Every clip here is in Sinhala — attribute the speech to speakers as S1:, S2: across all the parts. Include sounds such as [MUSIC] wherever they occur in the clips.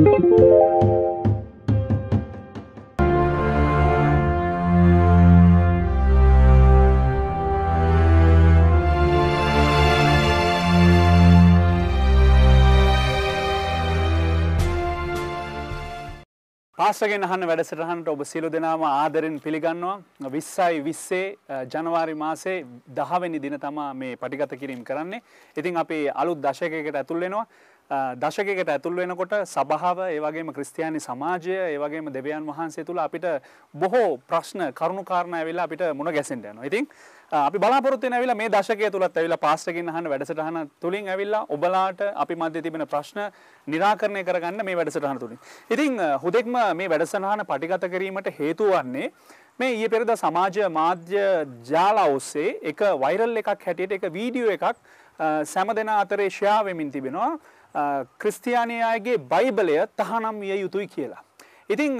S1: පාසගෙන් අහන්න වැඩසටහනට ඔබ සියලු දෙනාම ආදරෙන් පිළිගන්නවා විස්සයි විස්සේ ජනවාරි මාසේ දහවැනි දින තමා මේ පටිගත කිරීම් කරන්නේ. ඉතින් අපි අලුත් දශකයකට ඇතුල් වෙනවා. දශකකට ඇතුල් වෙනකොට සභාව ඒවගේම ක්‍රිස්තියානි සමාජය ඒවගේම දෙවියන් වහන්සේ තුළ අපිට බොහෝ ප්‍රශ්න කරුණු කාරණ ඇවිල්ලා අපිට මුණ ගැසෙන්ට යනවා. ඉතින් අපි බලාපොරොත්තු වෙන ඇවිල්ලා මේ දශකය තුලත් ඇවිල්ලා පාස්ටරකින් අහන වැඩසටහන තුලින් ඇවිල්ලා ඔබලාට අපි මැද්දේ තිබෙන ප්‍රශ්න निराකරණය කරගන්න මේ වැඩසටහන තුලින්. ඉතින් හුදෙක්ම මේ වැඩසටහන පටිගත කිරීමට හේතු වන්නේ මේ ඊයේ පෙරේදා සමාජ මාධ්‍ය ජාල ඔස්සේ එක වයිරල් එකක් හැටියට එක වීඩියෝ එකක් සෑම දෙනා අතරේ ෂෙයා වෙමින් තිබෙනවා. ක්‍රිස්තියානි අයගේ බයිබලය තහනම් විය යුතුයි කියලා. ඉතින්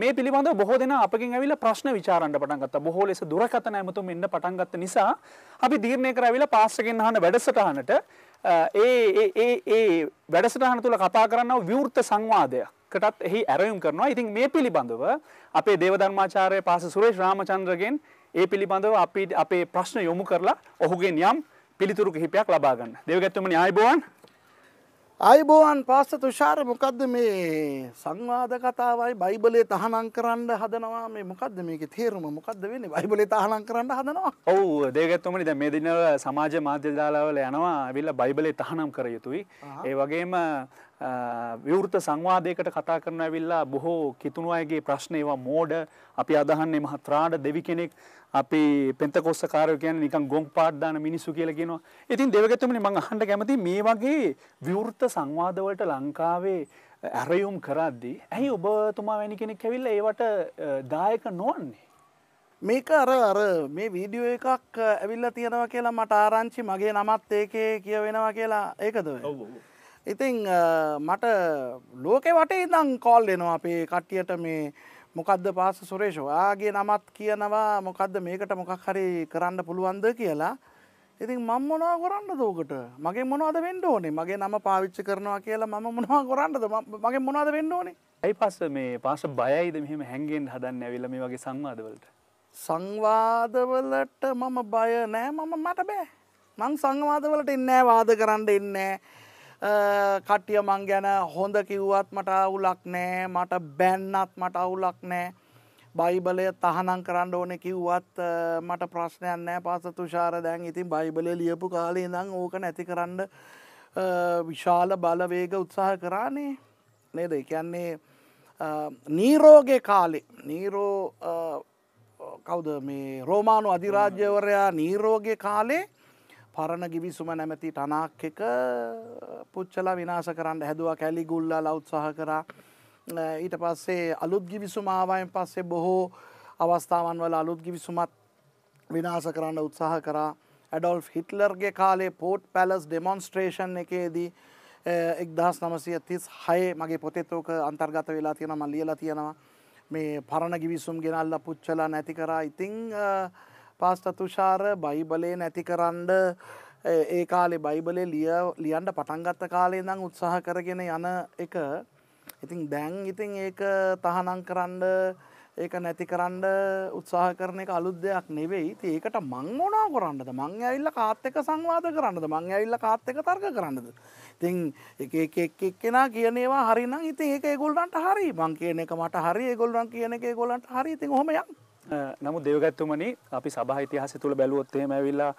S1: මේ පිළිබඳ බොහෝ දෙන අපින් ඇවිල ප්‍රශ්න විචාරන්ට පටන්ගත් බොහෝ ලෙස දුරකතන ඇමතුම් එන්න පටන්ගත්ත නිසා අපි දීරණය කරවිල පාස්සකෙන් හන වැඩසටහනට ඒ ඒ වැඩසටහන තුළ කතා කරන්න විවෘත සංවාදයකටත් එහි ඇරයුම් කරනවා ඉතින් මේ පිළිබඳව අපේ දේවධර්මාචාරය පාස සුරේෂ් රාමචන්ද්‍රගෙන් ඒ පිළිබඳව අපි අපේ ප්‍රශ්න යොමු කරලා ඔහුගෙන් යම් පිළිතුරු කිහිපයක් ලබාගන්න දෙවගැත්තුම
S2: අයිබෝන් අයිබෝවන් පාස්ස තුෂාර මොකක්ද මේ සංවාධ කතාවයි බයිබලේ තහනම් කරන්න හදනවා මේ මොකක්ද මේක තේරුම මොකක්ද වෙන්න බයිබලේ තහනම් කරන්න හදනවා ඔවු
S1: දේගත්තුමනි ද මේ දිනව සමාජ මාධ්‍ය දාලාවල යනවා ඇවිල්ල බයිබලේ තහනම් කර යුතුයි ඒ වගේම විවෘත සංවාදයකට කතා කරන ඇවිල්ලා බොහෝ කිතුණු අයගේ ප්‍රශ්න ඒවා මෝඩ අපි අදහන්නේ මහත්‍රාඩ දෙවි කෙනෙක් අපි පෙන්තකොස්ස කාරය කියන නිකන් ගොන් පාඩ්දාන මිනිස්සු කියලා කියනවා. ඉතින් දෙවගැතුමනි මං අහන්ට කැමති මේ වගේ විවෘත සංවාදවලට ලංකාවේ ඇරයුම් කරද්දී. ඇයි ඔබතුමා වැනි කෙනෙක් ඇවිල්ල ඒවට
S2: දායක නොවන්නේ. මේක අර අර මේ වීඩියෝ එකක් ඇවිල්ල තියෙනවා කියලා මට ආරංචි මගේ නමත් ඒකේ කිය වෙනවා කියලා ඒකද ඉතිං මට ලෝකෙ වටේ ඉදං කෝල් දෙනවා අපේ කට්ටියට මේ මොකක්ද පාස සුරේෂෝ ආගේ නමත් කියනවා මොකක්ද මේකට මොකක් හරි කරන්න පුළුවන්ද කියලා ඉතින් මං මොනවා ගොරන්න දෝකට මගේ මොනවද වෙන්න ඕනේ මගේ නම පාවිච්චි කරනවා කියලා මම මොනවා ගොරන්නද මගේ මොනවද වෙන්න ඕනේ ඇයි පස්ස මේ
S1: පාස බයයිද මෙහෙම
S2: හැන්ගෙන් හදන්න ඇවිල්ල මේ වගේ සංවාදවලට සංවාදවලට මම බය නෑ මම මට බෑ මං සංවාදවලට ඉන්නෑ වාද කරන්න ඉන්නෑ කට්ටිය මං ගැන හොඳ කිව්වත් මට අවුලක් නෑ මට බැන්නත් මට අවුලක් නෑ බයිබලය තහනම් කරන්න ඕන කිව්වත් මට ප්‍රශ්නයන් නෑ පාස තුෂාර දැන් ඉතින් බයිබලය ලියපු කාලේ දං ඕක නැති කරන්න විශාල බලවේග උත්සාහ කරානේ නේද කියන්නේ නීරෝගේ කාලේ නීරෝ කවුද මේ රෝමානු අධිරාජ්‍යවරයා නීරෝගේ කාලේ පරණ ගිවිසුම නැමැති ටනාක් එක පුච්චලා විනාශ කරන්න හැදවා කැලි ගුල්ලා ලෞත්සාහ කරා ඊට පස්සේ අලුත් ගිවිසුමාවයෙන් පස්සේ බොහෝ අවස්ථාවන් වල අලුත් ගිවිසුමත් විනාශ කරන්න උත්සාහ කරා ඇඩොල්් හිටලර්ගේ කාලේ පෝට් පැලස් ඩෙමොන්ස්ට්‍රේෂන් එකේදී එක්දහස් නමසය තිස් හය මගේ පොතෙත්තෝක අන්තර්ගත වෙලා තියෙන මල්ලියලා තියෙනවා මේ පරණ ගිවිසුම් ගෙනල්ල පුච්චලා නැති කරා ඉතිං පාස්තතුෂාර බයිබලේ නැතිකරන්ඩ ඒ කාලේ බයිබලේ ලිය ලියන්ට පටන්ගත්ත කාලේ දං උත්සාහ කරගෙන යන එක ඉතින් දැන් ඉතින් ඒක තහනම් කරන්ඩ ඒක නැති කරන්න උත්සාහ කරන එක අලුත් දෙයක් නෙවෙයි ඒකට මං ඕනා කරන්නද මං ඇවිල්ල කාත් එක සංවාද කරන්නද මං ඇවිල්ල කාත් එක තර්ක කරන්නද තින් එක එක්කෙනා කියනවා හරිනම් ඉතින් ඒක ඒගොල්ලන්ට හරි මං කියන එක මට හරි ඒගොල්ලන් කියන එක ගොලන්ට හරි ඉතින් හොමයක්
S1: නමුත් දේවගැත්තුමනි අපි සභා ඉතිහාසය තුළ බැලුවොත් එහෙම ඇවිල්ලා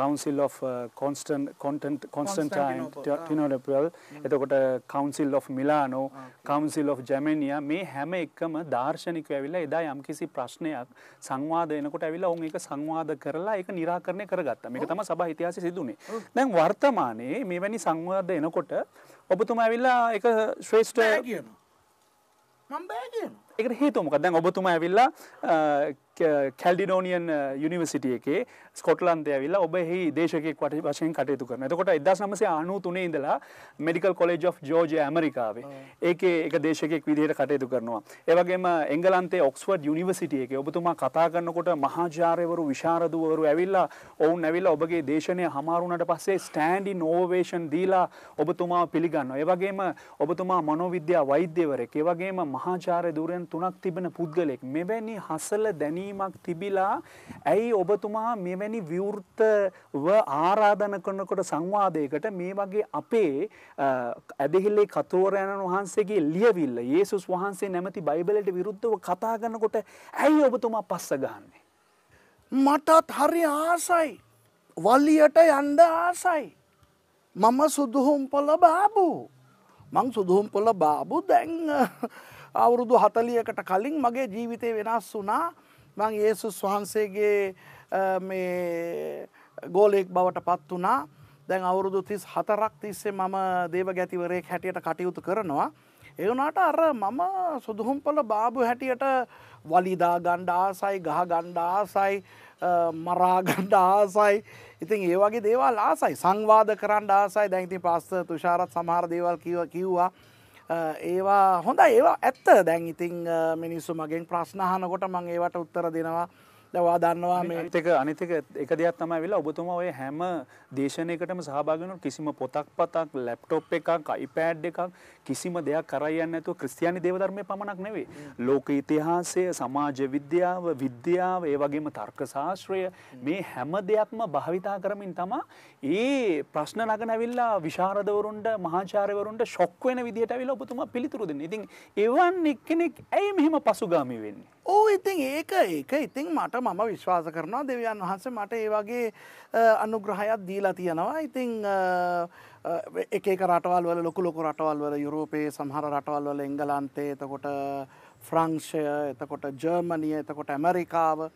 S1: Council of Constant Content Constantine Tinolepel එතකොට Council of Milano Council of Germania මේ හැම එකම දාර්ශනිකව ඇවිල්ලා එදා යම්කිසි ප්‍රශ්නයක් සංවාද වෙනකොට ඇවිල්ලා ඔවුන් ඒක සංවාද කරලා ඒක निराකරණය කරගත්තා. මේක තමයි සභා ඉතිහාසයේ සිදුනේ. දැන් වර්තමානයේ මෙවැනි සංවාද එනකොට ඔබතුමා ඇවිල්ලා ඒක ශ්‍රේෂ්ඨ
S2: මම බෑ කියනවා.
S1: එකට හේතුමක දැන් ඔබතුම ඇවිල්ලා කැල්ඩිනෝනියන් යුනිවසිට එකේ ස්කොට්ලන්තය විල්ල ඔබහි දේශකෙක් වට වශයෙන් කටයුතු කරන එතකොට එදා සමසය අනු තුනේ ඉඳලා මඩිකල් කොලෙජ් of ජෝජ ඇමරිකාවේ ඒක එක දේශකෙක් විදිහයට කටයුතු කරනවා ඒවගේම එංගලන්තේ ඔක්ස්වර්ඩ් යුනිවසිට එක ඔබතුමා කතා කරනකොට මහාජාරයවරු විශාරදුවරු ඇවිල්ලා ඔවුන් ඇවිල්ලා ඔබගේ දේශනය හමාරුණට පස්සේ ස්ටෑන්ඩි නෝවේෂන් දීලා ඔබතුමා පිළිගන්න ඒවගේම ඔබතුමා මනෝවිද්‍යා වෛද්‍යවරෙක් ඒවගේම මහාචාරය දුරෙන් තුනක් තිබෙන පුද්ගලෙක් මෙවැනි හසල දැනීමක් තිබිලා ඇයි ඔබතුමා මෙවැනි විවෘතව ආරාධන කරනකොට සංවාදයකට මේ වගේ අපේ ඇදහිල්ලේ කතෝරයණන් වහන්සේගේ ලියවිල්ල යේසුස් වහන්සේ නැමති බයිබලට විරුද්ධව
S2: කතා කරනකොට ඇයි ඔබතුමා පස්ස ගන්නේ මටත් හරි ආසයි වල්ලියට යන්ඩ ආසයි මම සුදුහුම් පොළ බාබූ මං සුදුහුම් පොළ බාබු දැන් අවුරුදු හතලියකට කලින් මගේ ජීවිතය වෙනස් වුනා මං ඒසුස් වහන්සේගේ ගෝලයෙක් බවට පත් වනා දැන් අවුරුදු තිස් හතරක් තිස්සේ මම දේව ගැතිවරයෙක් හැටියට කටයුතු කරනවා. ඒවනාට අර මම සුදුහුම්පල බාබු හැටියට වලිදා ගණ්ඩ ආසයි ගහ ගණ්ඩ ආසයි මරාගණ්ඩ ආසයි ඉතින් ඒවගේ දේවල් ආසයි සංවාද කරන්න ආසයි දැන්ති පස්ස තුෂාරත් සමහර දේවල් කිව කිව්වා ඒවා හොඳ ඒවා ඇත්ත දැන් ඉතිං මිනිස්සු මගෙන් ප්‍රශ්නහනකොට මං ඒවට උත්තර දෙනවා දවා දන්නවා මේතක
S1: අනිතික එක දෙයක් තමයි වෙලා ඔබතුම ඔය හැම දේශනයකටම සහභාගන කිසිම පොතක් පතක් ලැප්ටොප් එකක් අයිපෑඩ් එකක් කිසිම දෙයක් කරයන්න ඇතුව ක්‍රස්තියානි දේවධර්මය පමණක් නෙවේ. ලෝක ඉතිහාසය සමාජ විද්‍යාව විද්‍යාව ඒ වගේම තර්කශාස්ත්‍රය මේ හැම දෙයක්ම භාවිතා කරමින් තමා ඒ ප්‍රශ්න නගනැවිල්ලා විශාරදවරුන්ට මහාචාරවරුන්ට ශොක්වෙන විදිට විල ඔබතුම පිළිතුරුදන්න ඉතින් එවන් එක්කෙනෙක් ඇයි මෙහෙම පසුගාමි වෙන්නේ.
S2: ඕ ඉතින් ඒක ඒක ඉතින් මට මම විශ්වාස කරනවා දෙවියන් වහන්සේ මට ඒ වගේ අනුග්‍රහයක් දීලා තියෙනවා ඉතිං එක එක රටවල් වල ලොකු ලොකු රටවල් වල යුරෝපයේ සමහර රටවල් වල එංගලන්තේ එතකොට ෆ්‍රංක්ෂය එතකොට ජර්මනිය එතකොට ඇමරිකාව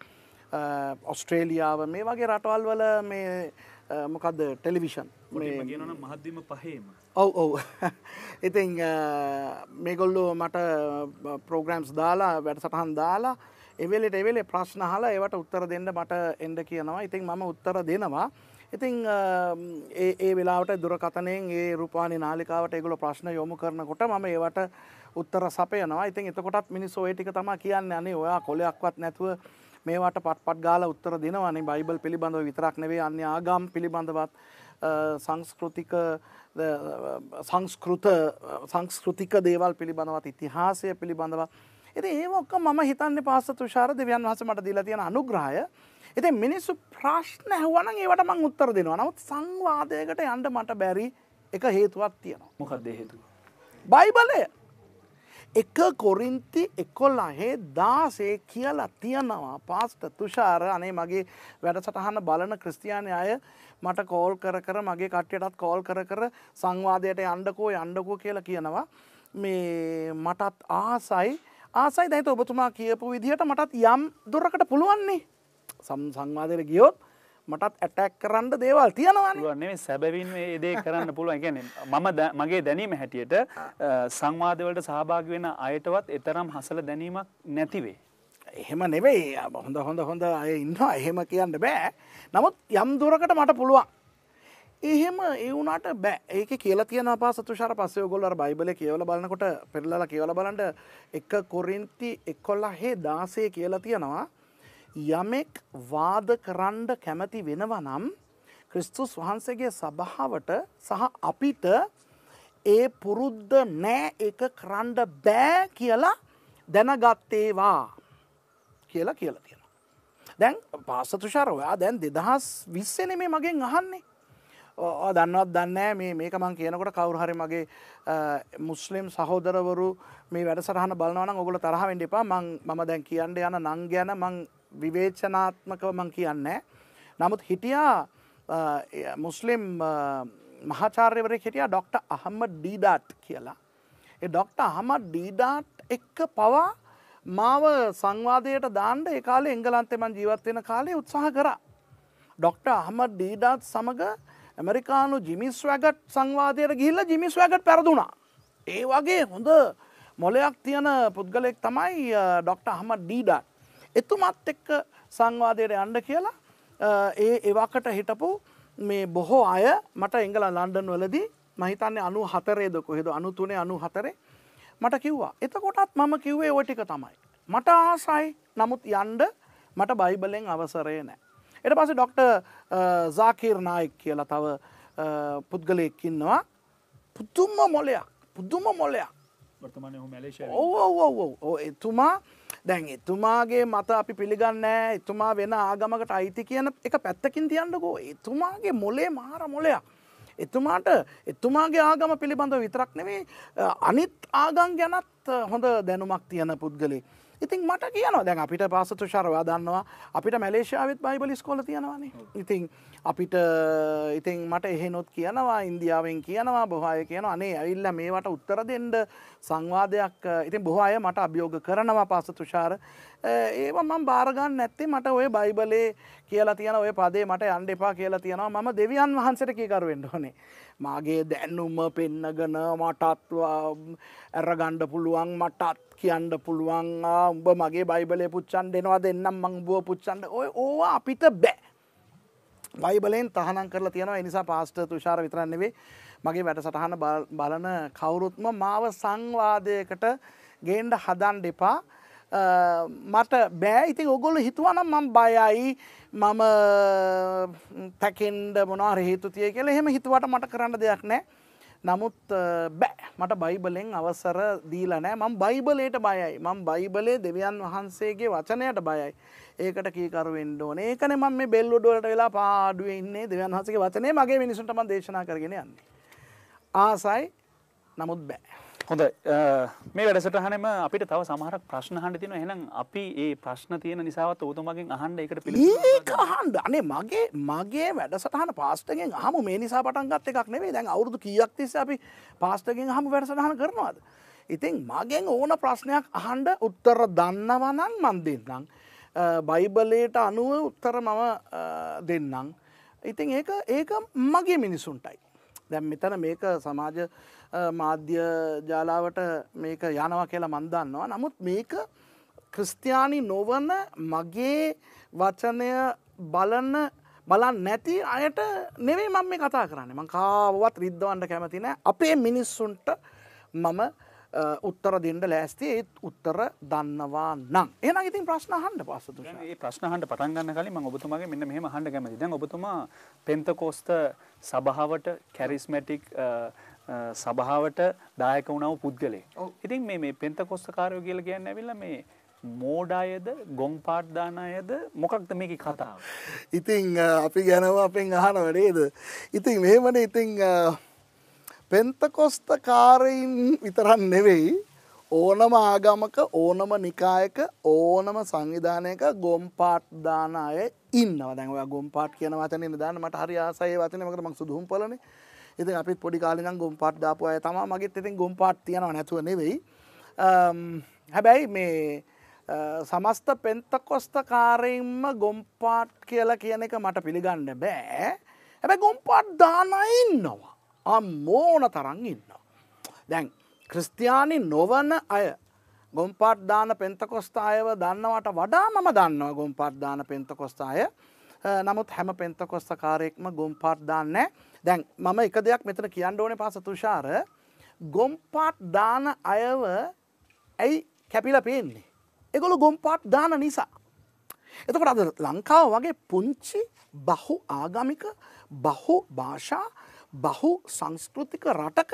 S2: ඔස්ට්‍රේලියාව මේ වගේ රටවල් වල මේ මොකක්ද ටෙලිවිෂන් මහදම පහේම ඔව ඔව ඉතිං මේගොල්ලෝ මට පෝග්‍රම්ස් දාලා වැඩසටහන් දාලා එවෙලට එවෙලේ ප්‍රශ්න හලා ඒවට උත්තර දෙන්න මට එන්ඩ කියනවා ඉතින් මම උත්තර දෙනවා ඉතිං ඒ වෙලාට දුරකතනයෙන් ඒ රුපානි නාලිකාවට ඒගුල ප්‍රශ්න යොමු කරනකොට ම ඒවට උත්තර සපයනවා ඉතින් එතකොටත් මිනිස්සෝ ඒටික තම කියන්න අනේ ඔයා කොලයක්වත් නැතුව මේවට පට්පත් ගාල උත්තර දෙනවනේ බයිබල් පිළිබඳව විතරක් නෙවේ අන්‍ය ආගම් පිළිබඳවත් සංස්කෘතික සංස්කෘත සංස්කෘතික දේවල් පිළිබඳවත් ඉතිහාසය පිළිබඳවත් එති ඒ ඔක්ක මම හිතන්න පාස තුෂාර දෙවියන් වහස මට දීලා තියෙන අනුග්‍රහය එති මිනිස්සු ප්‍රශ්න ඇහුවන ඒවට මං උත්තර දෙනවා නමුත් සංවාදයකට යන්ඩ මට බැරි එක හේතුවත් තියෙනවා මොකක්ද හේතු. බයිබලය එක කොරින්ති එකොල් අහේ දාසේ කියලා තියනවා පාස්ට තුෂාර අනේ මගේ වැඩසටහන බලන ක්‍රස්තියානය අය මට කෝල් කර කර මගේ කට්ටයටත් කෝල් කර කර සංවාදයට යන්ඩකෝ යන්ඩකෝ කියලා කියනවා මේ මටත් ආසයි ආසයි දැත ඔබතුමා කියපු විදිහට මටත් යම් දුරකට පුළුවන්නේ සම් සංවාදයට ගියොත් මටත්
S1: ඇටැක් කරන්න දේවල් තියෙනවාන්නේ සැබවින් ඒදේ කරන්න පුළුවන් ගැන මම මගේ දැනීම හැටියට සංවාදවලට සහභාග වෙන අයටවත් එතරම් හසල දැනීමක්
S2: නැතිවේ. එහෙම නෙවෙයි හොඳ හොඳ හොඳ අය ඉන්නවා එහෙම කියන්න බෑ නමුත් යම් දුරකට මට පුළුවන්. එහෙම ඒවුනට බෑ ඒක කියලා තියෙන පාසතුෂාර පස්සය ගොල්ලර බයිබල කියවල බලන්නකොට පෙරලලා කියවල බලන්ට එක කොරින්ති එක්කොල්ලා හේ දාසේ කියලා තියෙනවා යමෙක් වාද කරන්න කැමති වෙනවා නම් ක්‍රිස්තුස් වහන්සේගේ සභාවට සහ අපිට ඒ පුරුද්ධ නෑ එක කරන්න බෑ කියලා දැනගත්තේවා කියලා කියලා තියෙන. දැන් පාසතුෂාර ඔයා දැන් දෙදහස් විස්සෙන මේ මගෙන් අහන්නේ. දන්නවත් දන්න මේ මේක මං කියනකොට කවුරුහරි මගේ මුස්ලිම් සහෝදරවරු මේ වැඩසරහන බලනවන ඔගොල තරහ වෙන්ඩිපා මං මම දැන් කියන්න යන නං ගැන මං විවේචනාත්මකව මං කියන්නේ. නමුත් හිටියා මුස්ලිම් මහාචාර්යවරයෙක් හිටියා ඩොක්ට. අහම්මඩ් ඩීඩාට් කියලා. ඒ ඩොක්ට. අහමඩ් ඩීඩාට් එක්ක පවා මාව සංවාදයට දාන්න ඒ කාලේ එංගලන්තේ මං ජීවත් වෙන කාලේ උත්සාහ කරා. ඩොක්ට. අහමඩ් ඩීඩාට් සමග ඇමරිකානු ජිමිස් වැගට් සංවාදයට ගිහිල්ලා ජිමිස් වැගට් පැරදුනා. ඒ වගේ හොඳ මොලයක් තියන පුද්ගලෙක් තමයි ඩොක්ට. අහමඩ් ඩීඩාට්. එතුමත් එක්ක සංවාදයට යන්න කියලා ඒ එවකට හිටපු මේ බොහෝ අය මට එංගල ලන්ඩන් වලදී මහිතන්නේ අනු හතරේද කොහෙද අනු තුනේ අනු හතරේ මට කිව්වා එතකොටත් මම කිව්වේ ඔය ටික තමයි මට ආසයි නමුත් යන්ඩ මට බයිබලෙන් අවසරය නෑ එට පස ඩොක්ට සාකීර් නායෙක් කියලා තව පුද්ගලයක්කින්නවා පුදුම්ම මොලයක් පුදුම මොලයක් ඔ එතුමා දැන් එතුමාගේ මත අපි පිළිගන්නෑ එතුමා වෙන ආගමකට අයිති කියන එක පැත්තකින් තියන්නකෝ එතුමාගේ මොලේ මහර මොලයක්. එතුමාට එතුමාගේ ආගම පිළිබඳව විතරක් නෙවේ අනිත් ආගම් ගැනත් හොඳ දැනුමක් තියන පුද්ගලේ. ඉතින් මට කියනවා දැන් අපිට පාසතු ශරවා දන්නවා අපිට මැලේෂාවත් බයිබලි ස්කොල තියෙනවානේ ඉතින් අපිට ඉතින් මට එහෙනොත් කියනවා ඉන්දියාවෙන් කියනවා බොහය කියන අනේ ඇවිල්ල මේවට උත්තර දෙන්ඩ සංවාදයක් ඉතින් බොහය මට අභියෝග කරනවා පාසතුෂාර ඒව මම බාරගන්න නැත්තේ මට ඔය බයිබලේ කියලා තියෙන ඔය පදේ මට අන්ඩ එපා කියලා තියෙනවා මම දෙවියන් වහන්සට කීකරුවෙන්ට ඕනේ මගේ දැන්නුම පෙන්නගන මටත්වා ඇරගණ්ඩ පුළුවන් මටත් කියන්න පුළුවන් උඹ මගේ බයිබලය පුච්චන් දෙෙනවා දෙන්නම් මංබුව පුච්චන්ඩ ඔය ඕවා අපිට බෑ බයිබලෙන් තහනම් කරලා තියෙනවා එනිසා පාස්ට තුෂාර විතරන්නෙවේ මගේ වැට සටහන බලන කවුරුත්ම මාව සංවාදයකට ගේන්ඩ හදන් දෙපා මට බෑ ඉතින් ඔගොල්ල හිතුවනම් මම බයයි මම තැකෙන්ඩ මොනාර හේතුතිය කියල එහෙම හිතුවට මට කරන්න දෙයක් නෑ නමුත් බෑ මට බයිබලෙන් අවසර දීලනෑ මං බයිබලයට බයයි මං බයිබලේ දෙවියන් වහන්සේගේ වචනයට බයයි ඒකට කීකරුවෙන්ඩ ඕන ඒකන මම මේ බෙල්ලොඩුවට වෙලා පාඩුව ඉන්නේ දෙවන් හසගේ වචනය මගේ මිනිසුන්ටම දේශනා කරගෙන යන්නේ ආසයි නමුත් බෑ
S1: හොඳ මේ වැඩසටහනම අපිට තව සමහරක් ප්‍රශ්න හන්න තියෙන එහෙනම් අපි ඒ ප්‍රශ්න තියෙන නිසාවත් ඔතුමගෙන් අහන්ඩ එකට පිළ
S2: අහන්ඩ අනේ මගේ මගේ වැඩසටහන පාස්ටගෙන් හම මේ නිසා පටන් ගත්ත එකක් නෙවේ දැන් අවුරදු කියක් තිස්ස අපි පාස්ටගෙන් හම වැඩසටහන කරනවාද. ඉතින් මගෙන් ඕන ප්‍රශ්නයක් අහන්ඩ උත්තර දන්නවනං මන් දෙන්නම්. බයිබලයට අනුව උත්තර මම දෙන්නම්. ඉතින් ඒ ඒක මගේ මිනිසුන්ටයි. දැම් මෙතන මේක සමාජ මාධ්‍ය ජාලාවට මේක යනවා කියලා මන්දන්නවා. නමුත් මේක ක්‍රස්තියානි නොවන මගේ වචනය බලන්න බලන් නැති අයට නෙවේ මම මේ කතා කරන්නේ මං කාවවත් රිද්ධවන්ට කැමතින අපේ මිනිස්සුන්ට මම උත්තර දෙන්නට ලෑස්ති ඒත් උත්තර දන්නවා නම් එන ඉතින් ප්‍රශ්නහන්ට
S1: පස්සතු ඒ ප්‍රශ්නහන්ට පටන්ගන්න කලින් ම ඔබතුමගේ මෙන්න මෙහම හන්ඩ කැමති දැන් ඔබතුමා පෙන්තකෝස්ත සභාවට කැරිස්මැටික් සභාවට දායක වුණව පුද්ගලේ. ඉතින් මේ මේ පෙන්තකොස්තකාරයෝ කියලා කියන්නේ ඇවිල්ලා මේ මෝඩායද ගොන් පාට් දාන අයද මොකක්ද මේකේ කතාව? ඉතින් අපි ගැනව
S2: අපෙන් අහනව නේද? ඉතින් මෙහෙමනේ ඉතින් පෙන්තකොස්තකාරයින් විතරක් නෙවෙයි ඕනම ආගමක ඕනම නිකායක ඕනම සංවිධානයක ගොම්පාට් දාන අය ඉන්නවා දැන් ඔයා ගොම්පාට් කියන වචනේ නිදාන්න මට හරි ආසයි ඒ වචනේ මොකද මම සුදුහුම් පළනේ ඉති අපිත් පොඩි කාලනම් ගොම් පාට් දාපුය තම මගේත් ඉතින් ගොම් පාට් තියෙනව නැතුව නෙවෙයි හැබැයි මේ සමස්ත පෙන්තකොස්ත කාරයෙන්ම ගොම්පාට් කියලා කියන එක මට පිළිගන්න බෑ හැබැ ගොම්පාට් දානයින්නවා අම්මෝන තරන් ඉන්නවා. දැන් ක්‍රස්තියානි නොවන අය ගොම්පාට් දාන පෙන්තකොස්ථායව දන්නවට වඩා මම දන්නවා ගොම්පාට් දාන පෙන්තකොස්ථාය නමුත් හැම පෙන්තකොස්ස කාරයෙක්ම ගොම් පාට් දාන්න දැන් මම එක දෙයක් මෙතන කියන්න ඕන පාස තුෂාර ගොම්පාට් දාන අයව ඇයි කැපිල පේන්නේ. එගොලු ගොම්පාට් දාන නිසා. එතකට අද ලංකාව වගේ පුංචි බහු ආගමික බහු භාෂා බහු සංස්කෘතික රටක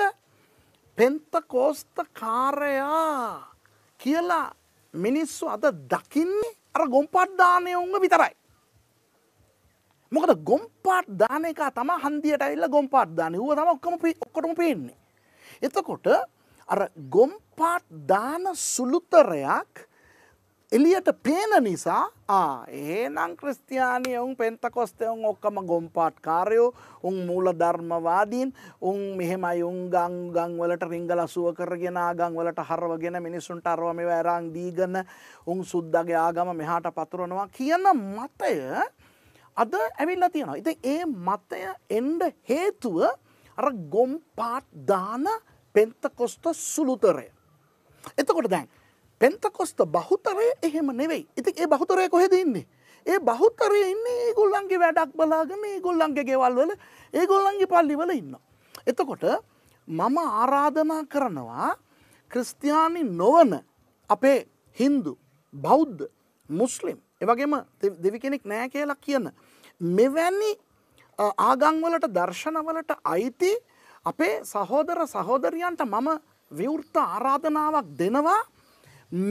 S2: පෙන්තකෝස්ත කාරයා කියලා මිනිස්සු අද දකින්නේ අර ගොම්පට්දානය උන්ව විතරයි. මොකද ගොම්පාට් දාන එක තම හන්දියට ඇල්ල ගොම්පාට් දාන ව තම ඔක්කම ඔක්කොටම පේන්නේ. එතකොට අර ගොම්පාට් දාන සුළුතරයක් එලියට පේන නිසා ඒනම් ක්‍රස්තියානය ඔුන් පෙන්තකොස්තයවුන් ඔක්කම ගොම්පාට් කාරයෝ උන් මූල ධර්මවාදීන් උන් මෙහෙමයි උන් ගං ගං වලට රිංගල සුව කරගෙන ගං වලට හරවගෙන මිනිස්සුන්ට අරවම වැරං දීගන්න උන් සුද්දගේ ආගම මෙහාට පතුරනවා කියන මතය අද ඇවිල්ලා තියෙනවා. ඉති ඒ මතය එන්ඩ හේතුව අර ගොම් පාට් දාන පෙන්තකොස්ත සුළුතරය. එතකොට දැන් පෙන්තකොස්ත බහුතරය එහෙම නෙවෙයි ඉති ඒ බහුතරය කොහෙදඉන්නේ. ඒ බහුතරය ඉන්නේ ඒගොල්ලන්ගේ වැඩක් බලාගෙන ඒගොල්ලන්ගේ ගෙවල් වල ඒගොල්ලන්ගේ පල්ලිවල ඉන්න. එතකොට මම ආරාධනා කරනවා ක්‍රස්තියානි නොවන අපේ හින්දු බෞද්ධ මුස්ලිම් එවගේම දෙවි කෙනෙක් නෑ කියලා කියන්න. මෙවැනි ආගංවලට දර්ශනවලට අයිති අපේ සහෝදර සහෝදරියන්ට මම විවෘත්ත ආරාධනාවක් දෙනවා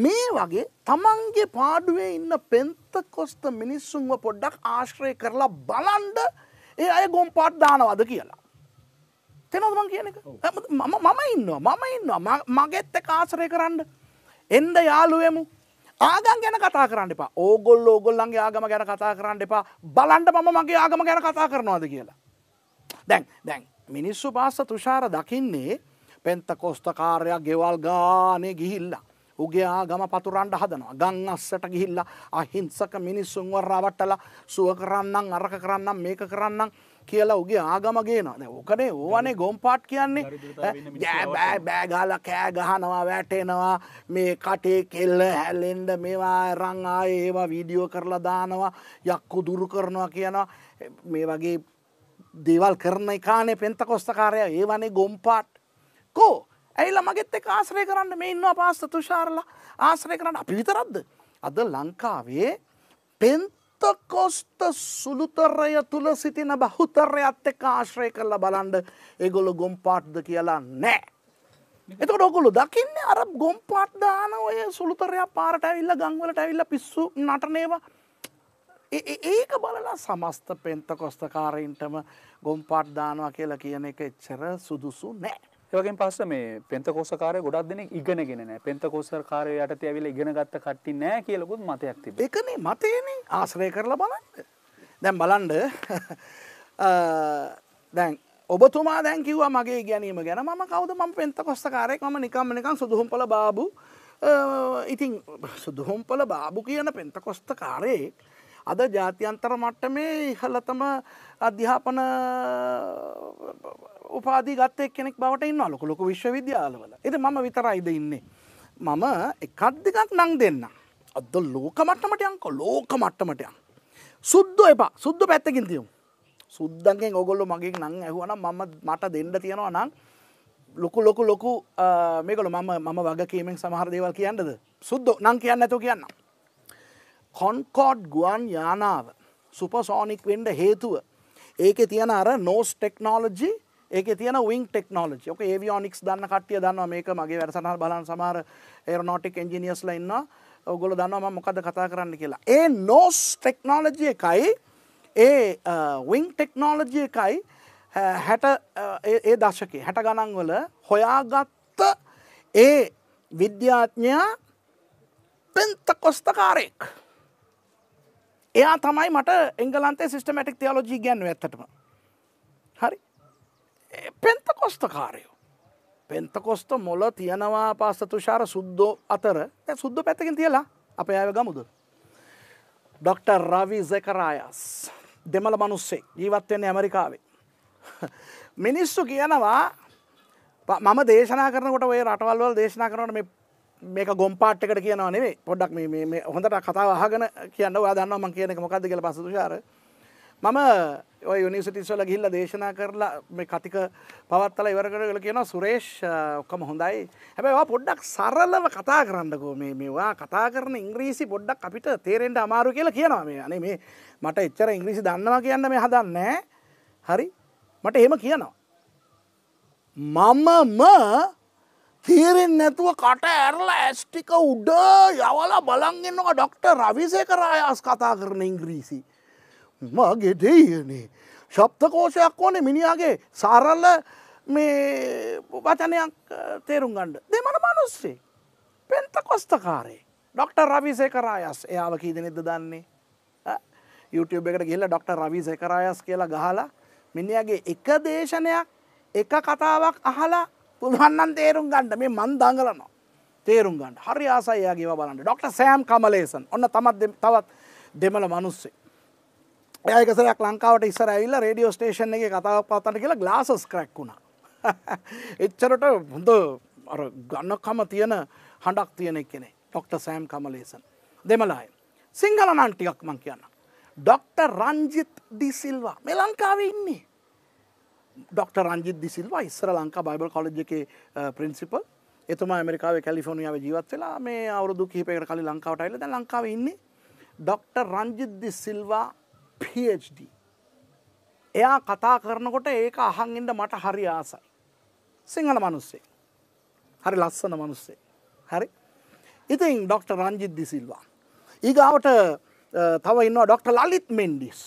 S2: මේ වගේ තමන්ගේ පාඩුවේ ඉන්න පෙන්ත කොස්ත මිනිස්සුන්ව පොඩ්ඩක් ආශ්‍රය කරලා බලන්ඩ ඒ අය ගොම් පාට් දානවද කියලා. තෙනොදමන් කියන එක මම ඉන්නවා මම ඉන්නවා මගෙත්ත කාශ්‍රය කරන්න එන්ද යාළුවමු ආගම් ගැන කතා කරන්න එපා ඕගොල් ඕගොල්ලන්ගේ ආගම ගැන කතා කරන්න එපා බලන්ට මම මගේ ආගම ගැන කතා කරනවාද කියලා. දැන් දැන් මිනිස්සු පාස්ස තුෂාර දකින්නේ පෙන්ත කොස්ත කාරයක් ගෙවල් ගානේ ගිහිල්ලා. උගේ ආගම පතුරන්ඩ හදනවා ගං අස්සට ගිහිල්ලා අහිංසක මිනිස්සුන්ව රවට්ටලා සුව කරන්නම් අරක කරන්නම් මේක කරන්නම් කියලා උගේ ආගමගේනවා දැ ඕකනේ ඕවනේ ගොම්පාට් කියන්නේ ජෑබෑ බෑගාල කෑ ගහනවා වැටෙනවා මේ කටේ කෙල්ල හැල්ලෙන්ඩ මේවා රංආ ඒවා වීඩියෝ කරලා දානවා යක්කු දුරු කරනවා කියනවා මේ වගේ දේවල් කරන කානේ පෙන්ත කොස්තකාරය ඒවනේ ගොම්පාට් කෝ ඇයිල මගෙත් එක ආශ්‍රය කරන්න මේ ඉන්නවා පාස්ත තුෂාරලා ආශ්‍රය කරන්න අපි විතරද්ද අද ලංකාවේ පෙන්ත කොස්ත සුළුතරය තුළ සිටින බහුතරයත් එක්ක ආශ්‍රය කරලා බලන්ඩ ඒගොලු ගොම්පාට්ද කියලා නෑ. එතක ඩොකුළු දකින්න අර ගොම්පාට් දාන ඔය සුළුතරයා පාරට ඇවිල්ල ගංවලට ඇවිල්ල පිස්සු නටනේවා. ඒක බලලා සමස්ත පෙන්ත කොස්තකාරයින්ටම ගොම්පාට් දානවා කියලා කියන එක එච්චර සුදුසු නෑ. ඒවගේ පස්ස මේ
S1: පෙන්තකෝසකාරය ගොඩක් දෙනෙක් ඉගෙනගෙන නෑ පෙන්තකෝසකාරය යටතේ ඇවිල්ලා ඉගෙන ගත්ත කට්ටිය නෑ කියලාකුත්
S2: මතයක් තිබෙනවා. ඒකනේ මතේනේ ආශ්‍රය කරලා බලන්න. දැන් බලන්න දැන් ඔබතුමා දැන් කිව්වා මගේ ගැනීම ගැන මම කවුද මම පෙන්තකෝසකාරයෙක් මම නිකම්ම නිකන් සුදුහුම්පල බාබු ඉතින් සුදුහුම්පල බාබු කියන පෙන්තකොස්තකාරයේ අද ජාත්‍යන්තර මට්ටමේ ඉහළතම අධ්‍යාපන උපාදිගත්තය කෙනෙක් බවට ඉන්න ලොක ලොක විශ්වවිද්‍යාලවල එද ම විතරයිද ඉන්නේ. මම එකක් දෙකක් නං දෙන්න. අද ලෝක මට්ටමටයන්ක ලෝක මට්ටමටයන්. සුද්ද එපා සුද්ද පැත්තකින් තියුම්. සුද්දන්ගෙන් ඔගොල්ලො මගේ නං ඇහුවන මම මට දෙන්න තියෙනවා නං ලොකු ලොකු ලොකු මේකල මම මම වගකීමෙන් සමහර දේවල් කියන්නද සුද්ද නං කියන්න ඇතු කියන්න. කොන්කෝඩ් ගුවන් යානාව සුපසෝනික් වෙන්ඩ හේතුව ඒක තියෙන අර නෝස් ටෙක්නෝලජී ඒක තියන විං ටෙක්නෝලජි ක ඒවියෝනික්ස් දන්න කට්ටිය දන්නවා මේක මගේ වැරසනහ බලන් සමහර ඒරනෝටික් එන්ජිනියස්ල ඉන්න ඔගොල දන්නවා මොකද කතා කරන්න කියලා ඒ නෝස් ටෙක්නෝලජි එකයි ඒ විං ටෙක්නෝලජි එකයි හැට ඒ දශක හැට ගණන්වල හොයාගත්ත ඒ විද්‍යාඥයා පෙන්ත කොස්තකාරයෙක් එයා තමයි මට එංගලන්තේ සිිස්ටමටික් තියෝලෝජී ගැන් ඇත්තටම හරි පෙන්තකොස්ත කාරයෝ. පෙන්තකොස්ත මොල තියනවා පාස්ත තුෂාර සුද්දෝ අතර සුද්ද පැත්තකින් තියලා අප අය ගමුද. ඩොක්ට. රවි සෙකරායස් දෙමළ මනුස්සේ ජීවත්වයන්නේ ඇමරිකාවේ. මිනිස්සු කියනවා මම දේශනා කරනකොට ඔය රටවල්වල් දේශනා කරනට මේක ගොම්පාට්කට කියනවා නෙවේ පොඩක් හොඳට කතාව අහගෙන කියන්න වා දන්නම කියනක මොකක්ද කියල පසතුෂාර මම ඔය යුනිසිටිස්වල ගිහිල්ල දේශනා කරලා මේ කතික පවත්තල ඉවරකරල කියන සුරේෂ් ඔක්කම හොඳයි හැබැවා පොඩ්ඩක් සරලව කතා කරන්නකෝ මේ මේවා කතා කරන ඉංග්‍රීසි පොඩ්ඩක් අපිට තේරෙන්ට අමාරු කියලා කියනවා මේ අනේ මේ මට එච්චර ඉංග්‍රීසි දන්නවා කියන්න මේ හදන්නෑ හරි මට එහෙම කියනවා. මමම තීරෙන් නැතුව කට ඇරලා ඇස්ටික උඩ යවලා බලන්ගෙන්න්නක ඩොක්ට රවිසය කරායස් කතා කරන ඉංග්‍රීසි. මගේ දෙයනේ. ශප්තකෝෂයක් ඕනේ මිනිියගේ සාරල්ල මේ වචනයක් තේරුම් ගණ්ඩ දෙමන මනුස්සේ පෙන්ත කොස්තකාරේ ඩොක්ට රවිසේ කරායස් එයාව කීදනෙද දන්නේ YouTube එකට ගිල්ල ඩොක්ට රවිසේ කරායස් කියලා ගහලා මිනිියගේ එක දේශනයක් එක කතාවක් අහලා පුළහන්නන් තේරුම් ගණ්ඩ මේ මන් දඟලනවා තේරුම් ගන්න හරි ආසයියාගේ බලන්න ඩොක්ට සෑම් කමලේසන් ඔන්න තමත් තවත් දෙමළ මනුස්සේ ඒකසරයක් ලංකාවට ඉස්සර ඇල්ල රඩියෝ ස්ටේෂන් එක කතාව පත්තන කියලා ගලාසස් කරැක් වුණා [LAUGHS] එච්චරට හොඳ ගන්නකම තියෙන හඬක් තියෙනෙක් කෙනෙ ඩොක්ට. සෑම් කමලේසන් දෙමලායි සිංහල නන් ටිකක් මං කියන්න ඩොක්ට. රංජිත් දිසිල්වා මේ ලංකාව ඉන්නේ ඩොක්. රංජිත් දිසිල්වා ඉස්සර ලංකා බයිබල් කොලජ් එක ප්‍රින්සිපල් එතුම ඇමරිකාව කැලිෆෝනිියාව ජීවත් වෙලා මේ අවුරුදු කහිපකට කලි ලංකාවට අයිලද ලංකාව ඉන්නේ ඩොක්ට. රංජිද්දි සිල්වා PhD. එයා කතා කරනකොට ඒක අහන්ඉට මට හරි ආසයි. සිංහල මනුස්සේ. හරි ලස්සන මනුස්සේ. හරි ඉතින් ඩොක්ට. රංජිත් දිසිල්වා. ඊගාවට තව ඉන්නවා ඩොක්ට. ලලිත් මෙන්ඩිස්.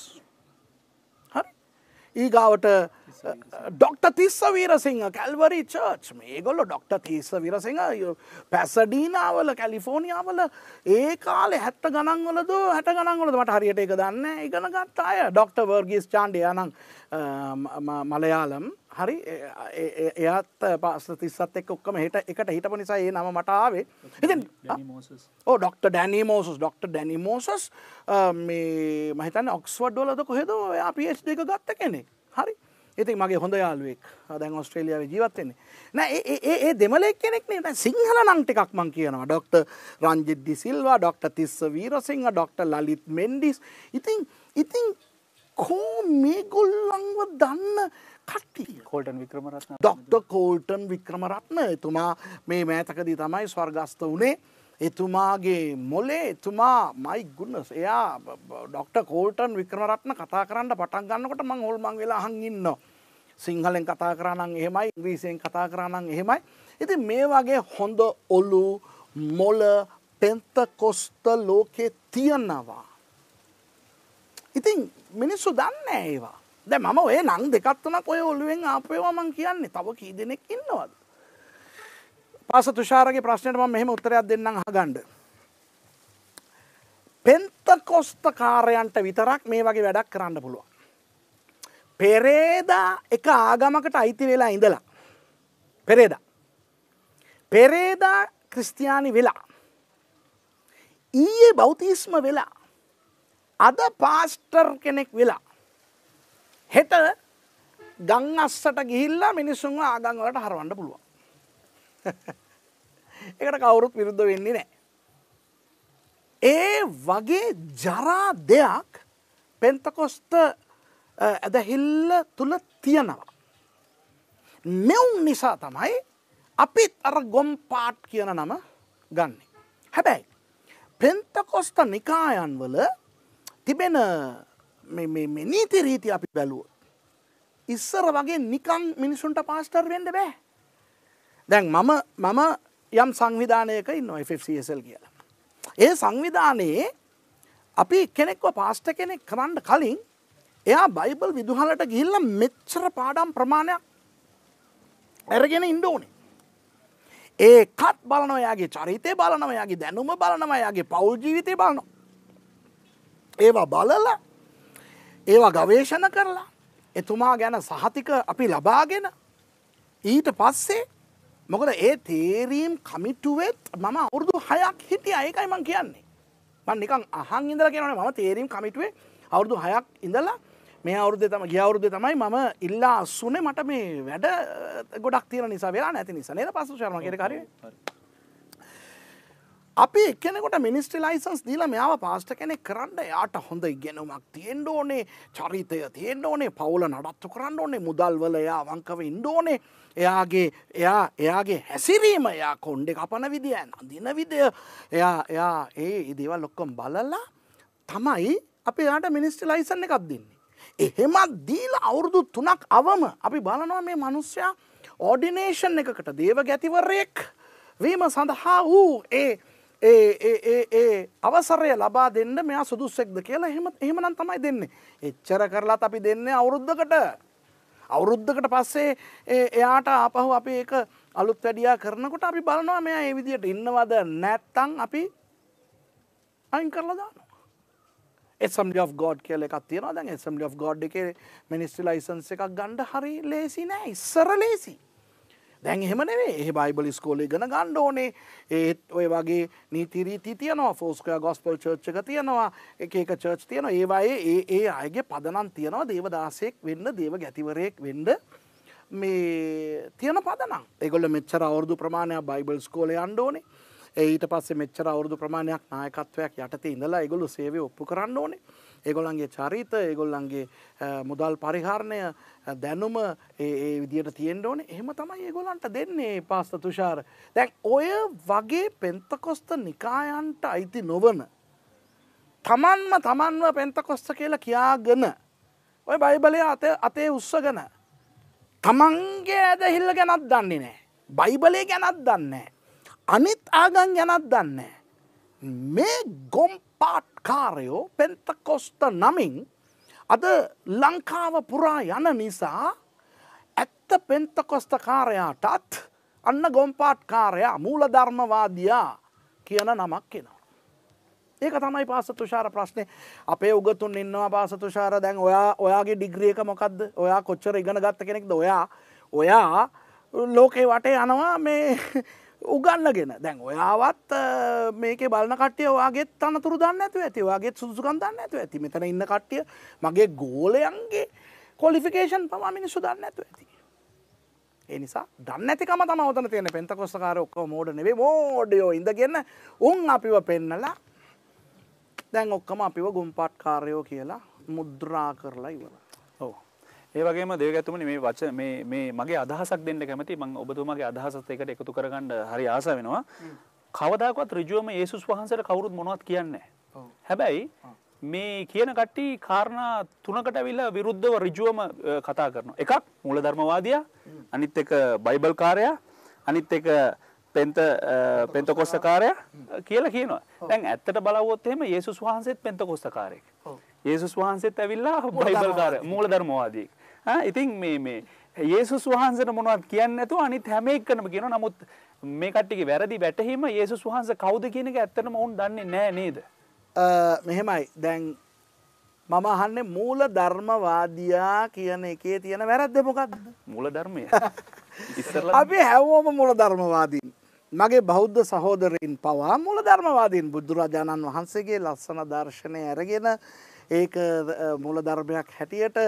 S2: ඊගාවට doctor Tissa Weerasinghe Calvary church මේගොල්ල ඩොක්ට තිස්ස විරසිංහ පැසඩීනාවල කැලිෆෝනිියාවල ඒ කාල හැත්ත ගනන්වලද හැට ගනන්වලද මට හරියට එක දන්න ඉගෙන ගත් අය ඩොක්ට වර්ගිස් චාන්ඩිය නං මලයාලම් හරි එයත් පස් තිස්සත් එක් ඔක්කම හිට එකට හිටප නිසා ඒ නම මටාවේ ඕ ඩොක්ට ඩැනිමෝසස් ඩොක්ට ඩැනිමෝසස් මේ මහිතන ඔක්ස්වඩ්ඩෝලද කොහෙද ඔයා පිස් දෙක ගත්ත කෙනෙ හරි ඉති මගේ හොඳ යාලුවෙක් දැන් ඔස්ට්‍රේලියාව ජීවත්වෙන්නේ නෑ ඒ දෙමලෙක් කෙනෙක් නේ සිංහල නංටිකක් මං කියනවා doctor Ranjith de Silva doctor Tissa Weerasinghe doctor Lalith Mendis ඉතින් ඉතින් කෝ මේ ගොල්ලංව දන්න කට්ටි Colton Wickramaratne doctor Colton Wickramaratne එතුමා මේ මෑතකදී තමයි ස්වර්ගස්ත වනේ එතුමාගේ මොලේ එතුමා මයි ගුන්නස් එයා ඩොක්ට. කෝල්ටන් වික්‍රමරත්න කතා කරන්න පටන් ගන්නකොට මං හොල්මන් වෙලා හංගින්න. සිංහලෙන් කතා කරනං එහෙමයි ඉංග්‍රීසියෙන් කතා කරනං එහෙමයි. ඉති මේ වගේ හොඳ ඔලු මොල පෙන්ත කොස්ත ලෝකේ තියන්නවා. ඉතින් මිනිස්සු දන්න ඒවා. දැ මම ඔය නං දෙකත්වනක් ඔය ඔලුවෙන් ආපයවා මං කියන්නේ තව කී දෙනෙක් ඉන්නවද. පාස තුෂාරගේ ප්‍රශ්නයට ම මෙහෙම උත්තරයක් දෙන්නම් හගන්ඩ. පෙන්තකොස්ත කාරයන්ට විතරක් මේ වගේ වැඩක් කරන්න පුළුවන්. පෙරේදා එක ආගමකට අයිති වෙලා ඉඳලා. පෙරේදා. පෙරේදා ක්‍රිස්තියානි වෙලා. ඊයේ බෞතිස්ම වෙලා. අද පාස්ටර් කෙනෙක් වෙලා. හෙට ගං අස්සට ගිහිල්ලා මිනිස්සුන්ව ආගංවලට හරවන්න පුළුවන්. [LAUGHS] එකට කවුරුත් විරුද්ධ වෙන්නේ නෑ. ඒ වගේ ජරා දෙයක් පෙන්තකොස්ත ඇදහිල්ල තුළ තියෙනවා. මෙවුන් නිසා තමයි අපිත් අර ගොම් පාට් කියන නම ගන්නේ. හැබැයි පෙන්තකොස්ත නිකායන්වල තිබෙන නීති රීති අපි බැලුව. ඉස්සර වගේ නිකන් මිනිසුන්ට පාස්ටර් වෙන්ඩ බෑ. දැන් මම මම යම් සංවිධානයක ඉන්න FFCSල් කියලා. ඒ සංවිධානයේ අපි කෙනෙක්ව පාස්ට කෙනෙක් කරන්න කලින් එයා බයිබල් විදුහලට ගිහිල්ල මෙච්චර පාඩම් ප්‍රමාණයක් ඇරගෙන ඉන්ඩෝනේ. ඒකත් බලනොයාගේ චරිතය බලනවයාගේ දැනුම බලනවයාගේ පවුල් ජීවිතය බලන. ඒවා බලල ඒවා ගවේශන කරලා එතුමා ගැන සහතික අපි ලබාගෙන ඊට පස්සේ මොකද ඒ තේරීම් කමිටුවෙත් මම අවුරුදු හයක් හිටිය අයකයි මං කියන්නේ මං නිකං අහන් ඉඳලා කියනවනේ මම තේරීම් කමිටුවේ අවුරුදු හයක් ඉඳලා මේ අවුරුද්දේ තමයි ගිය අවුරුද්දේ තමයි මම ඉල්ලා අස්සුනේ මට මේ වැඩ ගොඩක් තියෙන නිසා වෙලා නැති නිසා නේද පස්තු ශර්මා කියන කාර්යය අපි එක්කෙනෙකොට මිනිස්ට්‍රි ලයිසන්ස් දීලා මෙයාව පාස්ට කෙනෙක් කරන්න යාට හොඳ ඉගෙනුමක් තියෙන්ඩ ඕනේ චරිතය තියෙන්ඩ ඕනේ පවුල නඩත්තු කරන්න ඕනේ මුදල්වල එයා වංකව ඉන්ඩෝනේ එයාගේ එයා එයාගේ හැසිරීම එයා කොන්්ඩෙ කපන විදිය අඳන විදය එයා එයා ඒ ඉදිවල් ලොක්කොම් බලලා තමයි අපි යාට මිනිස්ටි ලයිසන්න එකක් දෙන්නේ. එහෙමත් දීල අවුරුදු තුනක් අවම අපි බලනවා මේ මනුස්්‍යයා ඕඩිනේෂන් එකකට දේව ගැතිවරයෙක් වීම සඳහා වූ ඒ ඒ අවසරය ලබා දෙන්න මෙයා සුදුස්සෙක්ද කියලා එහෙම එහෙමනම් තමයි දෙන්නේ. එච්චර කරලා අපි දෙන්නේ අවුරුද්ධකට. අවුරුද්ධකට පස්සේ එයාට ආපහු අපි ඒක අලුත් වැඩියා කරනකොට අපි බලනවා මෙයා ඒ විදියට ඉන්නවද නැත්තම් අපි අයින් කරලා දානවා. SMD of God කියලා එකක් තියෙනවා. දැන් SMD of God එකේ මිනිස්ට්‍රි ලයිසන්ස් එකක් ගන්න හරි ලේසි නෑ. ඉස්සර ලේසි. දැන් එහෙම නෙවේ ඒ බයිබල ස්කෝලේ ගන ගණ්ඩ ඕනේ ඒත් ඔය වගේ නීතිරීති තියනවා ෆෝස්කය ගොස්පල් චර්ච්චක තියනවා එක එක චර්ච් තියන ඒවායේ ඒ ඒ අයගේ පදනම් තියනවා දේවදාසයෙක් වෙන්න දේව ගැතිවරයෙක් වෙන්ඩ මේ තියන පදනම් එගොල මෙච්චර අවුරදු ප්‍රමාණයක් බයිබල් ස්කෝලේ අන්ඩෝනේ ඒට පස්සේ මෙච්චර අවුරදු ප්‍රමාණයක් නායකත්වයක් යටතේ ඉඳලා එගොලු සේවය ඔප්පු කරන්න ඕනේ ඒගොල්ලන්ගේ චරිත ඒගොල්ලන්ගේ මුදල් පරිහරණය දැනුම ඒ විදියට තියෙන්ට ඕන එහෙම තමයි ඒගොලන්ට දෙන්නේ පාස්ත තුෂාර දැන් ඔය වගේ පෙන්තකොස්ත නිකායන්ට අයිති නොවන. තමන්ම තමන්ව පෙන්තකොස්ත කියලා කියාගෙන ඔය බයිබලය අත අතේ උත්සගන තමන්ගේ ඇදහිල්ල ගැනත් දන්නේ නෑ බයිබලය ගැනත් දන්නේ අනිත් ආගන් ගැනත් දන්නේ මේ ගොම් පාට් කාරයෝ පෙන්තකොස්ත නමින් අද ලංකාව පුරා යන නිසා ඇත්ත පෙන්තකොස්ත කාරයාටත් අන්න ගොම්පාට් කාරයා මූලධර්මවාදයා කියන නමක් කෙනවා. ඒක තමයි පාසතුෂාර ප්‍රශ්නය අපේ උගතුන් ඉන්නවා පාසතුෂාර දැන් ඔයා ඔයාගේ ඩිග්‍රියක මොකක්ද ඔයා කොච්චර ඉගෙන ගත්ත කෙනෙක්ද ඔයා ඔයා ලෝකේ වටේ යනවා මේ උගන්නගෙන දැන් ඔයාවත් මේක බලන කටය වගේ තනතුරු දන්න ඇතු ඇති වගේ සුදුසුකන් දන්න ඇතු ඇති මෙතන ඉන්න කට්ටිය මගේ ගෝලයන්ගේ කොලිෆිකේෂන් පවාමිනි සුදන්න ඇතු ඇති. එනිසා දන්නඇතිකම තම ඔතන තියෙන පෙන්තකොස්සකාර ඔක්ක මෝඩ නෙවේ මෝඩයෝ ඉඳගන්න උන් අපිව පෙන්නලා දැන් ඔක්කම අපිව ගුම්පට්කාරයෝ කියලා මුද්‍රා කරලා ඉවර.
S1: ඒ වගේම දෙවගැතුමනි මේ වච මේ මේ මගේ අදහසක් දෙන්න කැමති මම ඔබතුමාගේ අදහසත් එකට එකතු කරගන්න හරි ආස වෙනවා. කවදාකවත් ඍජුවම යේසුස් වහන්සේට කවුරුත් මොනවත් කියන්නේ හැබැයි මේ කියන කට්ටි කාරණා තුනකට ඇවිල්ලා විරුද්ධව ඍජුවම කතා කරනවා. එකක් මූලධර්මවාදියා, අනිත් එක බයිබල් කාරයා, අනිත් එක පෙන්ත පෙන්තකොස්සකාරය කියලා කියනවා. දැන් ඇත්තට බලවොත් එහෙම යේසුස් වහන්සේත් පෙන්තකොස්සකාරයෙක්. යේසුස් වහන්සේත් ඇවිල්ලා බයිබල් කාරය, මූලධර්මවාදියෙක්. ඉතින් මේ මේ යේසුස් වහන්සේට මොනවද කියන්නේ නැතුව අනිත් හැම එකනම කියනවා. නමුත්
S2: මේ කට්ටියගේ වැරදි වැටහීම යේසුස් වහන්සේ කවුද කියන එක ඇත්තටම ඔවුන් දන්නේ නැහැ නේද? මෙහෙමයි. දැන් මම අහන්නේ මූල ධර්මවාදියා කියන එකේ තියෙන වැරද්ද මොකක්ද? මූල ධර්මය. [LAUGHS] ඉස්සරලා අපි හැමෝම මූල ධර්මවාදීන්. මගේ බෞද්ධ සහෝදරයින් පවා මූල ධර්මවාදීන් බුදුරජාණන් වහන්සේගේ ලස්සන දර්ශනය අරගෙන ඒක මූලධර්මයක් හැටියට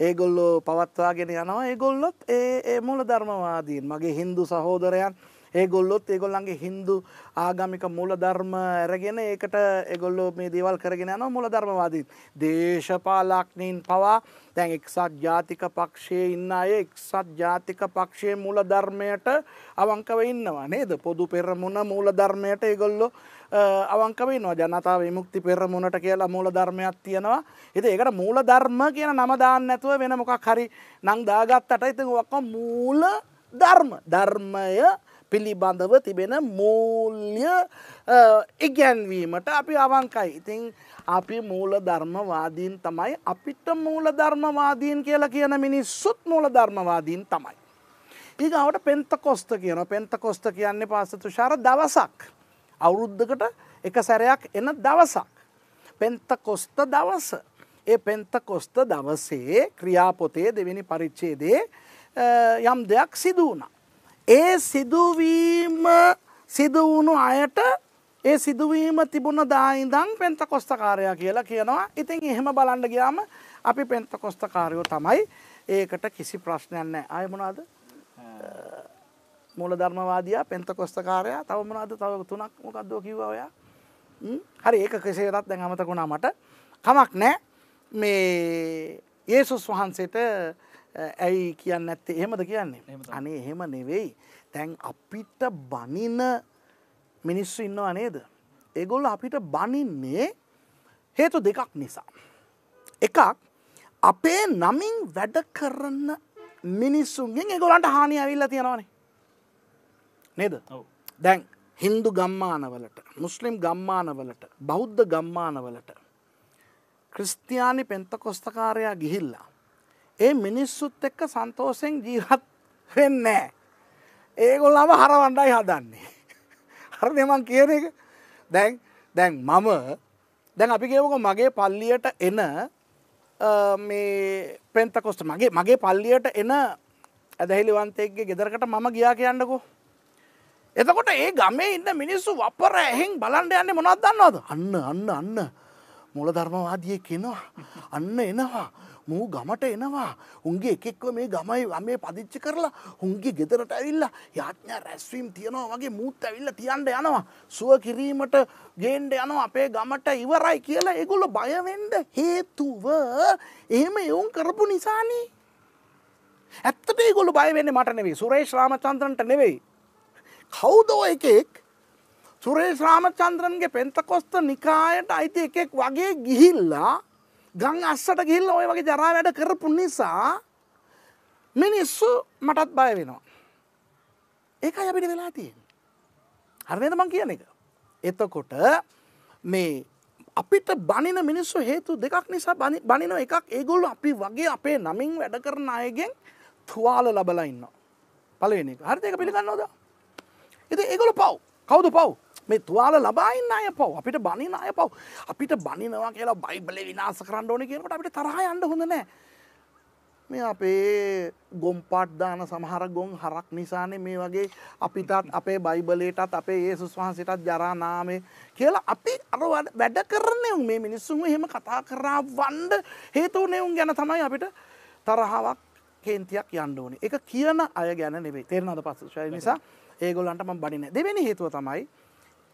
S2: ඒගොල්ලෝ පවත්වාගෙන යනවා ඒගොල්ලොත් ඒ මූලධර්මවාදීන් මගේ හින්දු සහෝදරයන් ඒගොල්ලොත් ඒගොල්ලන්ගේ හින්දු ආගමික මූලධර්ම ඇරගෙන ඒකට එගොල්ලෝ මේ දේවල් කරගෙන යන මූලධර්මවාදී දේශපාලක්නීන් පවා දැන් එක්සත් ජාතික පක්ෂයේ ඉන්න අය එක්සත් ජාතික පක්ෂයේ මූලධර්මයට අවංකව ඉන්නවා නේද පොදු පෙරමුණ මූලධර්මයට ඒගොල්ලෝ අවංකව ඉන්නවා ජනතාව විමුක්ති පෙරමුණට කියලා මූලධර්මයක් තියෙනවා. ඉතින් ඒකට මූලධර්ම කියන නම දාන්න නැතුව වෙන මොකක් හරි නම් දාගත්තට ඉතින් ඔක්කොම මූල ධර්ම. ධර්මය පිළිබඳව තිබෙන මූල්්‍ය ඉගැන්වීමට අපි අවංකයි. ඉතිං අපි මූල ධර්මවාදීන් තමයි අපිට මූල ධර්මවාදීන් කියලා කියන මිනිස්සුත් මූල ධර්මවාදීන් තමයි. ඒගවට පෙන්තකොස්ත කියන පෙන්තකොස්ත කියන්නේ පාසතු ශාර දවසක්. අවුරුද්ධකට එක සැරයක් එන දවසක්. පෙන්තකොස්ත දවස. ඒ පෙන්තකොස්ත දවසේ ක්‍රියාපොතේ දෙවෙනි පරිච්චේදේ යම් දෙයක් සිදුවනා. ඒ සිදුවීම සිදුවුණු අයට ඒ සිදුවීම තිබුණ දායිදන් පෙන්ත කොස්තකාරයා කියලා කියනවා ඉතින් එහෙම බලන්න ගියාම අපි පෙන්ත කොස්තකාරයෝ තමයි ඒකට කිසි ප්‍රශ්නයක් නෑ අයමනාද මුල ධර්මවාදයා පෙන්ත කොස්තකාරයා තවමනාද තව තුනක් මොකක්දෝ කිව ඔයා හරි ඒක කෙසේරත් දැන් අමතකුණා මට කමක් නෑ මේ ඒසුස් වහන්සේට ඇයි කියන්න ඇත්තේ එහෙමද කියන්නේ අනේ එහෙම නෙවෙයි තැන් අපිට බනින මිනිස්සු ඉන්නවා නේද එගොල්ල අපිට බනින්නේ හේතු දෙකක් නිසා එකක් අපේ නමින් වැඩ කරන්න මිනිස්සුන්ගෙන් එගොලන්ට හානි ඇවිල්ලා තියෙනවානේ නේද දැන් හින්දු ගම්මානවලට මුස්ලිම් ගම්මානවලට බෞද්ධ ගම්මානවලට ක්‍රිස්තියානි පෙන්තකොස්තකාරයා ගිහිල්ලා ඒ මිනිස්සුත් එක්ක සන්තෝසයෙන් ජීවත් වෙන්නේ. ඒගොල්ලම හරවණ්ඩයි හදන්නේ. [LAUGHS] හරි දෙමන් කියන එක දැන් දැන් මම දැන් අපි කියවක මගේ පල්ලියට එන මේ පෙන්තකොස්ට මගේ මගේ පල්ලියට එන ඇදැහිලිවන්තෙක්ගේ ගෙදරකට මම ගියා කියන්නකෝ. එතකොට ඒ ගමේ ඉන්න මිනිස්සු වපර ඇහෙන් බලන්ඩ යන්නේ මොනත් දන්නවද අන්න අන්න අන්න මුල ධර්මවාදිය කෙනවා අන්න එනවා මූ ගමට එනවා උන්ගේ එකෙක්ව මේ ගමයි මේ පදිච්චි කරලා උන්ගේ ගෙදරට ඇවිල්ලා යාඥා රැස්වීම් තියනවා වගේ මූත් ඇවිල්ලා තියන්න යනවා සුව කිරීමට ගේන්ඩ යනවා අපේ ගමට ඉවරයි කියලා ඒගොල්ල බයවෙන්ඩ හේතුව එහෙම එවුන් කරපු නිසානී ඇත්තට ඒගොල්ල බයවෙන්න මට නෙවෙයි සුරේෂ් රාමචන්ද්‍රන්ට නෙවෙයි කවුදෝ එකෙක් සුරේෂ් රාමචන්ද්‍රන්ගේ පෙන්තකොස්ත නිකායට අයිති එකෙක් වගේ ගිහිල්ලා ගං අස්සට ගිල්ල ඔය වගේ ජරා වැඩ කරපු නිසා මිනිස්සු මටත් බය වෙනවා. ඒක අපිට වෙලා තියෙන්. හරිනද මං කියන එක. එතකොට මේ අපිට බනින මිනිස්සු හේතු දෙකක් නිසා බනින එකක් ඒගොල්ලු අපි වගේ අපේ නමින් වැඩ කරන අයගෙන් තුවාල ලබලා ඉන්න. පලවෙනි එක හරිතක පිළිගන්නවද. ඉති ඒගොලු පව් කවුද පව් මේ තුවාල ලබායින්න අය පව් අපිට බනින අය පව් අපිට බනිනවා කියලා බයිබල විනාස කරන්න ඕන කියනට අපිට තරහ යන්න හොඳ නෑ මේ අපේ ගොම්පාට් දාන සමහර ගොන් හරක් නිසානේ මේ වගේ අපිටත් අපේ බයිබලයටත් අපේ ඒ සුස්වහන්සටත් ජරානාමය කියලා අපි අර වැඩ කරනය මේ මිනිස්සුම එහෙම කතා කරා වන්ඩ හේතුවනෙවුන් ගැන තමයි අපිට තරහාවක් කේන්තියක් යන්න ඕනේ එක කියන අය ගැන නෙවෙයි තේරෙන අද පස්ස නිසා ඒගොල්ලන්ට ම බඩින දෙවෙනි හේතුව තමයි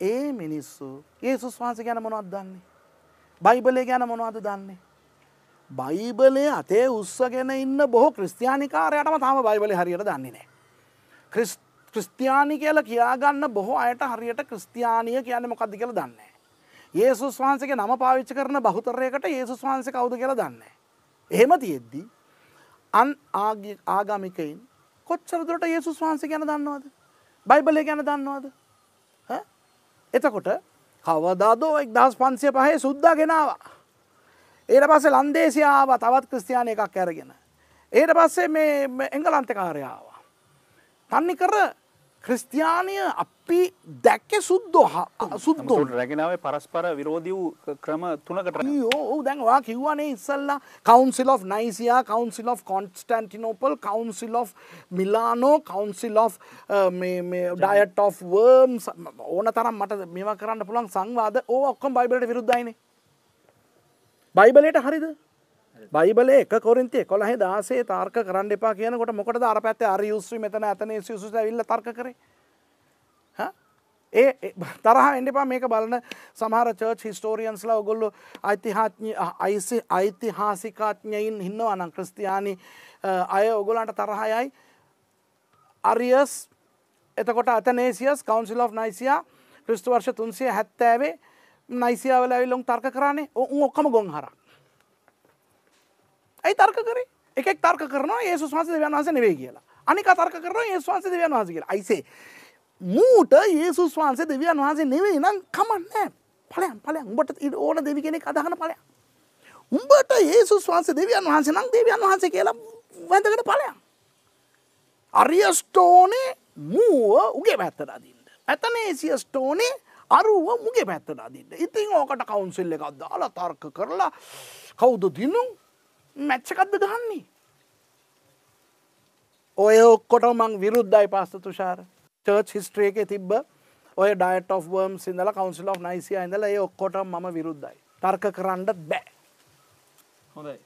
S2: ඒ මිනිස්සු ඒසුස් වහන්ස ගැන මොනවත් දන්නේ. බයිබලය ගැන මොනවද දන්නේ. බයිබලය අතේ උත්සගෙන ඉන්න බොහෝ ක්‍රස්තියානිකාරයටම තම බයිබලය හරියට දන්නේ නෑ. ක්‍රස්තියානි කියල කියාගන්න බොහෝ අයට හරියට ක්‍රස්තියානිය කියන මොකක්ද කියල දන්නේ. ඒසුස් වහන්සගේ නම පාවිච්ච කරන බහුතරයකට ඒසුස් වහන්ස කවුද කියල දන්නේ. එහෙම තියෙද්දී අන් ආගමිකයින් කොච්චරදුරට ඒසුස් වහන්ස ගැන දන්නවාද. බයිබලය ගැන දන්නවාද. එතකොට කවදාදෝ එක් දහස් පන්සිය පහේ සුද්දා ගෙනවා. ඒට පස්සේ ලන්දේසියාව තවත් ක්‍රස්තියානය එකක් ඇරගෙන. ඒට පස්සේ මේ එංගලන්තකාරයාව. තන්නේ කර ක්‍රස්තියානය අපි දැක්ක සුද්දෝ සුද්දෝ රැගෙනාව
S1: පරස්පර විරෝධී වූ ක්‍රම
S2: තුනකට ඕ දැන්වා කිව්වනේ ඉස්සල්ලා council of Nicaea council of Constantinople council of Milano council of diet uh, of Worms ඕන තරම් මට මෙම කරන්න පුළන් සංවාද ඕ ඔක්කොම් බයිබලට විරුද්ධයිනේ බයිබලයට හරිද බයිබල එක කොරින්තිය කොළහ දාසේ තාර්ක කරන්න එපා කියනකොට මොකට අර පැත්ත අර යුස්්‍රී මෙතන ඇතන සුස විල්ල තර්ක කරේ ඒ තරහ එඩපා මේක බලන සමහර චර්ච් හිස්ටෝරියන්ස්ලා ඔගොල්ලු අයිතිහාඥ අයිසි අයිතිහාසිකාඥයින් හින්නවා අනං ක්‍රස්තියානි අය ඔගොලන්ට තරහයයි අරියස් එතකොට අතනේසියස් කවන්සිල් of නයිසියා ක්‍රිස්තු වර්ෂ තුන්සිය හැත්තෑවේ නයිසියාවල ඇවිල්ලොන් තර්ක කරන්නේ ඔක්කම ගොන් හරක් ඇයි තර්ක කරේ එකක් තර්ක කරනවා ඒ සුස්වාන්ස දෙවන් වහස නෙවේ කියලා අනික තර්ක කරනවා ඒ ස්වාන්ස දෙවන් වහස කියලා අයිසේ මූට ඒ සුස්වාන්සේ දෙවියන් වහසේ නෙවේ නම් කමන්නෑ පලයන් පලයන් උඹට ඉට ඕන දෙවි කෙනෙක් අදහන පලයන් උඹට ඒ සුස්වාන්ස දෙවියන් වහන්සේ නම් දෙවියන් වහන්සේ කියලා වැඳකට පලයන් අරියස්ටෝනේ මූුව උගේ පැත්තට අදින්න ඇතනේසිය ස්ටෝනේ අරුව මුගේ පැත්තට අදින්න ඉතින් ඕකට කවුන්සිල්ල එකක් දාලා තර්ක කරලා කවුද දිනුම් මැච්චකක්ද ගහන්නේ. ඔය ඔක්කොට මං විරුද්ධයි පස්ත තුෂාර චර්ච් හිස්ට්‍රේක තිබ්බ ඔය ඩයිට of වර්ම් සිදල කවන්සිල් of නයිසිය ඇඳල ඒ ඔක්කොට මම විරුද්ධයි තර්ක කරන්නත් බෑ හොඳයි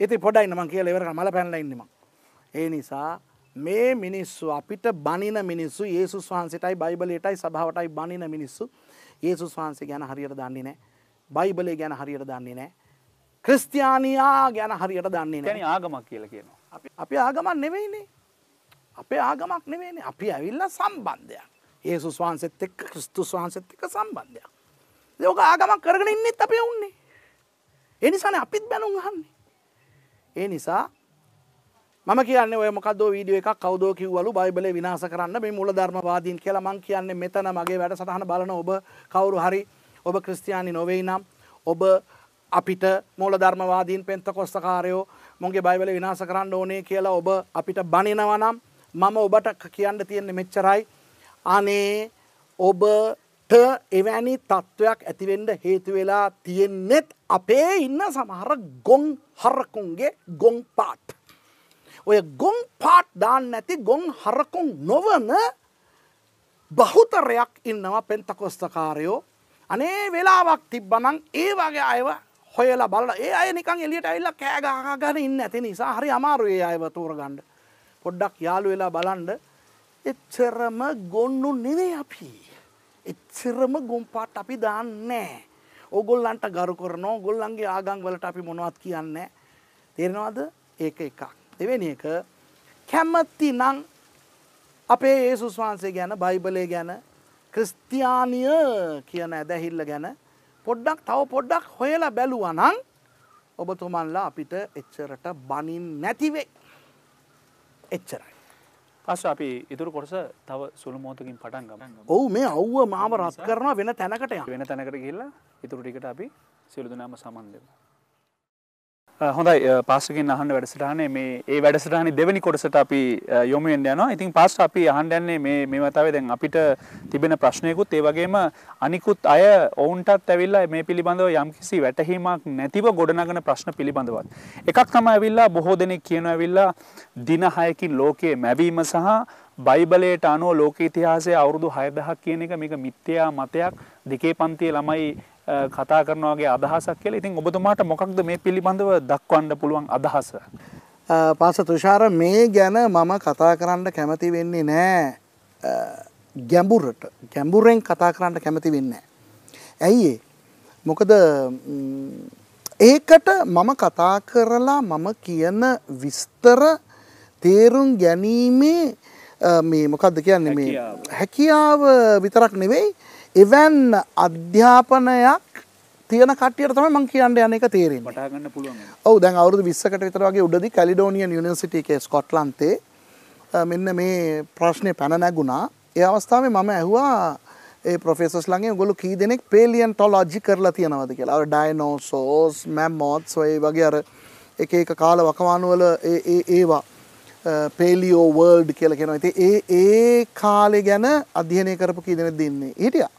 S2: ඒති පොඩයි නම කිය ලෙවර මල පැන්ලඉන්නම ඒ නිසා මේ මිනිස්සු අපිට බනින මිනිස්සු ඒසු වහන්සටයි බයිබලටයි සභාවටයි බනින මිනිස්සු ඒසුස් වහන්සේ ගැන හරියට දන්නේ නෑ බයිබලේ ගැන හරියට දන්නේ නෑ ක්‍රස්තියානයා ගැන හරියට දන්නේ නැන ආගමක් කියල කියනවා. අපි ආගමක් නෙවෙයිනේ. අපේ ආගමක් නෙවෙේනේ අපි ඇවිල්ල සම්බන්ධයක්. ඒ සුස්වාන්සෙත් එක් ක්‍රිස්තුස් වහන්සෙත් එක සම්බන්ධයක්. යෝක ආගමක් කරගෙන ඉන්නෙත් අපේ උන්නේ. එනිසාන අපිත් බැනුම් හන්නේ. ඒ නිසා මම කියන්න ඔයමකද වීඩිය එක කවදෝ කිව්වලු බයිබල විනාස කරන්න මේ මුල ධර්මවාදීන් කියලා මං කියන්නේ මෙතන මගේ වැඩ සටහන බලන ඔබ කවුරු හරි ඔබ ක්‍රස්තියානි නොවෙයි නම් ඔබ අපිට මූලධර්මවාදීන් පෙන්තකොස්සකාරයෝ මොගේ බයිබල විනාශ කරන්න ඕනේ කියලා ඔබ අපිට බනිනවා නම් මම ඔබට කියන්න තියෙන්නේ මෙච්චරයි අනේ ඔබට එවැනි තත්ත්වයක් ඇතිවෙන්ඩ හේතුවෙලා තියෙන්නෙත් අපේ ඉන්න සමහර ගොන් හරකුන්ගේ ගොන් පාට්. ඔය ගොන් පාට් දාන්න ඇති ගොන් හරකුන් නොවන බහුතරයක් ඉන්නවා පෙන්තකොස්ථකාරයෝ අනේ වෙලාවක් තිබ්බනං ඒ වගේ අයව හොයලා බලලා ඒ අය නිකන් එළියට ඇවිල්ලා කෑ ගහ ගන්න ඉන්නේ නැති නිසා හරි අමාරුයි ඒ අයව තෝරගන්න. පොඩ්ඩක් යාළු වෙලා බලන්න. එච්චරම ගොන්නු නෙවෙයි අපි. එච්චරම ගොම්පාට අපි දාන්නේ ඕගොල්ලන්ට ගරු කරනවා. ඕගොල්ලන්ගේ ආගම් වලට අපි මොනවත් කියන්නේ තේරෙනවද? ඒක එකක්. දෙවෙනි එක කැමති නම් අපේ යේසුස් වහන්සේ ගැන බයිබලය ගැන ක්‍රිස්තියානිය කියන ඇදහිල්ල ගැන පොඩ්ඩක් තව පොඩ්ඩක් හොයලා බැලුවා නම් ඔබතුමන්ලා අපිට එච්චරට බනින් නැතිවේ. එච්චරයි.
S1: පස්ස අපි ඉතුරු කොටස තව සුළු මෝතකින් පටන් ගම. ඔව්
S2: මේ අව්ව මාව රත් කරනවා වෙන තැනකට වෙන තැනකට ගිහිල්ලා ඉතුරු ටිකට අපි
S1: සියලු දෙනාම සමන් දෙමු. හොඳයි පාසකින් අහන්න වැඩසටහනේ මේ ඒ වැඩසටහනේ දෙවෙනි කොටසට අපි යොමු වෙන්න යනවා. ඉතින් පාස්ට අපි අහන්න යන්නේ මේ මේ වතාවේ දැන් අපිට තිබෙන ප්‍රශ්නයකුත් ඒ වගේම අනිකුත් අය ඔවුන්ටත් ඇවිල්ලා මේ පිළිබඳව යම්කිසි වැටහීමක් නැතිව ගොඩනගන ප්‍රශ්න පිළිබඳවත්. එකක් තමයි ඇවිල්ලා බොහෝ දෙනෙක් කියනවා ඇවිල්ලා දින 6කින් ලෝකයේ මැවීම සහ බයිබලයට අනුව ලෝක ඉතිහාසයේ අවුරුදු 6000ක් කියන එක මේක මිත්‍යා මතයක් දෙකේ පන්තියේ ළමයි කතා කරනවාගේ අදහසක් කියලා ඉතින් ඔබතුමාට මොකක්ද මේ පිළිබඳව දක්වන්න පුළුවන් අදහස.
S2: පාස තුෂාර මේ ගැන මම කතා කරන්න කැමති වෙන්නේ නෑ ගැඹුරට ගැඹුරෙන් කතා කරන්න කැමති වෙන්න. ඇයි මොකද ඒකට මම කතා කරලා මම කියන විස්තර තේරුම් ගැනීමේ මේ මොකක්ද කියන්නේ මේ හැකියාව විතරක් නෙවෙයි එවැන්න අධ්‍යාපනයක් තියන කටියට තමයි මං කියන්න යන එක තේරීම. වටහා ගන්න පුළුවන්. ඔව් දැන් අවුරුදු 20කට විතර වගේ උඩදී කැලිඩෝනියන් යුනිවර්සිටි එකේ ස්කොට්ලන්තේ මෙන්න මේ ප්‍රශ්නේ පැන නැගුණා. ඒ අවස්ථාවේ මම ඇහුවා ඒ ප්‍රොෆෙසර්ස් ළඟේ ඔයගොල්ලෝ කී දෙනෙක් පේලියන්ටොලොජි කරලා තියනවද කියලා. අර ඩයිනෝසෝස්, මැමොත්ස් ඔය වගේ අර එක එක කාල වකවානු වල ඒ ඒ ඒවා පේලියෝ වර්ල්ඩ් කියලා කියනවා. ඉතින් ඒ ඒ කාලේ ගැන අධ්‍යයනය කරපු කී දෙනෙක්ද ඉන්නේ? හිටියා.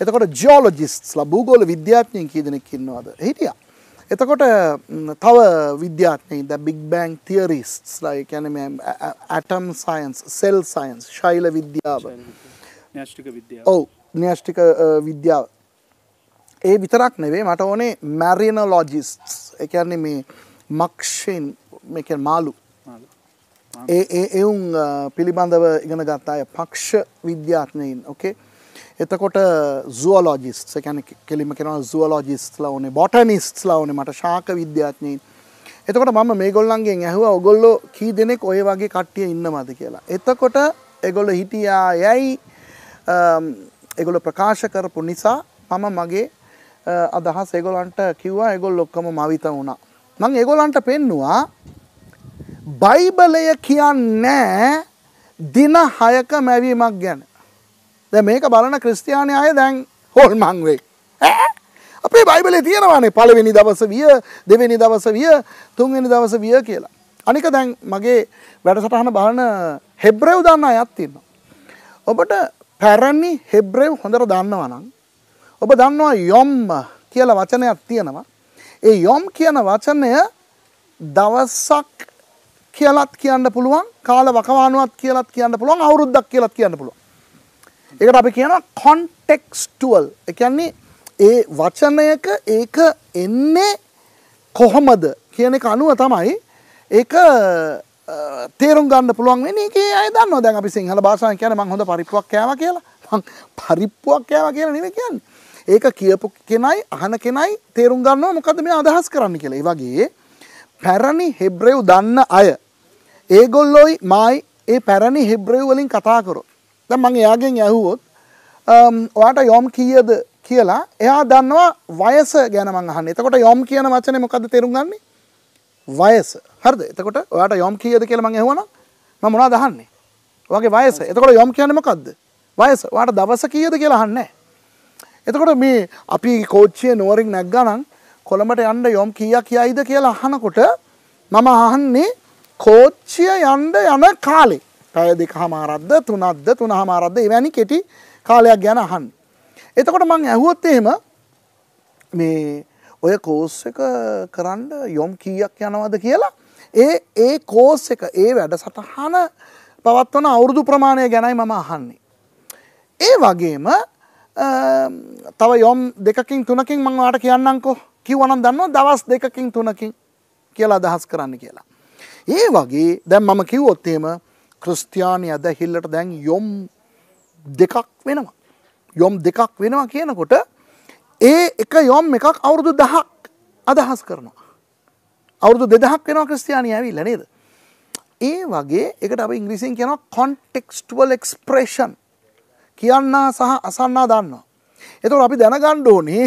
S2: එතකොට ජෝලොජිස්ලා භූගෝල විද්‍යාඥයන් කී දෙනෙක් ඉන්නවද? හිටියා. එතකොට තව විද්‍යාඥයින් ද බිග් බෑන් තියරිස්ට්ස්ලා ඒ කියන්නේ මේ ඇටම් සයන්ස්, සෙල් සයන්ස්, ශෛල විද්‍යාව.
S1: න්‍යෂ්ටික විද්‍යාව. ඔව්.
S2: න්‍යෂ්ටික විද්‍යාව. ඒ විතරක් නෙවේ මට ඕනේ මැරිනොලොජිස්ට්ස්. ඒ කියන්නේ මේ මක්ෂෙන් මේ කියන්නේ මාළු. මාළු. ඒ එවුන් පිළිබඳව ඉගෙන ගත්තාය පක්ෂ විද්‍යාත්නයින් ඕකේ එතකොට සුවලෝජිස්ට්ස් ඒ කියන්නේ කෙලිම කියනවා සුවලෝජිස්ට්ස්ලා ඕනේ බොටනිස්ට්ස්ලා ඕනේ මට ශාක විද්‍යාඥයින්. එතකොට මම මේගොල්ලන්ගෙන් ඇහුවා ඔයගොල්ලෝ කී දෙනෙක් ওই වගේ කට්ටිය ඉන්නවද කියලා. එතකොට ඒගොල්ලෝ හිටියා යයි ඒගොල්ලෝ ප්‍රකාශ කරපු නිසා මම මගේ අදහස් ඒගොල්ලන්ට කිව්වා ඒගොල්ලෝ ඔක්කොම මවිත වුණා. මම ඒගොල්ලන්ට පෙන්නවා බයිබලය කියන්නේ දින 6ක මැවීමක් ගැන. දැන් මේක බලන ක්‍රිස්තියානි අය දැන් හොල්මන් වෙයි. අපේ බයිබලේ තියෙනවානේ පළවෙනි දවස විය දෙවෙනි දවස විය තුන්වෙනි දවස විය කියලා. අනික දැන් මගේ වැඩසටහන බලන හෙබ්‍රෙව් දන්න අයත් ඉන්නවා. ඔබට පැරණි හෙබ්‍රෙව් හොඳට දන්නවා නම් ඔබ දන්නවා යොම් කියලා වචනයක් තියෙනවා. ඒ යොම් කියන වචනය දවසක් කියලත් කියන්න පුළුවන් කාල වකවානුවත් කියලත් කියන්න පුළුවන් අවුරුද්දක් කියලත් කියන්න පුළුවන් ඒකට අපි කියනවා කොන්ටෙක්ස්ටුවල්. ඒ කියන්නේ ඒ වචනයක ඒක එන්නේ කොහොමද කියන එක අනුව තමයි ඒක තේරුම් ගන්න පුළුවන් වෙන්නේ. ඒකේ අය දන්නවා දැන් අපි සිංහල භාෂාවෙන් කියන්නේ මං හොඳ පරිප්පුවක් කෑවා කියලා. මං පරිප්පුවක් කෑවා කියලා නෙමෙයි කියන්නේ. ඒක කියපු කෙනයි අහන කෙනයි තේරුම් ගන්නවා මොකද මේ අදහස් කරන්න කියලා. ඒ වගේ පැරණි හෙබ්‍රෙව් දන්න අය ඒගොල්ලොයි මයි ඒ පැරණි හෙබ්‍රෙව් වලින් කතා කරොත් දැන් මම එයාගෙන් ඇහුවොත් ඔයාට යොම් කීයද කියලා එයා දන්නවා වයස ගැන මම අහන්නේ. එතකොට යොම් කියන වචනේ මොකද්ද තේරුම් ගන්නෙ? වයස. හරිද? එතකොට ඔයාට යොම් කීයද කියලා මම ඇහුවනම් මම මොනවද අහන්නේ? ඔයාගේ වයස. එතකොට යොම් කියන්නේ මොකද්ද? වයස. ඔයාට දවස කීයද කියලා අහන්නේ එතකොට මේ අපි කෝච්චියේ නුවරින් නැග්ගනම් කොළඹට යන්න යොම් කීයක් යයිද කියලා අහනකොට මම අහන්නේ කෝච්චිය යන්න යන කාලේ පැය දෙකහමාරක්ද තුනක්ද තුනහමාරක්ද එවැනි කෙටි කාලයක් ගැන අහන්න. එතකොට මං ඇහුවොත් එහෙම මේ ඔය කෝස් එක කරන්න යොම් කීයක් යනවද කියලා ඒ ඒ කෝස් එක ඒ වැඩසටහන පවත්වන අවුරුදු ප්‍රමාණය ගැනයි මම අහන්නේ. ඒ වගේම තව යොම් දෙකකින් තුනකින් මං වාට කියන්නම්කෝ කිව්වනම් දන්නවා දවස් දෙකකින් තුනකින් කියලා අදහස් කරන්න කියලා. ඒ වගේ දැන් මම කිව්වොත් එහෙම ක්‍රස්තියානි ඇදහිල්ලට දැන් යොම් දෙකක් වෙනවා. යොම් දෙකක් වෙනවා කියනකොට ඒ එක යොම් එකක් අවුරුදු දහක් අදහස් කරනවා. අවුරුදු දෙදහක් වෙනවා ක්‍රස්තියානි ඇවිල්ල නේද. ඒ වගේ එකට අප ඉංග්‍රීසින් කියනවා කොන්ටෙක්ස්ටුවල් එක්ස්ප්‍රේෂන් කියන්නා සහ අසන්නා දන්නවා. එතුට අපි දැනගණ්ඩ ඕනේ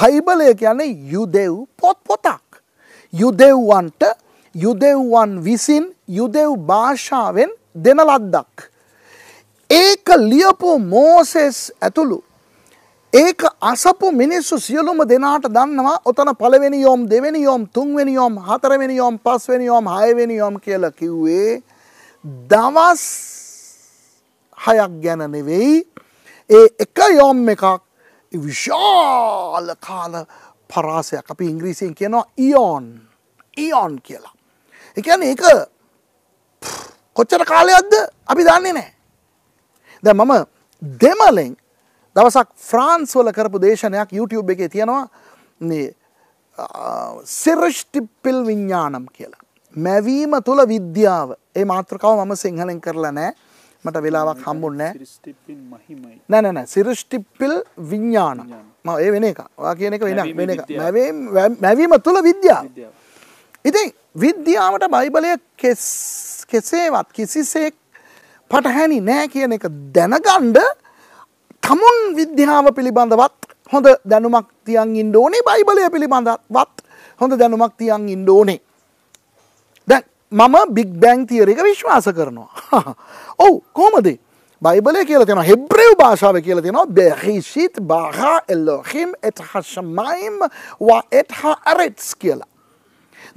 S2: බයිබලය කියන්නේ යුදෙව් පොත් පොතක්. යුදෙව්වන්ට යුදෙව්වන් විසින් යුදෙව් භාෂාවෙන් දෙන ලද්දක්. ඒක ලියපු මෝසෙස් ඇතුළු ඒක අසපු මිනිස්සු සියලුම දෙනාට දන්නවා ඔතන පළවෙනි යෝම් දෙවෙනි යෝම් තුන්වෙනි යෝම් හතරවෙනි යෝම් පස්වෙනි යෝම් හයවෙනි යෝම් කියලා කිව්වේ දවස් හයක් ගැන නෙවෙයි ඒ එක යෝම් එකක් විශාල කාල පරාසයක් අපි ඉංග්‍රීසියෙන් කියනවා ඉයෝන් ඉයෝන් කියලා එකන ඒක කොච්චර කාලයක්ද අපි දන්නේ නෑ. දැ මම දෙමලෙන් දවසක් ෆ්‍රාන්ස් වල කරපු දේශනයක් YouTube එකේ තියෙනවා සිරෂ්ටිපිල් විඤ්ඥානම් කියලා. මැවීම තුළ විද්‍යාව ඒ මාත්‍රකාව මම සිංහලෙන් කරලා නෑ මට වෙලාවක් හම්බුන්නෑ නැනන සිරෂ්ටිපිල් විඤ්ඥාන ම ඒ වෙන එක වා කියන එක වෙන වෙන එක මැවීම තුළ විද්‍යාව. ඉතින් විද්‍යාවට බයිබලය කෙසේවත් කිසිසේක් පටහැනි නෑ කියන එක දැනගණ්ඩ තමුන් විද්‍යාව පිළිබඳවත් හොඳ දැනුමක් තියන් ඉන්ඩෝනේ බයිබලය පිළිබඳවත් හොඳ දැනුමක් තියන් ඉන්ඩෝනේ දැ මම බික් බැං තියර එක විශ්වාස කරනවා [LAUGHS] ඔවු කෝමදේ බයිබලය කියල තියෙන හෙබ්‍රව් භාෂාව කියල තියෙනවා බැහිශීත් බාහා එල්ලෝහිම් එත් හශමයිම් එත් හා අරෙට්ස් කියලා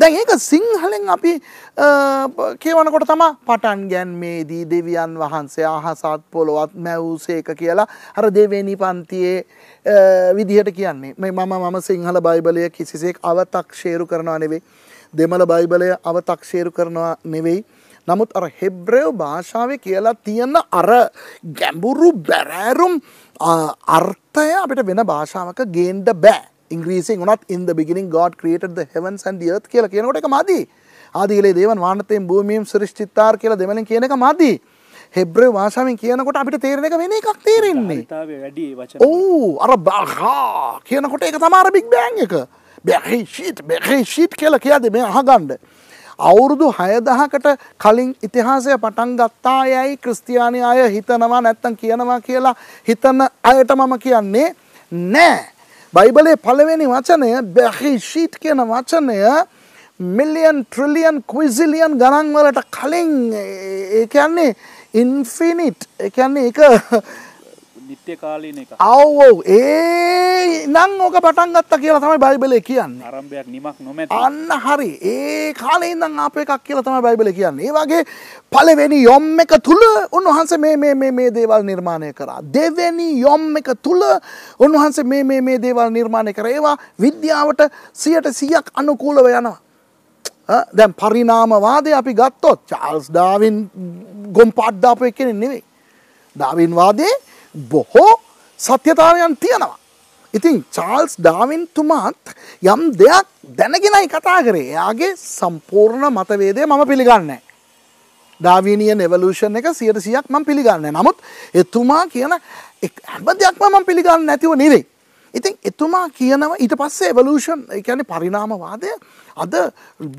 S2: දැන් ඒක සිංහලෙන් අපි කියවනකොට තමා පටන් ගැන්මේදී දෙවියන් වහන්සේ අහසත් පොළොවත් මැවූසේක කියලා අර දෙවෙනි පන්තියේ විදිහට කියන්නේ මේ මම මම සිංහල බයිබලය කිසිසේක් අවතක්ෂේරු කරනවා නෙවෙයි දෙමළ බයිබලය අවතක්ෂේරු කරනවා නෙවෙයි නමුත් අර හෙබ්‍රයෝ භාෂාවේ කියලා තියෙන අර ගැඹුරු බැරෑරුම් අර්ථය අපිට වෙන භාෂාවක ගේන්ඩ බෑ. ඉංග්‍රීසින් වනත් ඉන්ද බිගිනිින් ගොඩ් ක්‍රියටද හෙවන් සන්ඩ ියත් කියල කියනකොට එක මදී ආදීලේ දේවන් වානතයෙන් භූමීම් සෘෂ්චිත්තාර් කියල දෙමන කියන එක මදී. හෙබ්‍රේ වාසාවෙන් කියනකොට අපිට තේරෙන එක වෙන එකක් තේරෙන්නේ ඕ අර බහා කියනකොට එක තමාර බික් බෑන් එක බැහි ශීට් බැහි ශීට් කියල කියද මේ අහගණ්ඩ. අවුරුදු හයදහකට කලින් ඉතිහාසය පටන් ගත්තා යැයි ක්‍රස්තියානි අය හිතනවා නැත්තන් කියනවා කියලා හිතන්න අයට මම කියන්නේ නෑ බයිබලේ පළවෙනි වචනය බැහි ශීට් කියන වචනය මිල්ලියන් ට්‍රිලියන් ක්විසිලියන් ගණන්වලට කලින් ඒ කියන්නේ ඉන්ෆිනිට් එකන්නේ එක
S1: නිත්‍ය කාලීන එක. අව් ඔව්. ඒ
S2: නම් ඕක පටන් ගත්තා කියලා තමයි බයිබලේ කියන්නේ.
S1: ආරම්භයක් නිමක් නොමැති.
S2: අන්න හරි. ඒ කාලේ ඉඳන් ආපු එකක් කියලා තමයි බයිබලේ කියන්නේ. ඒ වගේ පළවෙනි යොම් එක තුල උන්වහන්සේ මේ මේ මේ මේ දේවල් නිර්මාණය කරා. දෙවෙනි යොම් එක තුල උන්වහන්සේ මේ මේ මේ දේවල් නිර්මාණය කරා. ඒවා විද්‍යාවට 100% අනුකූලව යනවා. දැන් පරිණාමවාදය අපි ගත්තොත් චාල්ස් ඩාවින් ගොම් පාඩ්ඩාපය කෙනෙ නෙවෙයි. ඩාවින්වාදේ බොහෝ සත්‍යතාවයන් තියෙනවා. ඉතින් චාල්ස් ඩාවින් තුමාත් යම් දෙයක් දැනගෙනයි කතා කරේ එයාගේ සම්පූර්ණ මතවේදය මම පිළිගන්නේ. ඩාවිනියන් එවලූෂන් එක සියට සියක් මම පිළිගන්න නමුත් එතුමා කියන හැම දෙයක්ම මම පිළිගන්න නැතිව නෙවෙයි. ඉතින් එතුමා කියනව ඊට පස්සේ එවලූෂන් එකැන පරිනාමවාදය අද